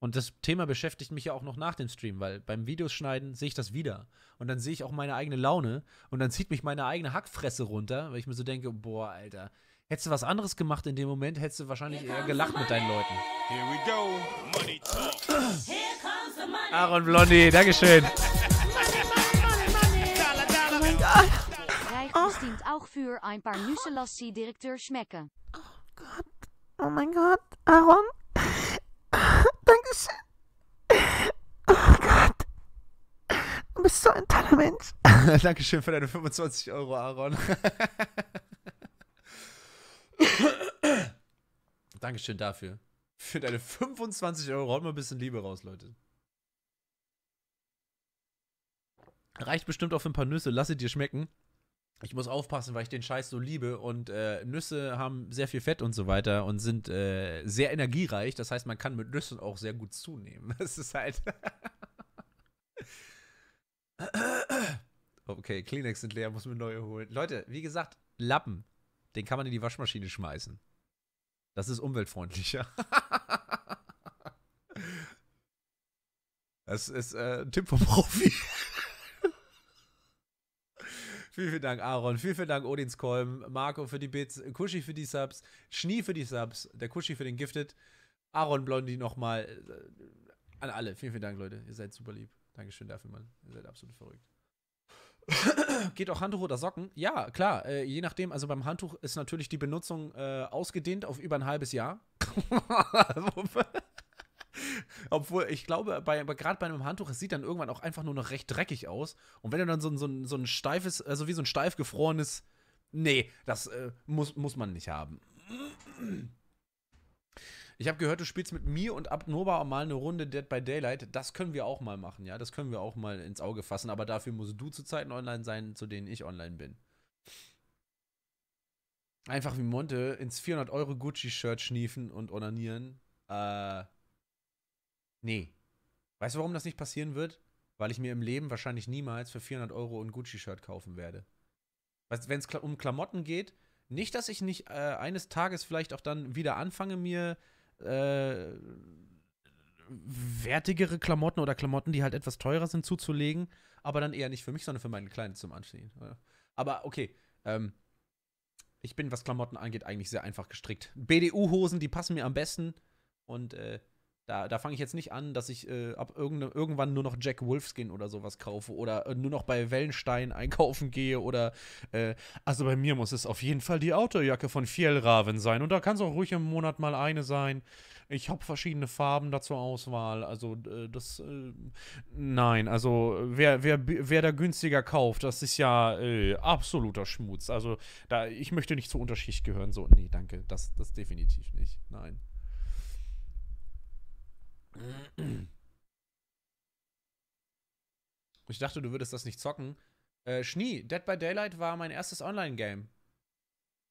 Und das Thema beschäftigt mich ja auch noch nach dem Stream, weil beim Videoschneiden sehe ich das wieder. Und dann sehe ich auch meine eigene Laune und dann zieht mich meine eigene Hackfresse runter, weil ich mir so denke, boah, Alter, hättest du was anderes gemacht in dem Moment, hättest du wahrscheinlich eher gelacht mit deinen Leuten. Here we go. Money talk. Here comes the money. Aaron Blondie, Dankeschön. oh mein Gott. Reicht bestimmt auch für ein paar Nuschelassi-Direkteur schmecken. Oh Gott. Oh mein Gott, Aaron. Dankeschön. Oh Gott. Du bist so ein toller Mensch. Dankeschön für deine 25 Euro, Aaron. Dankeschön dafür. Für deine 25 Euro. Haut mal ein bisschen Liebe raus, Leute. Reicht bestimmt auch für ein paar Nüsse. Lass sie dir schmecken ich muss aufpassen, weil ich den Scheiß so liebe. Und äh, Nüsse haben sehr viel Fett und so weiter und sind äh, sehr energiereich. Das heißt, man kann mit Nüssen auch sehr gut zunehmen. Das ist halt. okay, Kleenex sind leer, muss mir neue holen. Leute, wie gesagt, Lappen, den kann man in die Waschmaschine schmeißen. Das ist umweltfreundlicher. das ist äh, ein Tipp vom Profi. Vielen, vielen Dank, Aaron. Vielen, vielen Dank, Odins Odinskolm. Marco für die Bits. Kushi für die Subs. Schnie für die Subs. Der Kushi für den Gifted. Aaron Blondie nochmal. Äh, an alle. Vielen, vielen Dank, Leute. Ihr seid super lieb. Dankeschön dafür, Mann. Ihr seid absolut verrückt. Geht auch Handtuch oder Socken? Ja, klar. Äh, je nachdem. Also beim Handtuch ist natürlich die Benutzung äh, ausgedehnt auf über ein halbes Jahr. Also, obwohl, ich glaube, bei, gerade bei einem Handtuch, es sieht dann irgendwann auch einfach nur noch recht dreckig aus. Und wenn du dann so, ein, so, so ein steifes, also wie so ein steif gefrorenes, nee, das äh, muss, muss man nicht haben. Ich habe gehört, du spielst mit mir und Abnoba mal eine Runde Dead by Daylight. Das können wir auch mal machen, ja. Das können wir auch mal ins Auge fassen. Aber dafür musst du zu Zeiten online sein, zu denen ich online bin. Einfach wie Monte ins 400 Euro Gucci-Shirt schniefen und onanieren. Äh, Nee. Weißt du, warum das nicht passieren wird? Weil ich mir im Leben wahrscheinlich niemals für 400 Euro ein Gucci-Shirt kaufen werde. Weißt wenn es um Klamotten geht, nicht, dass ich nicht äh, eines Tages vielleicht auch dann wieder anfange, mir äh, wertigere Klamotten oder Klamotten, die halt etwas teurer sind, zuzulegen, aber dann eher nicht für mich, sondern für meine Kleinen zum Anziehen. Aber okay, ähm, ich bin, was Klamotten angeht, eigentlich sehr einfach gestrickt. BDU-Hosen, die passen mir am besten und äh, da, da fange ich jetzt nicht an, dass ich äh, ab irgendwann nur noch Jack Wolfskin oder sowas kaufe oder äh, nur noch bei Wellenstein einkaufen gehe oder. Äh, also bei mir muss es auf jeden Fall die Autojacke von Fjellraven sein und da kann es auch ruhig im Monat mal eine sein. Ich habe verschiedene Farben da zur Auswahl. Also äh, das. Äh, nein, also wer, wer, wer da günstiger kauft, das ist ja äh, absoluter Schmutz. Also da, ich möchte nicht zur Unterschicht gehören. So, nee, danke. Das, das definitiv nicht. Nein. Ich dachte, du würdest das nicht zocken. Äh, Schnie, Dead by Daylight war mein erstes Online-Game.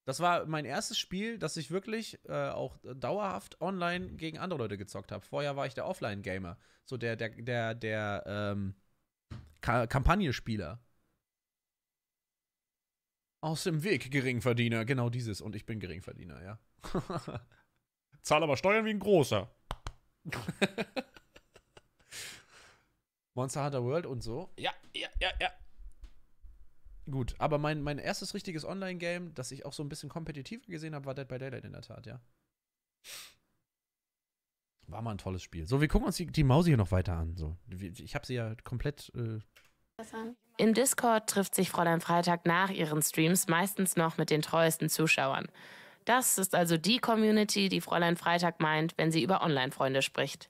Das war mein erstes Spiel, das ich wirklich äh, auch dauerhaft online gegen andere Leute gezockt habe. Vorher war ich der Offline-Gamer. So der, der, der, der, ähm, Ka Kampagnenspieler. Aus dem Weg, Geringverdiener. Genau dieses. Und ich bin Geringverdiener, ja. Zahle aber Steuern wie ein Großer. Monster Hunter World und so. Ja, ja, ja, ja. Gut, aber mein, mein erstes richtiges Online-Game, das ich auch so ein bisschen kompetitiver gesehen habe, war Dead by Daylight in der Tat, ja. War mal ein tolles Spiel. So, wir gucken uns die, die Maus hier noch weiter an. So, ich habe sie ja komplett. Äh Im Discord trifft sich Fräulein Freitag nach ihren Streams meistens noch mit den treuesten Zuschauern. Das ist also die Community, die Fräulein Freitag meint, wenn sie über Online-Freunde spricht.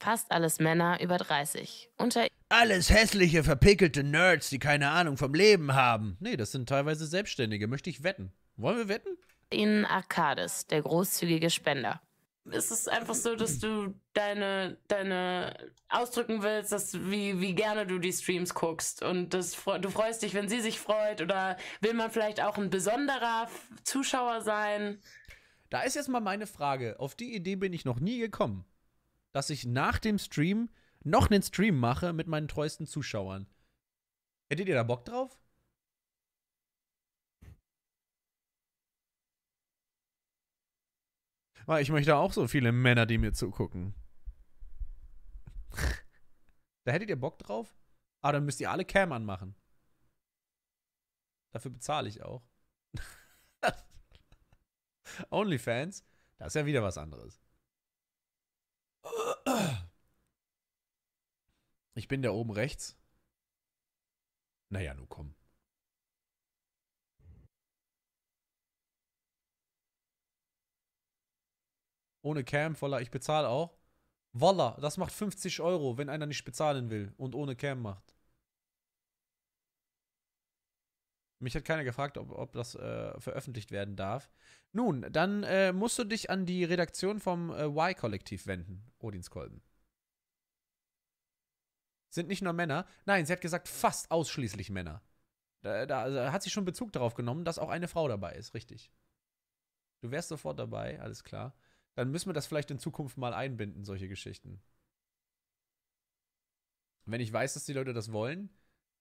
Fast alles Männer über 30. Unter alles hässliche, verpickelte Nerds, die keine Ahnung vom Leben haben. Nee, das sind teilweise Selbstständige, möchte ich wetten. Wollen wir wetten? In Arcades, der großzügige Spender ist es einfach so, dass du deine, deine ausdrücken willst, dass wie, wie gerne du die Streams guckst und das, du freust dich, wenn sie sich freut oder will man vielleicht auch ein besonderer Zuschauer sein? Da ist jetzt mal meine Frage. Auf die Idee bin ich noch nie gekommen, dass ich nach dem Stream noch einen Stream mache mit meinen treuesten Zuschauern. Hättet ihr da Bock drauf? Weil ich möchte auch so viele Männer, die mir zugucken. da hättet ihr Bock drauf? Ah, dann müsst ihr alle Cam anmachen. Dafür bezahle ich auch. OnlyFans, das ist ja wieder was anderes. Ich bin da oben rechts. Naja, nun komm. Ohne Cam, voller, ich bezahle auch. Voila, das macht 50 Euro, wenn einer nicht bezahlen will und ohne Cam macht. Mich hat keiner gefragt, ob, ob das äh, veröffentlicht werden darf. Nun, dann äh, musst du dich an die Redaktion vom äh, Y-Kollektiv wenden, Odinskolben. Sind nicht nur Männer. Nein, sie hat gesagt, fast ausschließlich Männer. Da, da also hat sie schon Bezug darauf genommen, dass auch eine Frau dabei ist, richtig. Du wärst sofort dabei, alles klar dann müssen wir das vielleicht in Zukunft mal einbinden, solche Geschichten. Wenn ich weiß, dass die Leute das wollen,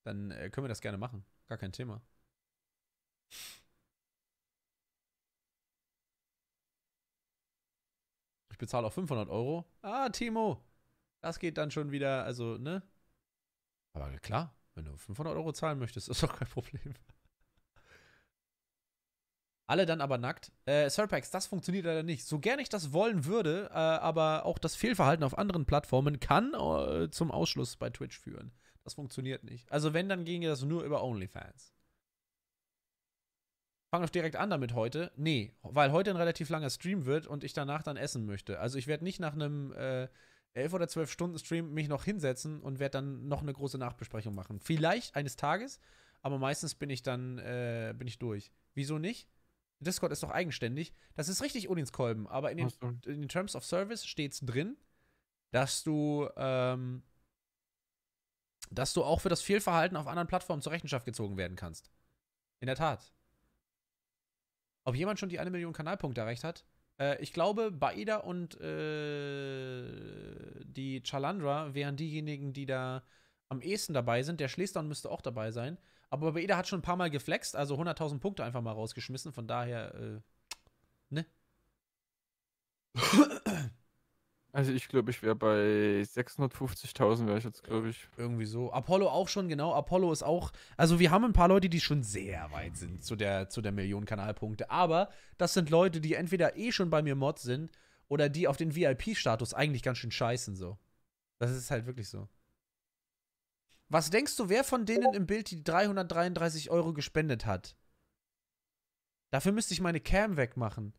dann äh, können wir das gerne machen. Gar kein Thema. Ich bezahle auch 500 Euro. Ah, Timo, das geht dann schon wieder, also, ne? Aber klar, wenn du 500 Euro zahlen möchtest, ist doch kein Problem. Alle dann aber nackt. Äh, Serpax, das funktioniert leider nicht. So gern ich das wollen würde, äh, aber auch das Fehlverhalten auf anderen Plattformen kann äh, zum Ausschluss bei Twitch führen. Das funktioniert nicht. Also wenn, dann ginge das nur über OnlyFans. Fangen wir direkt an damit heute. Nee, weil heute ein relativ langer Stream wird und ich danach dann essen möchte. Also ich werde nicht nach einem äh, 11 oder 12 Stunden Stream mich noch hinsetzen und werde dann noch eine große Nachbesprechung machen. Vielleicht eines Tages, aber meistens bin ich dann äh, bin ich durch. Wieso nicht? Discord ist doch eigenständig. Das ist richtig Unins Kolben, aber in den, in den Terms of Service steht es drin, dass du, ähm, dass du auch für das Fehlverhalten auf anderen Plattformen zur Rechenschaft gezogen werden kannst. In der Tat. Ob jemand schon die eine Million Kanalpunkte erreicht hat? Äh, ich glaube, Baida und äh, die Chalandra wären diejenigen, die da am ehesten dabei sind. Der Schlesdown müsste auch dabei sein. Aber Baeda hat schon ein paar Mal geflext, also 100.000 Punkte einfach mal rausgeschmissen. Von daher, äh, ne? Also ich glaube, ich wäre bei 650.000 wäre ich jetzt, glaube ich. Irgendwie so. Apollo auch schon, genau. Apollo ist auch. Also wir haben ein paar Leute, die schon sehr weit sind zu der, zu der Million Kanalpunkte. Aber das sind Leute, die entweder eh schon bei mir Mod sind oder die auf den VIP-Status eigentlich ganz schön scheißen so. Das ist halt wirklich so. Was denkst du, wer von denen im Bild die 333 Euro gespendet hat? Dafür müsste ich meine Cam wegmachen.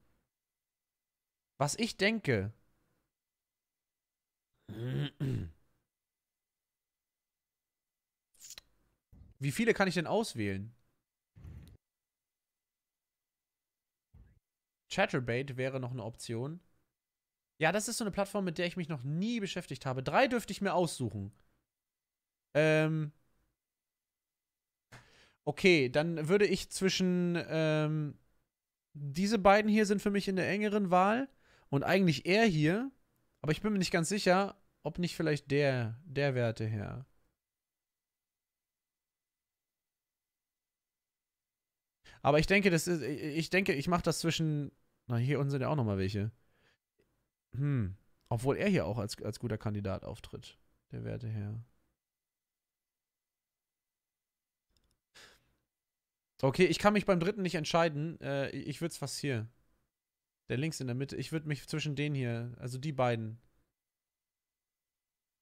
Was ich denke. Wie viele kann ich denn auswählen? Chatterbait wäre noch eine Option. Ja, das ist so eine Plattform, mit der ich mich noch nie beschäftigt habe. Drei dürfte ich mir aussuchen. Ähm, okay, dann würde ich zwischen ähm, diese beiden hier sind für mich in der engeren Wahl und eigentlich er hier, aber ich bin mir nicht ganz sicher, ob nicht vielleicht der, der Werte her. Aber ich denke, das ist, ich denke, ich mache das zwischen, na hier unten sind ja auch nochmal welche. Hm, obwohl er hier auch als, als guter Kandidat auftritt, der Werte her. Okay, ich kann mich beim dritten nicht entscheiden. Äh, ich würde es fast hier. Der links in der Mitte. Ich würde mich zwischen denen hier, also die beiden.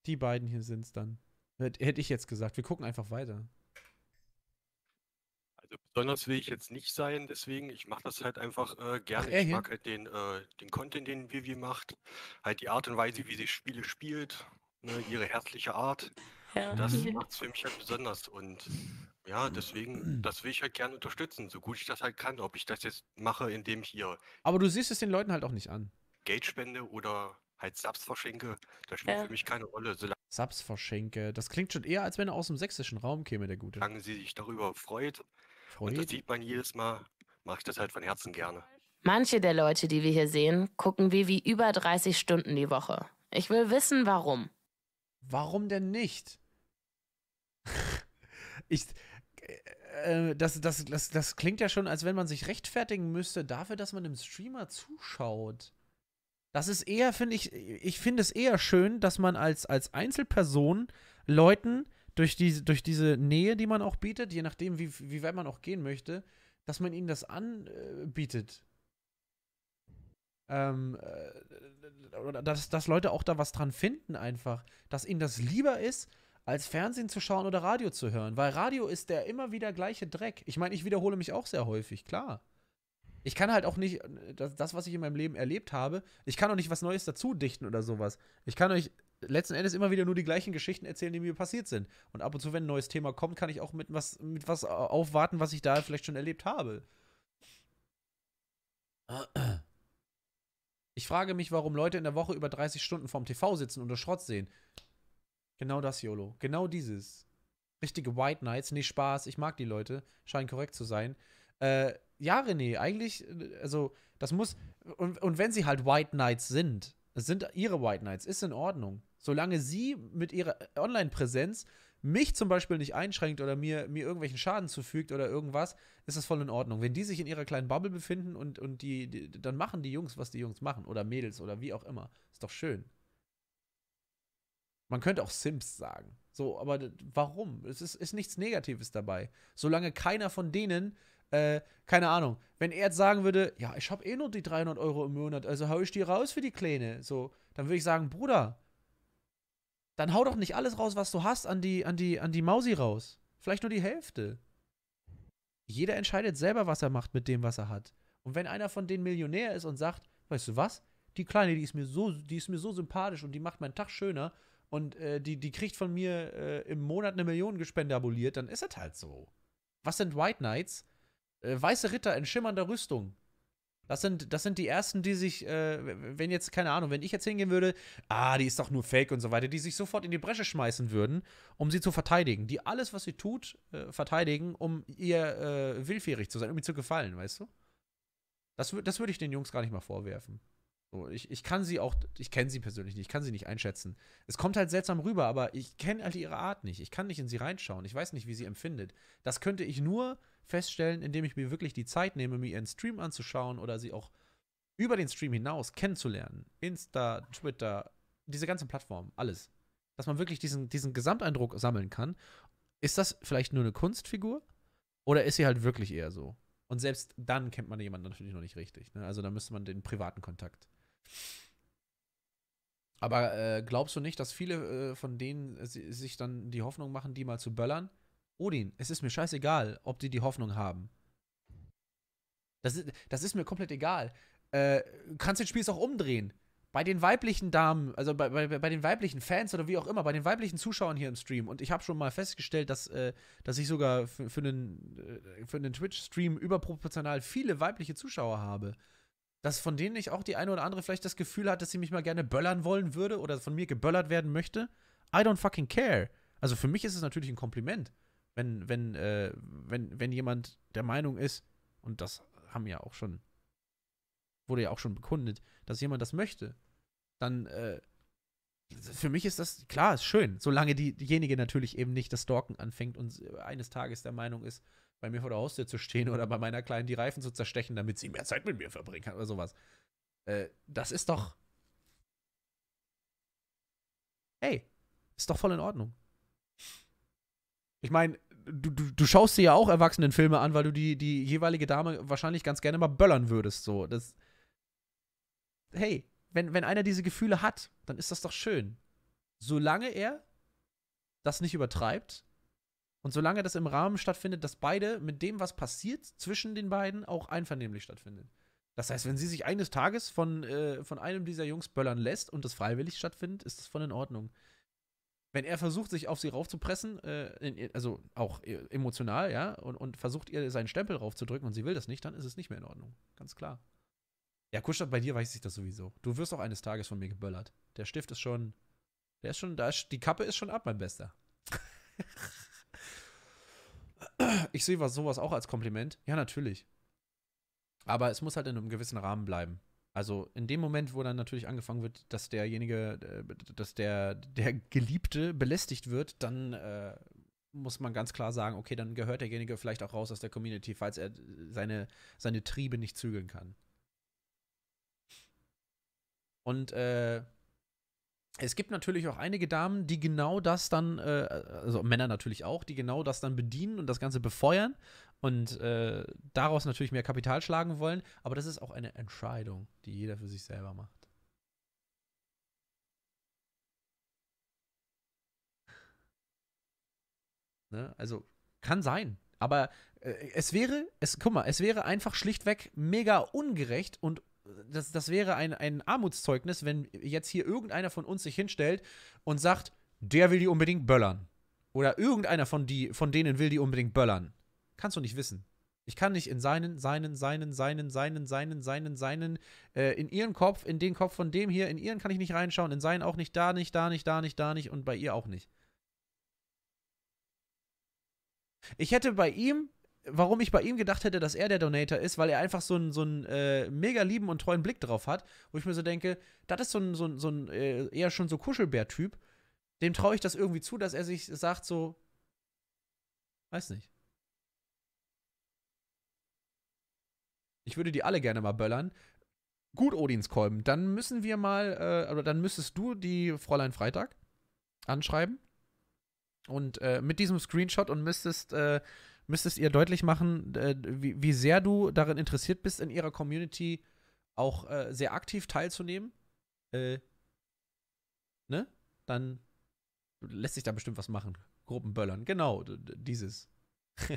Die beiden hier sind es dann. Hätte ich jetzt gesagt. Wir gucken einfach weiter. Also besonders will ich jetzt nicht sein, deswegen, ich mache das halt einfach äh, gerne. ich mag halt den, äh, den Content, den Vivi macht. Halt die Art und Weise, wie sie Spiele spielt. Ne, ihre herzliche Art. Ja. Das macht es für mich halt besonders. Und ja, deswegen, hm. das will ich halt gerne unterstützen, so gut ich das halt kann. Ob ich das jetzt mache, indem ich hier. Aber du siehst es den Leuten halt auch nicht an. Geld spende oder halt Subs verschenke, das spielt ja. für mich keine Rolle. Subs verschenke, das klingt schon eher, als wenn er aus dem sächsischen Raum käme, der Gute. Solange sie sich darüber freut, freut. und das sieht man jedes Mal, mache ich das halt von Herzen gerne. Manche der Leute, die wir hier sehen, gucken wie wie über 30 Stunden die Woche. Ich will wissen, warum. Warum denn nicht? ich, äh, äh, das, das, das, das klingt ja schon, als wenn man sich rechtfertigen müsste dafür, dass man dem Streamer zuschaut. Das ist eher, finde ich, ich finde es eher schön, dass man als, als Einzelperson Leuten durch, die, durch diese Nähe, die man auch bietet, je nachdem, wie, wie weit man auch gehen möchte, dass man ihnen das anbietet. Ähm, äh, dass, dass Leute auch da was dran finden, einfach. Dass ihnen das lieber ist, als Fernsehen zu schauen oder Radio zu hören, weil Radio ist der immer wieder gleiche Dreck. Ich meine, ich wiederhole mich auch sehr häufig, klar. Ich kann halt auch nicht, das, das, was ich in meinem Leben erlebt habe, ich kann auch nicht was Neues dazu dichten oder sowas. Ich kann euch letzten Endes immer wieder nur die gleichen Geschichten erzählen, die mir passiert sind. Und ab und zu, wenn ein neues Thema kommt, kann ich auch mit was, mit was aufwarten, was ich da vielleicht schon erlebt habe. Ich frage mich, warum Leute in der Woche über 30 Stunden vorm TV sitzen und das Schrott sehen. Genau das, YOLO. Genau dieses. Richtige White Knights. Nee, Spaß. Ich mag die Leute. Scheint korrekt zu sein. Äh, ja, René, eigentlich, äh, also, das muss. Und, und wenn sie halt White Knights sind, es sind ihre White Knights, ist in Ordnung. Solange sie mit ihrer Online-Präsenz mich zum Beispiel nicht einschränkt oder mir, mir irgendwelchen Schaden zufügt oder irgendwas, ist das voll in Ordnung. Wenn die sich in ihrer kleinen Bubble befinden und, und die, die dann machen die Jungs, was die Jungs machen oder Mädels oder wie auch immer, ist doch schön. Man könnte auch Sims sagen. So, aber warum? Es ist, ist nichts Negatives dabei. Solange keiner von denen, äh, keine Ahnung, wenn er jetzt sagen würde, ja, ich habe eh nur die 300 Euro im Monat, also hau ich die raus für die Kleine, so, dann würde ich sagen, Bruder, dann hau doch nicht alles raus, was du hast, an die, an die, an die Mausi raus. Vielleicht nur die Hälfte. Jeder entscheidet selber, was er macht mit dem, was er hat. Und wenn einer von denen Millionär ist und sagt, weißt du was, die Kleine, die ist mir so, die ist mir so sympathisch und die macht meinen Tag schöner und äh, die, die kriegt von mir äh, im Monat eine Million Gespende abonniert, dann ist das halt so. Was sind White Knights? Äh, weiße Ritter in schimmernder Rüstung. Das sind, das sind die ersten, die sich, äh, wenn jetzt, keine Ahnung, wenn ich jetzt hingehen würde, ah, die ist doch nur fake und so weiter, die sich sofort in die Bresche schmeißen würden, um sie zu verteidigen. Die alles, was sie tut, äh, verteidigen, um ihr äh, willfährig zu sein, um ihr zu gefallen, weißt du? Das, das würde ich den Jungs gar nicht mal vorwerfen. So, ich, ich kann sie auch, ich kenne sie persönlich nicht, ich kann sie nicht einschätzen. Es kommt halt seltsam rüber, aber ich kenne halt ihre Art nicht. Ich kann nicht in sie reinschauen. Ich weiß nicht, wie sie empfindet. Das könnte ich nur feststellen, indem ich mir wirklich die Zeit nehme, mir ihren Stream anzuschauen oder sie auch über den Stream hinaus kennenzulernen. Insta, Twitter, diese ganzen Plattformen, alles. Dass man wirklich diesen, diesen Gesamteindruck sammeln kann. Ist das vielleicht nur eine Kunstfigur? Oder ist sie halt wirklich eher so? Und selbst dann kennt man jemanden natürlich noch nicht richtig. Ne? Also da müsste man den privaten Kontakt aber äh, glaubst du nicht, dass viele äh, von denen äh, sich dann die Hoffnung machen, die mal zu böllern? Odin, es ist mir scheißegal, ob die die Hoffnung haben. Das ist, das ist mir komplett egal. Äh, kannst den Spiel auch umdrehen. Bei den weiblichen Damen, also bei, bei, bei, den weiblichen Fans oder wie auch immer, bei den weiblichen Zuschauern hier im Stream. Und ich habe schon mal festgestellt, dass, äh, dass ich sogar für einen, äh, für einen Twitch-Stream überproportional viele weibliche Zuschauer habe dass von denen ich auch die eine oder andere vielleicht das Gefühl hat, dass sie mich mal gerne böllern wollen würde oder von mir geböllert werden möchte. I don't fucking care. Also für mich ist es natürlich ein Kompliment, wenn, wenn, äh, wenn, wenn jemand der Meinung ist, und das haben ja auch schon, wurde ja auch schon bekundet, dass jemand das möchte, dann äh, für mich ist das, klar, ist schön, solange die, diejenige natürlich eben nicht das Stalken anfängt und eines Tages der Meinung ist, bei mir vor der Haustür zu stehen oder bei meiner Kleinen die Reifen zu zerstechen, damit sie mehr Zeit mit mir verbringen kann oder sowas. Äh, das ist doch. Hey, ist doch voll in Ordnung. Ich meine, du, du, du schaust dir ja auch Erwachsenenfilme an, weil du die, die jeweilige Dame wahrscheinlich ganz gerne mal böllern würdest. So, das. Hey, wenn, wenn einer diese Gefühle hat, dann ist das doch schön. Solange er das nicht übertreibt und solange das im Rahmen stattfindet, dass beide mit dem, was passiert zwischen den beiden, auch einvernehmlich stattfindet. Das heißt, wenn sie sich eines Tages von, äh, von einem dieser Jungs böllern lässt und das freiwillig stattfindet, ist das voll in Ordnung. Wenn er versucht, sich auf sie raufzupressen, äh, in, also auch äh, emotional, ja, und, und versucht ihr seinen Stempel raufzudrücken und sie will das nicht, dann ist es nicht mehr in Ordnung. Ganz klar. Ja, Kuschert, bei dir weiß ich das sowieso. Du wirst auch eines Tages von mir geböllert. Der Stift ist schon. Der ist schon. Da die Kappe ist schon ab, mein Bester. Ich sehe was, sowas auch als Kompliment. Ja, natürlich. Aber es muss halt in einem gewissen Rahmen bleiben. Also in dem Moment, wo dann natürlich angefangen wird, dass derjenige, äh, dass der, der Geliebte belästigt wird, dann äh, muss man ganz klar sagen, okay, dann gehört derjenige vielleicht auch raus aus der Community, falls er seine, seine Triebe nicht zügeln kann. Und äh, es gibt natürlich auch einige Damen, die genau das dann, äh, also Männer natürlich auch, die genau das dann bedienen und das Ganze befeuern und äh, daraus natürlich mehr Kapital schlagen wollen. Aber das ist auch eine Entscheidung, die jeder für sich selber macht. Ne? Also kann sein. Aber äh, es wäre, es, guck mal, es wäre einfach schlichtweg mega ungerecht und das, das wäre ein, ein Armutszeugnis, wenn jetzt hier irgendeiner von uns sich hinstellt und sagt, der will die unbedingt böllern. Oder irgendeiner von, die, von denen will die unbedingt böllern. Kannst du nicht wissen. Ich kann nicht in seinen, seinen, seinen, seinen, seinen, seinen, seinen, seinen, äh, in ihren Kopf, in den Kopf von dem hier, in ihren kann ich nicht reinschauen, in seinen auch nicht, da nicht, da nicht, da nicht, da nicht und bei ihr auch nicht. Ich hätte bei ihm warum ich bei ihm gedacht hätte, dass er der Donator ist, weil er einfach so einen so äh, mega lieben und treuen Blick drauf hat, wo ich mir so denke, das ist so ein, so ein, so ein äh, eher schon so Kuschelbär-Typ. Dem traue ich das irgendwie zu, dass er sich sagt so, weiß nicht. Ich würde die alle gerne mal böllern. Gut, Odins Kolben, dann müssen wir mal, äh, oder dann müsstest du die Fräulein Freitag anschreiben. Und äh, mit diesem Screenshot und müsstest äh, müsstest ihr deutlich machen, äh, wie, wie, sehr du darin interessiert bist, in ihrer Community auch äh, sehr aktiv teilzunehmen. Äh, ne? Dann lässt sich da bestimmt was machen. Gruppenböllern, genau, dieses.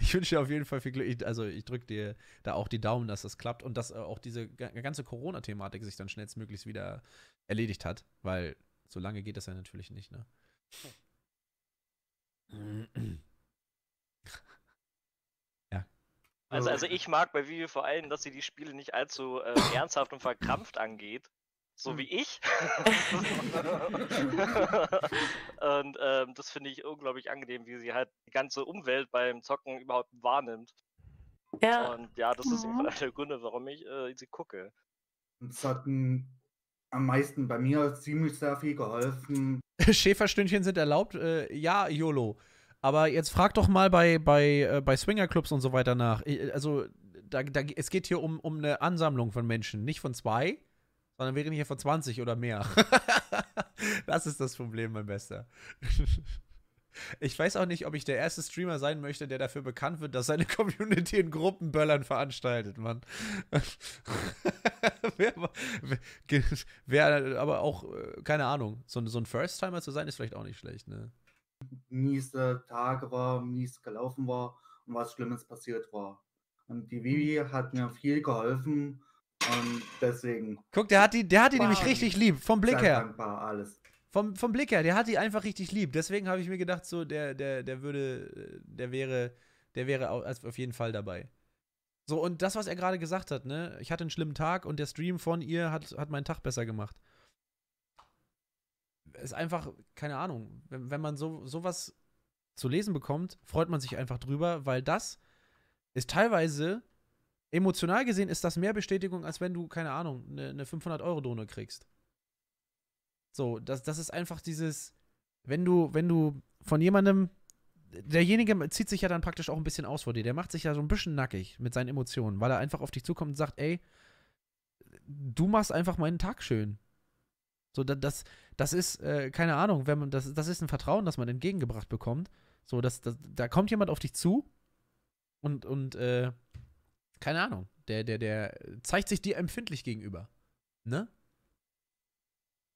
ich wünsche dir auf jeden Fall viel Glück. Ich, also ich drücke dir da auch die Daumen, dass das klappt und dass äh, auch diese ganze Corona-Thematik sich dann schnellstmöglichst wieder erledigt hat, weil so lange geht das ja natürlich nicht, ne? Also, oh. also ich mag bei Vivi vor allem, dass sie die Spiele nicht allzu äh, ernsthaft und verkrampft angeht. So wie hm. ich. und ähm, das finde ich unglaublich angenehm, wie sie halt die ganze Umwelt beim Zocken überhaupt wahrnimmt. Ja. Und ja, das ist mhm. einer der Gründe, warum ich äh, sie gucke. Es hat am meisten bei mir ziemlich sehr viel geholfen. Schäferstündchen sind erlaubt. Äh, ja, YOLO. Aber jetzt frag doch mal bei, bei, äh, bei Swingerclubs und so weiter nach. Äh, also, da, da, es geht hier um, um eine Ansammlung von Menschen, nicht von zwei, sondern wir reden hier von 20 oder mehr. das ist das Problem, mein Bester. Ich weiß auch nicht, ob ich der erste Streamer sein möchte, der dafür bekannt wird, dass seine Community in Gruppenböllern veranstaltet, Mann. wer, wer, aber auch, äh, keine Ahnung, so, so ein First-Timer zu sein, ist vielleicht auch nicht schlecht, ne? miese Tage war, mies gelaufen war und was Schlimmes passiert war. Und die Vivi hat mir viel geholfen und deswegen. Guck, der hat die, der hat die nämlich richtig lieb, vom Blick her. Dankbar, alles. Vom, vom Blick her, der hat die einfach richtig lieb. Deswegen habe ich mir gedacht, so, der, der, der würde, der wäre, der wäre auf jeden Fall dabei. So, und das, was er gerade gesagt hat, ne? Ich hatte einen schlimmen Tag und der Stream von ihr hat, hat meinen Tag besser gemacht ist einfach, keine Ahnung, wenn, wenn man so, sowas zu lesen bekommt, freut man sich einfach drüber, weil das ist teilweise, emotional gesehen, ist das mehr Bestätigung, als wenn du, keine Ahnung, eine ne, 500-Euro-Drohne kriegst. So, das, das ist einfach dieses, wenn du, wenn du von jemandem, derjenige zieht sich ja dann praktisch auch ein bisschen aus vor dir, der macht sich ja so ein bisschen nackig mit seinen Emotionen, weil er einfach auf dich zukommt und sagt, ey, du machst einfach meinen Tag schön. So, das, das ist, äh, keine Ahnung, wenn man, das, das ist ein Vertrauen, das man entgegengebracht bekommt. So, das, das, da kommt jemand auf dich zu und, und äh, keine Ahnung, der, der, der zeigt sich dir empfindlich gegenüber. Ne?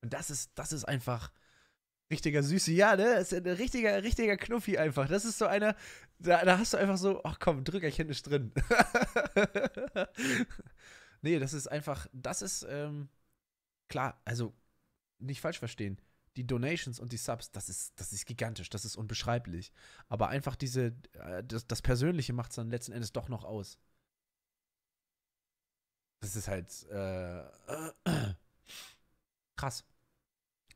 Und das ist, das ist einfach richtiger Süße. Ja, ne? Das ist ein richtiger, richtiger Knuffi einfach. Das ist so einer, da, da hast du einfach so, ach komm, Drückerchen ist drin. nee, das ist einfach, das ist, ähm, klar, also nicht falsch verstehen. Die Donations und die Subs, das ist, das ist gigantisch, das ist unbeschreiblich. Aber einfach diese, äh, das, das Persönliche macht es dann letzten Endes doch noch aus. Das ist halt äh, äh, krass.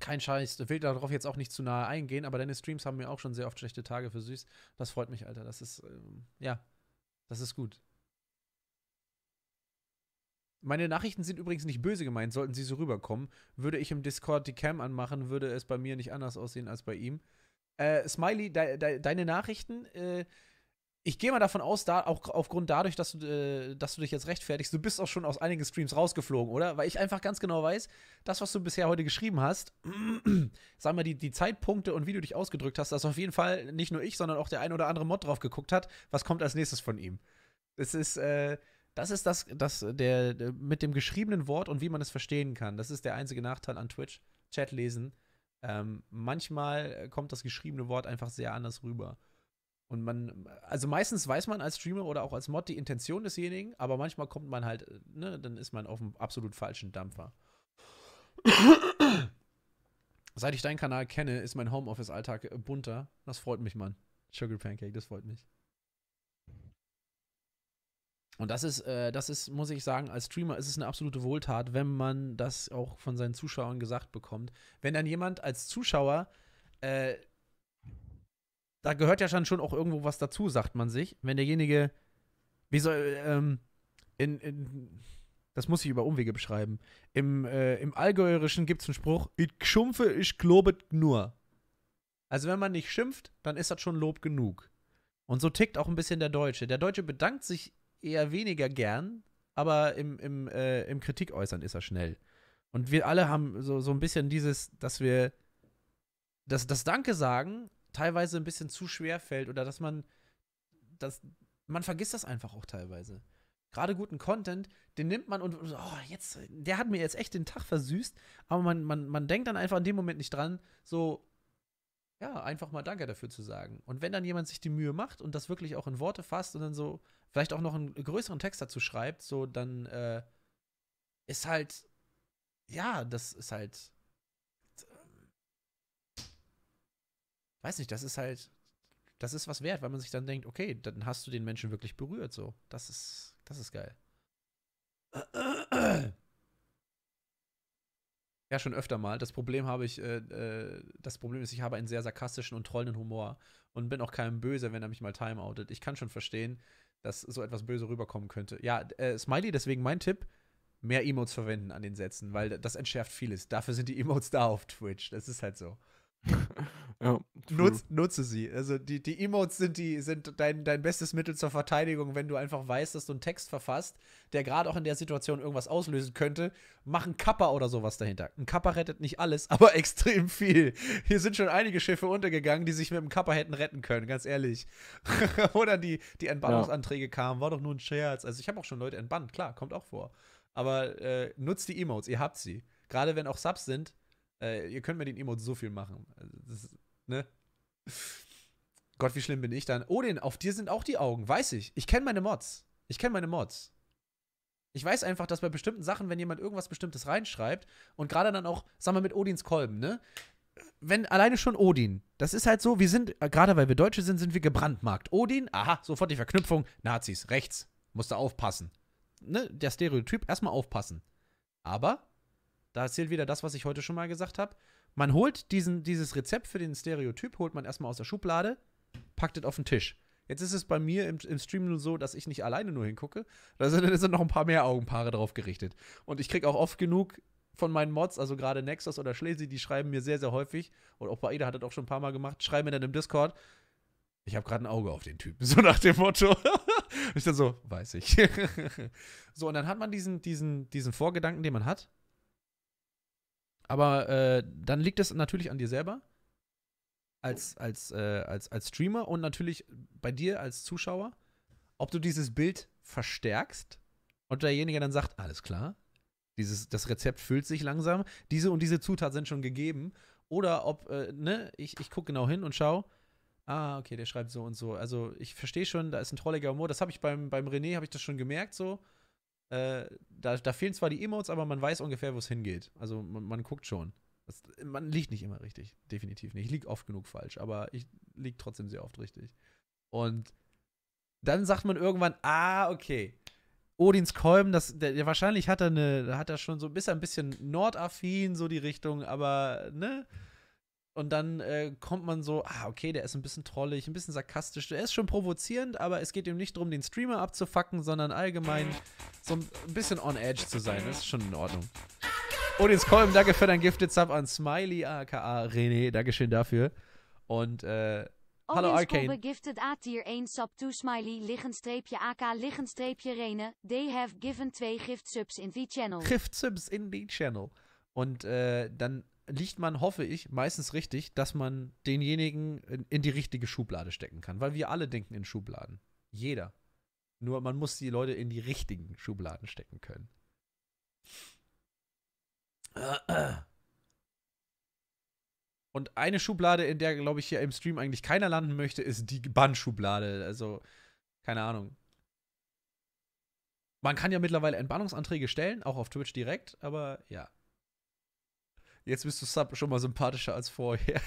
Kein Scheiß. Ich will darauf jetzt auch nicht zu nahe eingehen, aber deine Streams haben mir auch schon sehr oft schlechte Tage für süß. Das freut mich, Alter. Das ist, ähm, ja, das ist gut. Meine Nachrichten sind übrigens nicht böse gemeint, sollten sie so rüberkommen. Würde ich im Discord die Cam anmachen, würde es bei mir nicht anders aussehen als bei ihm. Äh, Smiley, de de deine Nachrichten, äh, ich gehe mal davon aus, da auch aufgrund dadurch, dass du, äh, dass du dich jetzt rechtfertigst, du bist auch schon aus einigen Streams rausgeflogen, oder? Weil ich einfach ganz genau weiß, das, was du bisher heute geschrieben hast, sag mal, die, die Zeitpunkte und wie du dich ausgedrückt hast, dass auf jeden Fall nicht nur ich, sondern auch der ein oder andere Mod drauf geguckt hat, was kommt als nächstes von ihm. Es ist, äh, das ist das, das der, mit dem geschriebenen Wort und wie man es verstehen kann. Das ist der einzige Nachteil an Twitch. Chat lesen. Ähm, manchmal kommt das geschriebene Wort einfach sehr anders rüber. Und man, also meistens weiß man als Streamer oder auch als Mod die Intention desjenigen, aber manchmal kommt man halt, ne, dann ist man auf einem absolut falschen Dampfer. Seit ich deinen Kanal kenne, ist mein Homeoffice-Alltag bunter. Das freut mich, Mann. Sugar Pancake, das freut mich. Und das ist, äh, das ist, muss ich sagen, als Streamer ist es eine absolute Wohltat, wenn man das auch von seinen Zuschauern gesagt bekommt. Wenn dann jemand als Zuschauer, äh, da gehört ja schon auch irgendwo was dazu, sagt man sich. Wenn derjenige, wie soll, ähm, in, in das muss ich über Umwege beschreiben. Im, äh, im Allgäuerischen gibt es einen Spruch, ich schumpfe, ich globet nur. Also wenn man nicht schimpft, dann ist das schon Lob genug. Und so tickt auch ein bisschen der Deutsche. Der Deutsche bedankt sich eher weniger gern, aber im, im, äh, im Kritik äußern ist er schnell. Und wir alle haben so, so ein bisschen dieses, dass wir das, das Danke sagen teilweise ein bisschen zu schwer fällt oder dass man das, man vergisst das einfach auch teilweise. Gerade guten Content, den nimmt man und oh, jetzt, der hat mir jetzt echt den Tag versüßt, aber man, man, man denkt dann einfach in dem Moment nicht dran, so, ja, einfach mal Danke dafür zu sagen. Und wenn dann jemand sich die Mühe macht und das wirklich auch in Worte fasst und dann so vielleicht auch noch einen größeren Text dazu schreibt, so dann äh, ist halt, ja, das ist halt, äh, weiß nicht, das ist halt, das ist was wert, weil man sich dann denkt, okay, dann hast du den Menschen wirklich berührt, so. Das ist, das ist geil. Ja, schon öfter mal. Das Problem habe ich, äh, äh, das Problem ist, ich habe einen sehr sarkastischen und trollenden Humor und bin auch keinem böse, wenn er mich mal timeoutet. Ich kann schon verstehen, dass so etwas böse rüberkommen könnte. Ja, äh, Smiley, deswegen mein Tipp, mehr Emotes verwenden an den Sätzen, weil das entschärft vieles. Dafür sind die Emotes da auf Twitch. Das ist halt so. ja, Nutz, nutze sie. Also die, die Emotes sind, die, sind dein, dein bestes Mittel zur Verteidigung, wenn du einfach weißt, dass du einen Text verfasst, der gerade auch in der Situation irgendwas auslösen könnte. Mach ein Kappa oder sowas dahinter. Ein Kappa rettet nicht alles, aber extrem viel. Hier sind schon einige Schiffe untergegangen, die sich mit einem Kappa hätten retten können, ganz ehrlich. oder die, die Entbannungsanträge ja. kamen, war doch nur ein Scherz. Also ich habe auch schon Leute entbannt, klar, kommt auch vor. Aber äh, nutzt die Emotes, ihr habt sie. Gerade wenn auch Subs sind, äh, ihr könnt mir den Emotes so viel machen. Also, ist, ne? Gott, wie schlimm bin ich dann? Odin, auf dir sind auch die Augen, weiß ich. Ich kenne meine Mods. Ich kenne meine Mods. Ich weiß einfach, dass bei bestimmten Sachen, wenn jemand irgendwas Bestimmtes reinschreibt und gerade dann auch, sag mal, mit Odins Kolben, ne? Wenn alleine schon Odin, das ist halt so, wir sind, äh, gerade weil wir Deutsche sind, sind wir gebrandmarkt. Odin, aha, sofort die Verknüpfung, Nazis, rechts, musst du aufpassen. Ne? Der Stereotyp, erstmal aufpassen. Aber da zählt wieder das, was ich heute schon mal gesagt habe. Man holt diesen, dieses Rezept für den Stereotyp, holt man erstmal aus der Schublade, packt es auf den Tisch. Jetzt ist es bei mir im, im Stream nur so, dass ich nicht alleine nur hingucke, da sind, da sind noch ein paar mehr Augenpaare drauf gerichtet. Und ich kriege auch oft genug von meinen Mods, also gerade Nexus oder Schlesi, die schreiben mir sehr, sehr häufig, und auch Baida hat das auch schon ein paar Mal gemacht, schreiben mir dann im Discord, ich habe gerade ein Auge auf den Typen, so nach dem Motto. ich dann so, weiß ich. so, und dann hat man diesen, diesen, diesen Vorgedanken, den man hat, aber äh, dann liegt es natürlich an dir selber als, als, äh, als, als Streamer und natürlich bei dir als Zuschauer, ob du dieses Bild verstärkst und derjenige dann sagt, alles klar, dieses, das Rezept füllt sich langsam, diese und diese Zutat sind schon gegeben. Oder ob, äh, ne, ich, ich gucke genau hin und schaue, ah, okay, der schreibt so und so. Also ich verstehe schon, da ist ein trolliger Humor. Das habe ich beim, beim René, habe ich das schon gemerkt so. Äh, da, da, fehlen zwar die Emotes, aber man weiß ungefähr, wo es hingeht. Also man, man guckt schon. Das, man liegt nicht immer richtig, definitiv nicht. Ich liege oft genug falsch, aber ich liege trotzdem sehr oft richtig. Und dann sagt man irgendwann, ah, okay. Odins Kolben, das, der, der wahrscheinlich hat er, eine, hat er schon so ein bisschen, ein bisschen nordaffin, so die Richtung, aber ne? Und dann äh, kommt man so, ah, okay, der ist ein bisschen trollig, ein bisschen sarkastisch. Der ist schon provozierend, aber es geht ihm nicht darum, den Streamer abzufacken, sondern allgemein so ein bisschen on edge zu sein. Das ist schon in Ordnung. Und jetzt kommen, danke für dein Gifted Sub an Smiley, aka René. Dankeschön dafür. Und äh, hallo Arcane. gifted A tier 1 sub to Smiley, liggenstreepje AK, liggenstreepje Rene. They have given 2 gift subs in the channel. Gift subs in the channel. Und äh, dann liegt man, hoffe ich, meistens richtig, dass man denjenigen in, in, die richtige Schublade stecken kann. Weil wir alle denken in Schubladen. Jeder. Nur man muss die Leute in die richtigen Schubladen stecken können. Und eine Schublade, in der, glaube ich, hier im Stream eigentlich keiner landen möchte, ist die Bannschublade. Also, keine Ahnung. Man kann ja mittlerweile Entbannungsanträge stellen, auch auf Twitch direkt, aber ja. Jetzt bist du Sub schon mal sympathischer als vorher.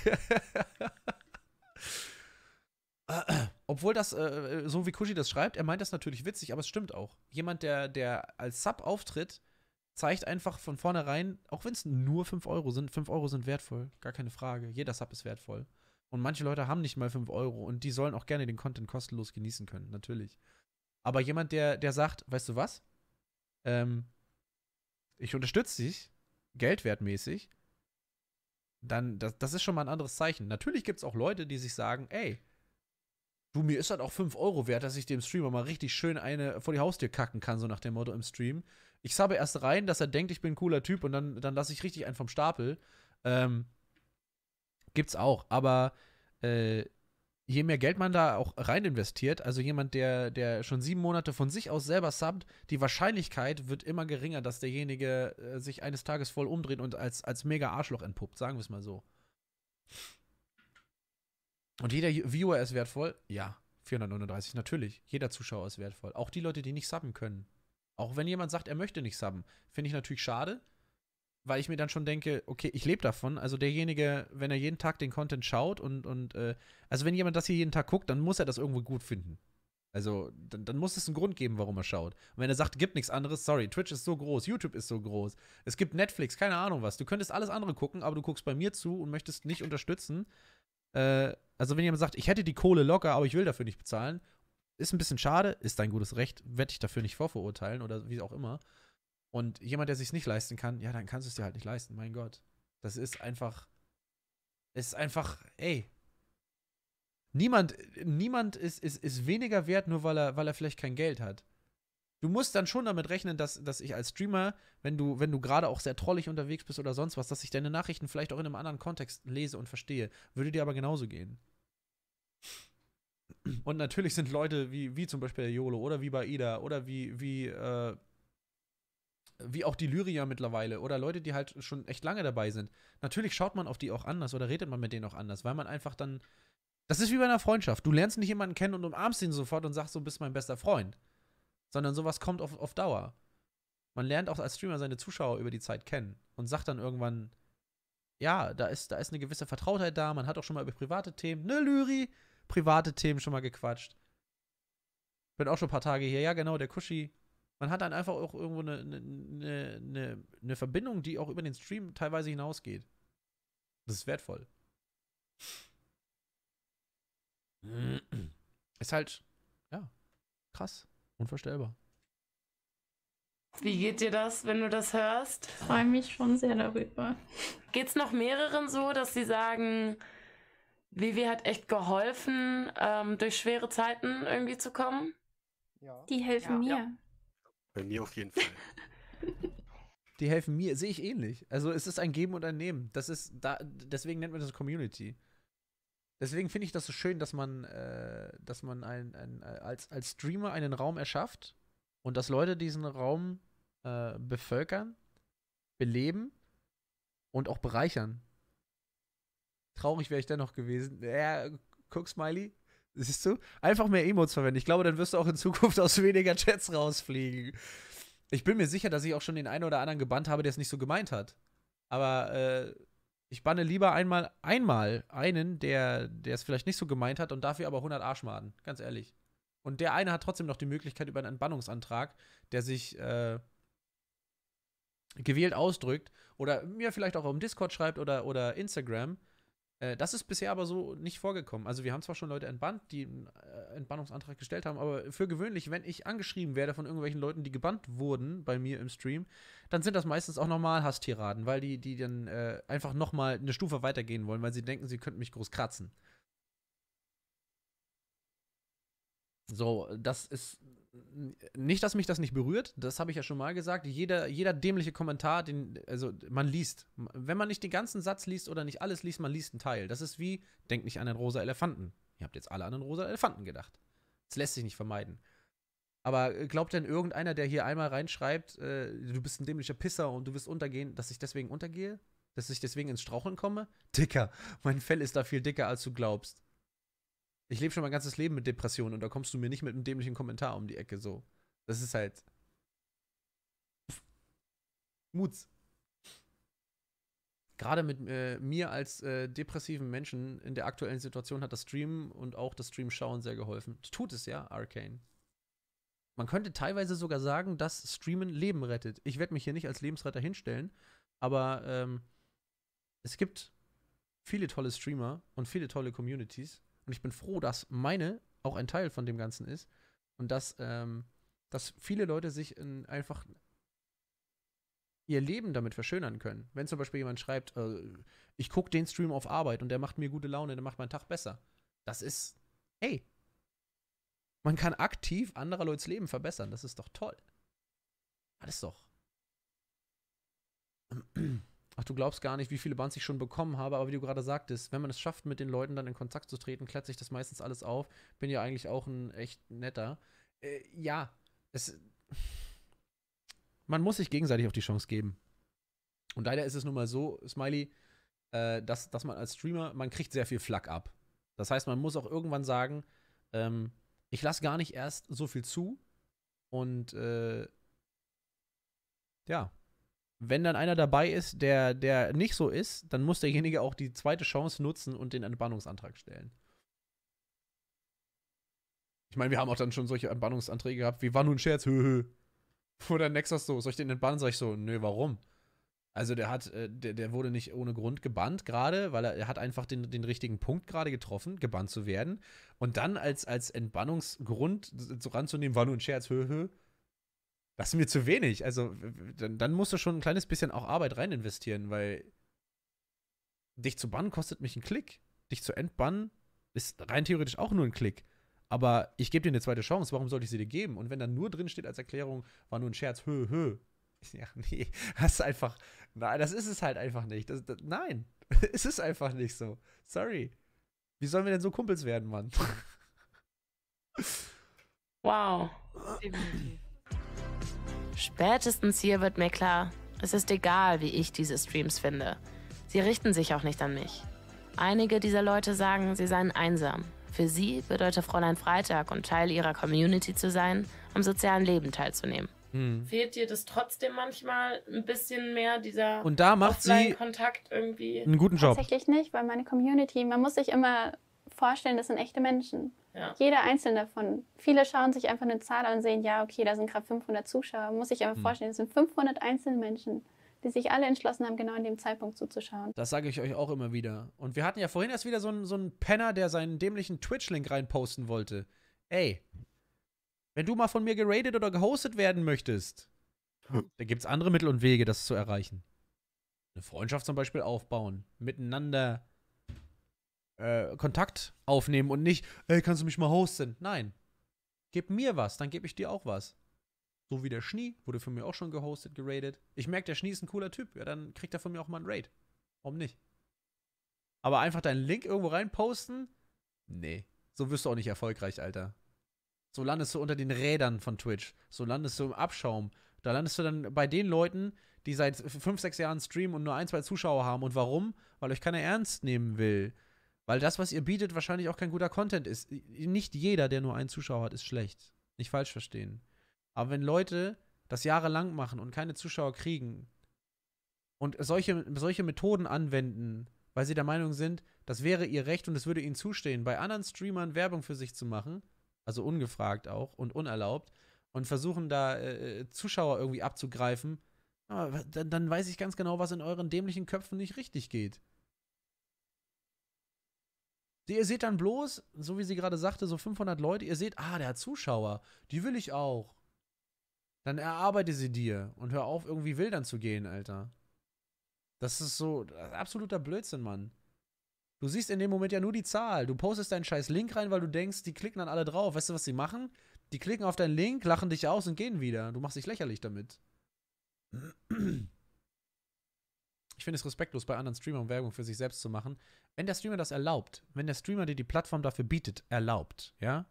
Obwohl das, äh, äh, so wie Kushi das schreibt, er meint das natürlich witzig, aber es stimmt auch. Jemand, der, der als Sub auftritt, zeigt einfach von vornherein, auch wenn es nur 5 Euro sind, 5 Euro sind wertvoll, gar keine Frage. Jeder Sub ist wertvoll. Und manche Leute haben nicht mal 5 Euro und die sollen auch gerne den Content kostenlos genießen können, natürlich. Aber jemand, der, der sagt, weißt du was? Ähm, ich unterstütze dich, geldwertmäßig, dann, das, das ist schon mal ein anderes Zeichen. Natürlich gibt es auch Leute, die sich sagen, ey, du, mir ist halt auch 5 Euro wert, dass ich dem Streamer mal richtig schön eine vor die Haustür kacken kann, so nach dem Motto im Stream. Ich sabbe erst rein, dass er denkt, ich bin ein cooler Typ und dann, dann lasse ich richtig einen vom Stapel. Ähm, gibt's auch, aber äh, je mehr Geld man da auch rein investiert, also jemand, der, der schon sieben Monate von sich aus selber subbt, die Wahrscheinlichkeit wird immer geringer, dass derjenige äh, sich eines Tages voll umdreht und als, als mega Arschloch entpuppt, sagen wir es mal so. Und jeder Viewer ist wertvoll? Ja, 439, natürlich. Jeder Zuschauer ist wertvoll. Auch die Leute, die nicht subben können. Auch wenn jemand sagt, er möchte nicht subben, finde ich natürlich schade weil ich mir dann schon denke, okay, ich lebe davon. Also derjenige, wenn er jeden Tag den Content schaut und, und äh, also wenn jemand das hier jeden Tag guckt, dann muss er das irgendwo gut finden. Also dann, dann muss es einen Grund geben, warum er schaut. Und wenn er sagt, gibt nichts anderes, sorry, Twitch ist so groß, YouTube ist so groß, es gibt Netflix, keine Ahnung was. Du könntest alles andere gucken, aber du guckst bei mir zu und möchtest nicht unterstützen. Äh, also wenn jemand sagt, ich hätte die Kohle locker, aber ich will dafür nicht bezahlen, ist ein bisschen schade, ist dein gutes Recht, werde ich dafür nicht vorverurteilen oder wie auch immer. Und jemand, der sich nicht leisten kann, ja, dann kannst du es dir halt nicht leisten, mein Gott. Das ist einfach. Es Ist einfach, ey. Niemand, niemand ist, ist, ist weniger wert, nur weil er, weil er vielleicht kein Geld hat. Du musst dann schon damit rechnen, dass, dass ich als Streamer, wenn du, wenn du gerade auch sehr trollig unterwegs bist oder sonst was, dass ich deine Nachrichten vielleicht auch in einem anderen Kontext lese und verstehe. Würde dir aber genauso gehen. Und natürlich sind Leute wie, wie zum Beispiel der YOLO oder wie Baida oder wie, wie äh, wie auch die Lyrier mittlerweile oder Leute, die halt schon echt lange dabei sind. Natürlich schaut man auf die auch anders oder redet man mit denen auch anders, weil man einfach dann. Das ist wie bei einer Freundschaft. Du lernst nicht jemanden kennen und umarmst ihn sofort und sagst, du bist mein bester Freund. Sondern sowas kommt auf, auf Dauer. Man lernt auch als Streamer seine Zuschauer über die Zeit kennen und sagt dann irgendwann, ja, da ist, da ist eine gewisse Vertrautheit da, man hat auch schon mal über private Themen, ne, Lyri, private Themen schon mal gequatscht. Bin auch schon ein paar Tage hier, ja, genau, der Kuschi, man hat dann einfach auch irgendwo eine, eine, eine, eine Verbindung, die auch über den Stream teilweise hinausgeht. Das ist wertvoll. Ist halt, ja, krass, unvorstellbar. Wie geht dir das, wenn du das hörst? Ich freue mich schon sehr darüber. Geht es noch mehreren so, dass sie sagen, Vivi hat echt geholfen, ähm, durch schwere Zeiten irgendwie zu kommen? Ja. Die helfen ja, mir. Ja. Bei mir auf jeden Fall. die helfen mir, sehe ich ähnlich. Also es ist ein Geben und ein Nehmen. Das ist da, deswegen nennt man das Community. Deswegen finde ich das so schön, dass man, äh, dass man ein, ein, äh, als, als Streamer einen Raum erschafft und dass Leute diesen Raum äh, bevölkern, beleben und auch bereichern. Traurig wäre ich dennoch gewesen. Ja, guck, Smiley, Siehst du? Einfach mehr Emotes verwenden. Ich glaube, dann wirst du auch in Zukunft aus weniger Chats rausfliegen. Ich bin mir sicher, dass ich auch schon den einen oder anderen gebannt habe, der es nicht so gemeint hat. Aber äh, ich banne lieber einmal, einmal einen, der es vielleicht nicht so gemeint hat und dafür aber 100 Arschmaden. Ganz ehrlich. Und der eine hat trotzdem noch die Möglichkeit über einen Entbannungsantrag, der sich äh, gewählt ausdrückt oder mir vielleicht auch im Discord schreibt oder, oder Instagram, äh, das ist bisher aber so nicht vorgekommen. Also wir haben zwar schon Leute entbannt, die einen äh, Entbannungsantrag gestellt haben, aber für gewöhnlich, wenn ich angeschrieben werde von irgendwelchen Leuten, die gebannt wurden bei mir im Stream, dann sind das meistens auch nochmal Hasstiraden, weil die, die dann äh, einfach nochmal eine Stufe weitergehen wollen, weil sie denken, sie könnten mich groß kratzen. So, das ist nicht, dass mich das nicht berührt, das habe ich ja schon mal gesagt. Jeder, jeder dämliche Kommentar, den, also man liest. Wenn man nicht den ganzen Satz liest oder nicht alles liest, man liest einen Teil. Das ist wie, denkt nicht an den rosa Elefanten. Ihr habt jetzt alle an den rosa Elefanten gedacht. Das lässt sich nicht vermeiden. Aber äh, glaubt denn irgendeiner, der hier einmal reinschreibt, äh, du bist ein dämlicher Pisser und du wirst untergehen, dass ich deswegen untergehe? Dass ich deswegen ins Straucheln komme? Dicker, mein Fell ist da viel dicker, als du glaubst. Ich lebe schon mein ganzes Leben mit Depressionen und da kommst du mir nicht mit einem dämlichen Kommentar um die Ecke so. Das ist halt. Muts. Gerade mit äh, mir als äh, depressiven Menschen in der aktuellen Situation hat das Streamen und auch das Stream-Schauen sehr geholfen. tut es ja, Arcane. Man könnte teilweise sogar sagen, dass Streamen Leben rettet. Ich werde mich hier nicht als Lebensretter hinstellen, aber ähm, es gibt viele tolle Streamer und viele tolle Communities und ich bin froh, dass meine auch ein Teil von dem Ganzen ist. Und dass, ähm, dass viele Leute sich einfach ihr Leben damit verschönern können. Wenn zum Beispiel jemand schreibt, äh, ich gucke den Stream auf Arbeit und der macht mir gute Laune, der macht meinen Tag besser. Das ist, hey, man kann aktiv anderer Leute's Leben verbessern. Das ist doch toll. Alles ist doch ach, du glaubst gar nicht, wie viele Bands ich schon bekommen habe, aber wie du gerade sagtest, wenn man es schafft, mit den Leuten dann in Kontakt zu treten, klärt sich das meistens alles auf. Bin ja eigentlich auch ein echt netter. Äh, ja, es. Man muss sich gegenseitig auf die Chance geben. Und leider ist es nun mal so, Smiley, äh, dass, dass man als Streamer, man kriegt sehr viel Flack ab. Das heißt, man muss auch irgendwann sagen, ähm, ich lasse gar nicht erst so viel zu und äh, ja, wenn dann einer dabei ist, der, der nicht so ist, dann muss derjenige auch die zweite Chance nutzen und den Entbannungsantrag stellen. Ich meine, wir haben auch dann schon solche Entbannungsanträge gehabt, wie war nun ein Scherz, höhö. Oder Nexus so, soll ich den entbannen? Sag ich so, nö, warum? Also der hat, äh, der, der wurde nicht ohne Grund gebannt gerade, weil er, er, hat einfach den, den richtigen Punkt gerade getroffen, gebannt zu werden. Und dann als, als Entbannungsgrund äh, so ranzunehmen, war nur ein Scherz, höhö das ist mir zu wenig. Also dann, dann musst du schon ein kleines bisschen auch Arbeit rein investieren, weil dich zu bannen kostet mich einen Klick. Dich zu entbannen ist rein theoretisch auch nur ein Klick. Aber ich gebe dir eine zweite Chance, warum sollte ich sie dir geben? Und wenn dann nur drin steht als Erklärung, war nur ein Scherz, hö, hö. Ja, nee, das ist einfach, nein, das ist es halt einfach nicht. Das, das, nein, es ist einfach nicht so. Sorry. Wie sollen wir denn so Kumpels werden, Mann? Wow. Definitiv. Spätestens hier wird mir klar, es ist egal, wie ich diese Streams finde. Sie richten sich auch nicht an mich. Einige dieser Leute sagen, sie seien einsam. Für sie bedeutet Fräulein Freitag und Teil ihrer Community zu sein, am sozialen Leben teilzunehmen. Hm. Fehlt dir das trotzdem manchmal ein bisschen mehr, dieser und da macht sie Kontakt irgendwie? Einen guten Job. Tatsächlich nicht, weil meine Community, man muss sich immer vorstellen, das sind echte Menschen. Ja. Jeder einzelne davon. Viele schauen sich einfach eine Zahl an und sehen, ja, okay, da sind gerade 500 Zuschauer. Muss ich aber mhm. vorstellen, das sind 500 einzelne Menschen, die sich alle entschlossen haben, genau in dem Zeitpunkt zuzuschauen. Das sage ich euch auch immer wieder. Und wir hatten ja vorhin erst wieder so einen, so einen Penner, der seinen dämlichen Twitch-Link reinposten wollte. Ey, wenn du mal von mir geradet oder gehostet werden möchtest, hm. da gibt es andere Mittel und Wege, das zu erreichen. Eine Freundschaft zum Beispiel aufbauen, miteinander äh, Kontakt aufnehmen und nicht, ey, kannst du mich mal hosten? Nein. Gib mir was, dann gebe ich dir auch was. So wie der Schnee, wurde von mir auch schon gehostet, geradet. Ich merke, der Schnee ist ein cooler Typ. Ja, dann kriegt er von mir auch mal einen Raid. Warum nicht? Aber einfach deinen Link irgendwo reinposten? Nee. So wirst du auch nicht erfolgreich, Alter. So landest du unter den Rädern von Twitch. So landest du im Abschaum. Da landest du dann bei den Leuten, die seit 5, 6 Jahren streamen und nur ein, zwei Zuschauer haben. Und warum? Weil euch keiner ernst nehmen will. Weil das, was ihr bietet, wahrscheinlich auch kein guter Content ist. Nicht jeder, der nur einen Zuschauer hat, ist schlecht. Nicht falsch verstehen. Aber wenn Leute das jahrelang machen und keine Zuschauer kriegen und solche, solche Methoden anwenden, weil sie der Meinung sind, das wäre ihr Recht und es würde ihnen zustehen, bei anderen Streamern Werbung für sich zu machen, also ungefragt auch und unerlaubt, und versuchen da äh, äh Zuschauer irgendwie abzugreifen, dann, dann weiß ich ganz genau, was in euren dämlichen Köpfen nicht richtig geht. Ihr seht dann bloß, so wie sie gerade sagte, so 500 Leute, ihr seht, ah, der hat Zuschauer, die will ich auch. Dann erarbeite sie dir und hör auf, irgendwie wildern zu gehen, Alter. Das ist so das ist absoluter Blödsinn, Mann. Du siehst in dem Moment ja nur die Zahl. Du postest deinen scheiß Link rein, weil du denkst, die klicken dann alle drauf. Weißt du, was sie machen? Die klicken auf deinen Link, lachen dich aus und gehen wieder. Du machst dich lächerlich damit. Ich finde es respektlos, bei anderen Streamern Werbung für sich selbst zu machen. Wenn der Streamer das erlaubt, wenn der Streamer dir die Plattform dafür bietet, erlaubt, ja,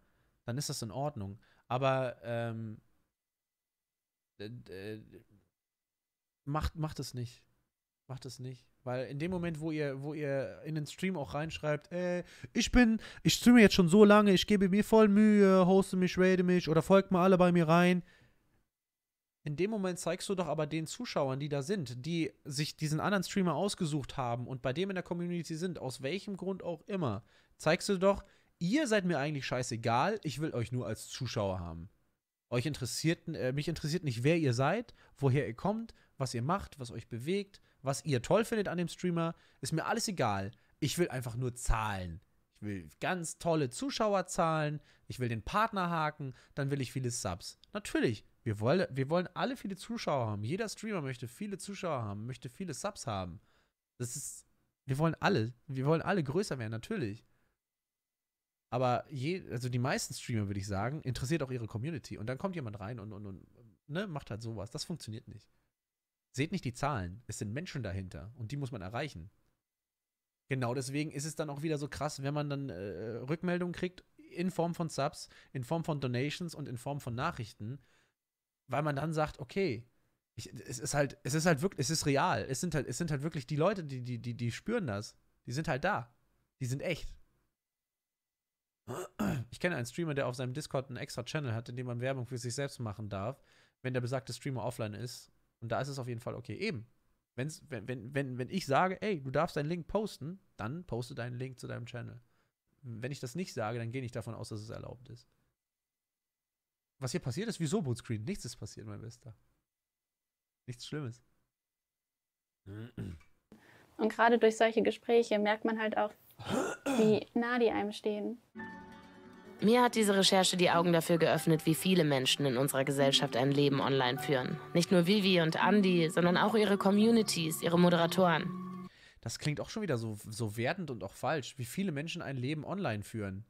dann ist das in Ordnung. Aber ähm, äh, macht, macht es nicht. Macht es nicht. Weil in dem Moment, wo ihr, wo ihr in den Stream auch reinschreibt, äh, ich bin, ich streame jetzt schon so lange, ich gebe mir voll Mühe, hoste mich, rate mich oder folgt mal alle bei mir rein in dem Moment zeigst du doch aber den Zuschauern, die da sind, die sich diesen anderen Streamer ausgesucht haben und bei dem in der Community sind, aus welchem Grund auch immer, zeigst du doch, ihr seid mir eigentlich scheißegal, ich will euch nur als Zuschauer haben. Euch interessiert, äh, mich interessiert nicht, wer ihr seid, woher ihr kommt, was ihr macht, was euch bewegt, was ihr toll findet an dem Streamer, ist mir alles egal. Ich will einfach nur zahlen. Ich will ganz tolle Zuschauer zahlen, ich will den Partner haken, dann will ich viele Subs. Natürlich, wir wollen, wir wollen alle viele Zuschauer haben. Jeder Streamer möchte viele Zuschauer haben, möchte viele Subs haben. Das ist. Wir wollen alle. Wir wollen alle größer werden, natürlich. Aber je, also die meisten Streamer, würde ich sagen, interessiert auch ihre Community. Und dann kommt jemand rein und, und, und ne, macht halt sowas. Das funktioniert nicht. Seht nicht die Zahlen. Es sind Menschen dahinter und die muss man erreichen. Genau deswegen ist es dann auch wieder so krass, wenn man dann äh, Rückmeldungen kriegt in Form von Subs, in Form von Donations und in Form von Nachrichten weil man dann sagt, okay, ich, es ist halt, es ist halt wirklich, es ist real. Es sind halt, es sind halt wirklich die Leute, die, die, die, die spüren das. Die sind halt da. Die sind echt. Ich kenne einen Streamer, der auf seinem Discord einen extra Channel hat, in dem man Werbung für sich selbst machen darf, wenn der besagte Streamer offline ist. Und da ist es auf jeden Fall okay. Eben. Wenn's, wenn, wenn, wenn, wenn ich sage, ey, du darfst deinen Link posten, dann poste deinen Link zu deinem Channel. Wenn ich das nicht sage, dann gehe ich davon aus, dass es erlaubt ist. Was hier passiert ist, wieso Bootscreen? Nichts ist passiert, mein Bester. Nichts Schlimmes. Und gerade durch solche Gespräche merkt man halt auch, wie nah die einem stehen. Mir hat diese Recherche die Augen dafür geöffnet, wie viele Menschen in unserer Gesellschaft ein Leben online führen. Nicht nur Vivi und Andy, sondern auch ihre Communities, ihre Moderatoren. Das klingt auch schon wieder so, so wertend und auch falsch, wie viele Menschen ein Leben online führen.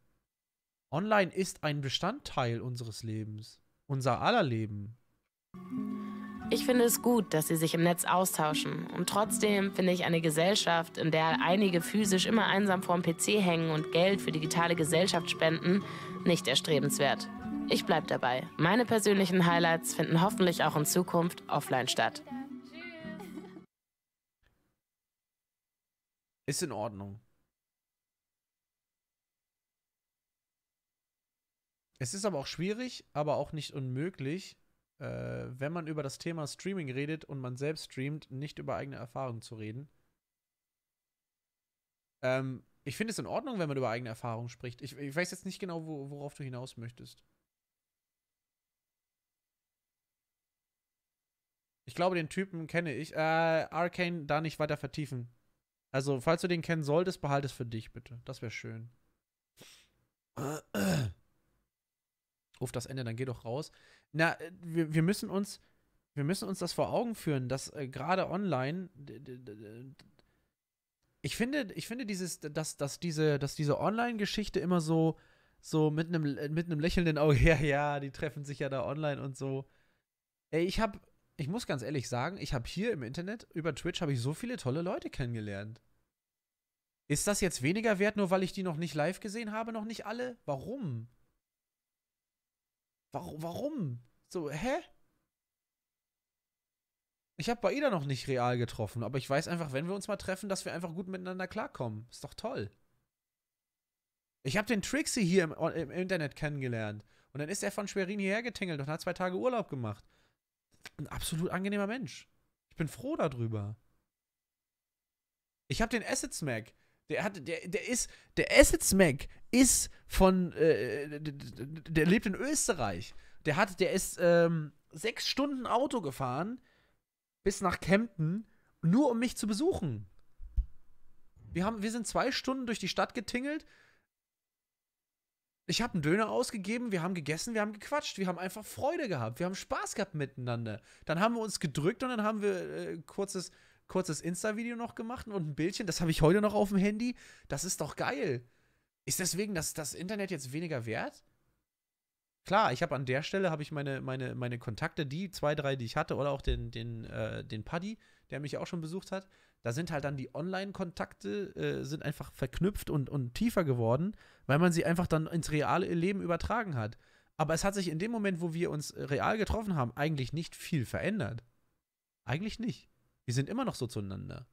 Online ist ein Bestandteil unseres Lebens, unser aller Leben. Ich finde es gut, dass sie sich im Netz austauschen. Und trotzdem finde ich eine Gesellschaft, in der einige physisch immer einsam vorm PC hängen und Geld für digitale Gesellschaft spenden, nicht erstrebenswert. Ich bleibe dabei. Meine persönlichen Highlights finden hoffentlich auch in Zukunft offline statt. Ist in Ordnung. Es ist aber auch schwierig, aber auch nicht unmöglich, äh, wenn man über das Thema Streaming redet und man selbst streamt, nicht über eigene Erfahrungen zu reden. Ähm, ich finde es in Ordnung, wenn man über eigene Erfahrungen spricht. Ich, ich weiß jetzt nicht genau, wo, worauf du hinaus möchtest. Ich glaube, den Typen kenne ich. Äh, Arcane da nicht weiter vertiefen. Also, falls du den kennen solltest, behalte es für dich, bitte. Das wäre schön. ruft das Ende, dann geh doch raus. Na, äh, wir, wir müssen uns, wir müssen uns das vor Augen führen, dass äh, gerade online, ich finde, ich finde dieses, dass, dass diese, dass diese Online-Geschichte immer so, so mit einem, äh, mit einem lächelnden Auge, ja, ja, die treffen sich ja da online und so. Ey, ich hab, ich muss ganz ehrlich sagen, ich hab hier im Internet über Twitch habe ich so viele tolle Leute kennengelernt. Ist das jetzt weniger wert, nur weil ich die noch nicht live gesehen habe, noch nicht alle? Warum? Warum? warum? So, hä? Ich habe Baida noch nicht real getroffen, aber ich weiß einfach, wenn wir uns mal treffen, dass wir einfach gut miteinander klarkommen. Ist doch toll. Ich habe den Trixie hier im, im, Internet kennengelernt. Und dann ist er von Schwerin hierher getingelt und hat zwei Tage Urlaub gemacht. Ein absolut angenehmer Mensch. Ich bin froh darüber. Ich habe den Acid Smack. Der hatte, der, der ist, der Acid Smack ist von, äh, der lebt in Österreich. Der hat, der ist ähm, sechs Stunden Auto gefahren bis nach Kempten, nur um mich zu besuchen. Wir haben, wir sind zwei Stunden durch die Stadt getingelt. Ich habe einen Döner ausgegeben, wir haben gegessen, wir haben gequatscht, wir haben einfach Freude gehabt, wir haben Spaß gehabt miteinander. Dann haben wir uns gedrückt und dann haben wir äh, kurzes kurzes Insta-Video noch gemacht und ein Bildchen. Das habe ich heute noch auf dem Handy. Das ist doch geil. Ist deswegen das, das Internet jetzt weniger wert? Klar, ich habe an der Stelle habe ich meine, meine, meine Kontakte, die zwei, drei, die ich hatte, oder auch den, den, äh, den Paddy, der mich auch schon besucht hat. Da sind halt dann die Online-Kontakte, äh, sind einfach verknüpft und, und tiefer geworden, weil man sie einfach dann ins reale Leben übertragen hat. Aber es hat sich in dem Moment, wo wir uns real getroffen haben, eigentlich nicht viel verändert. Eigentlich nicht. Wir sind immer noch so zueinander.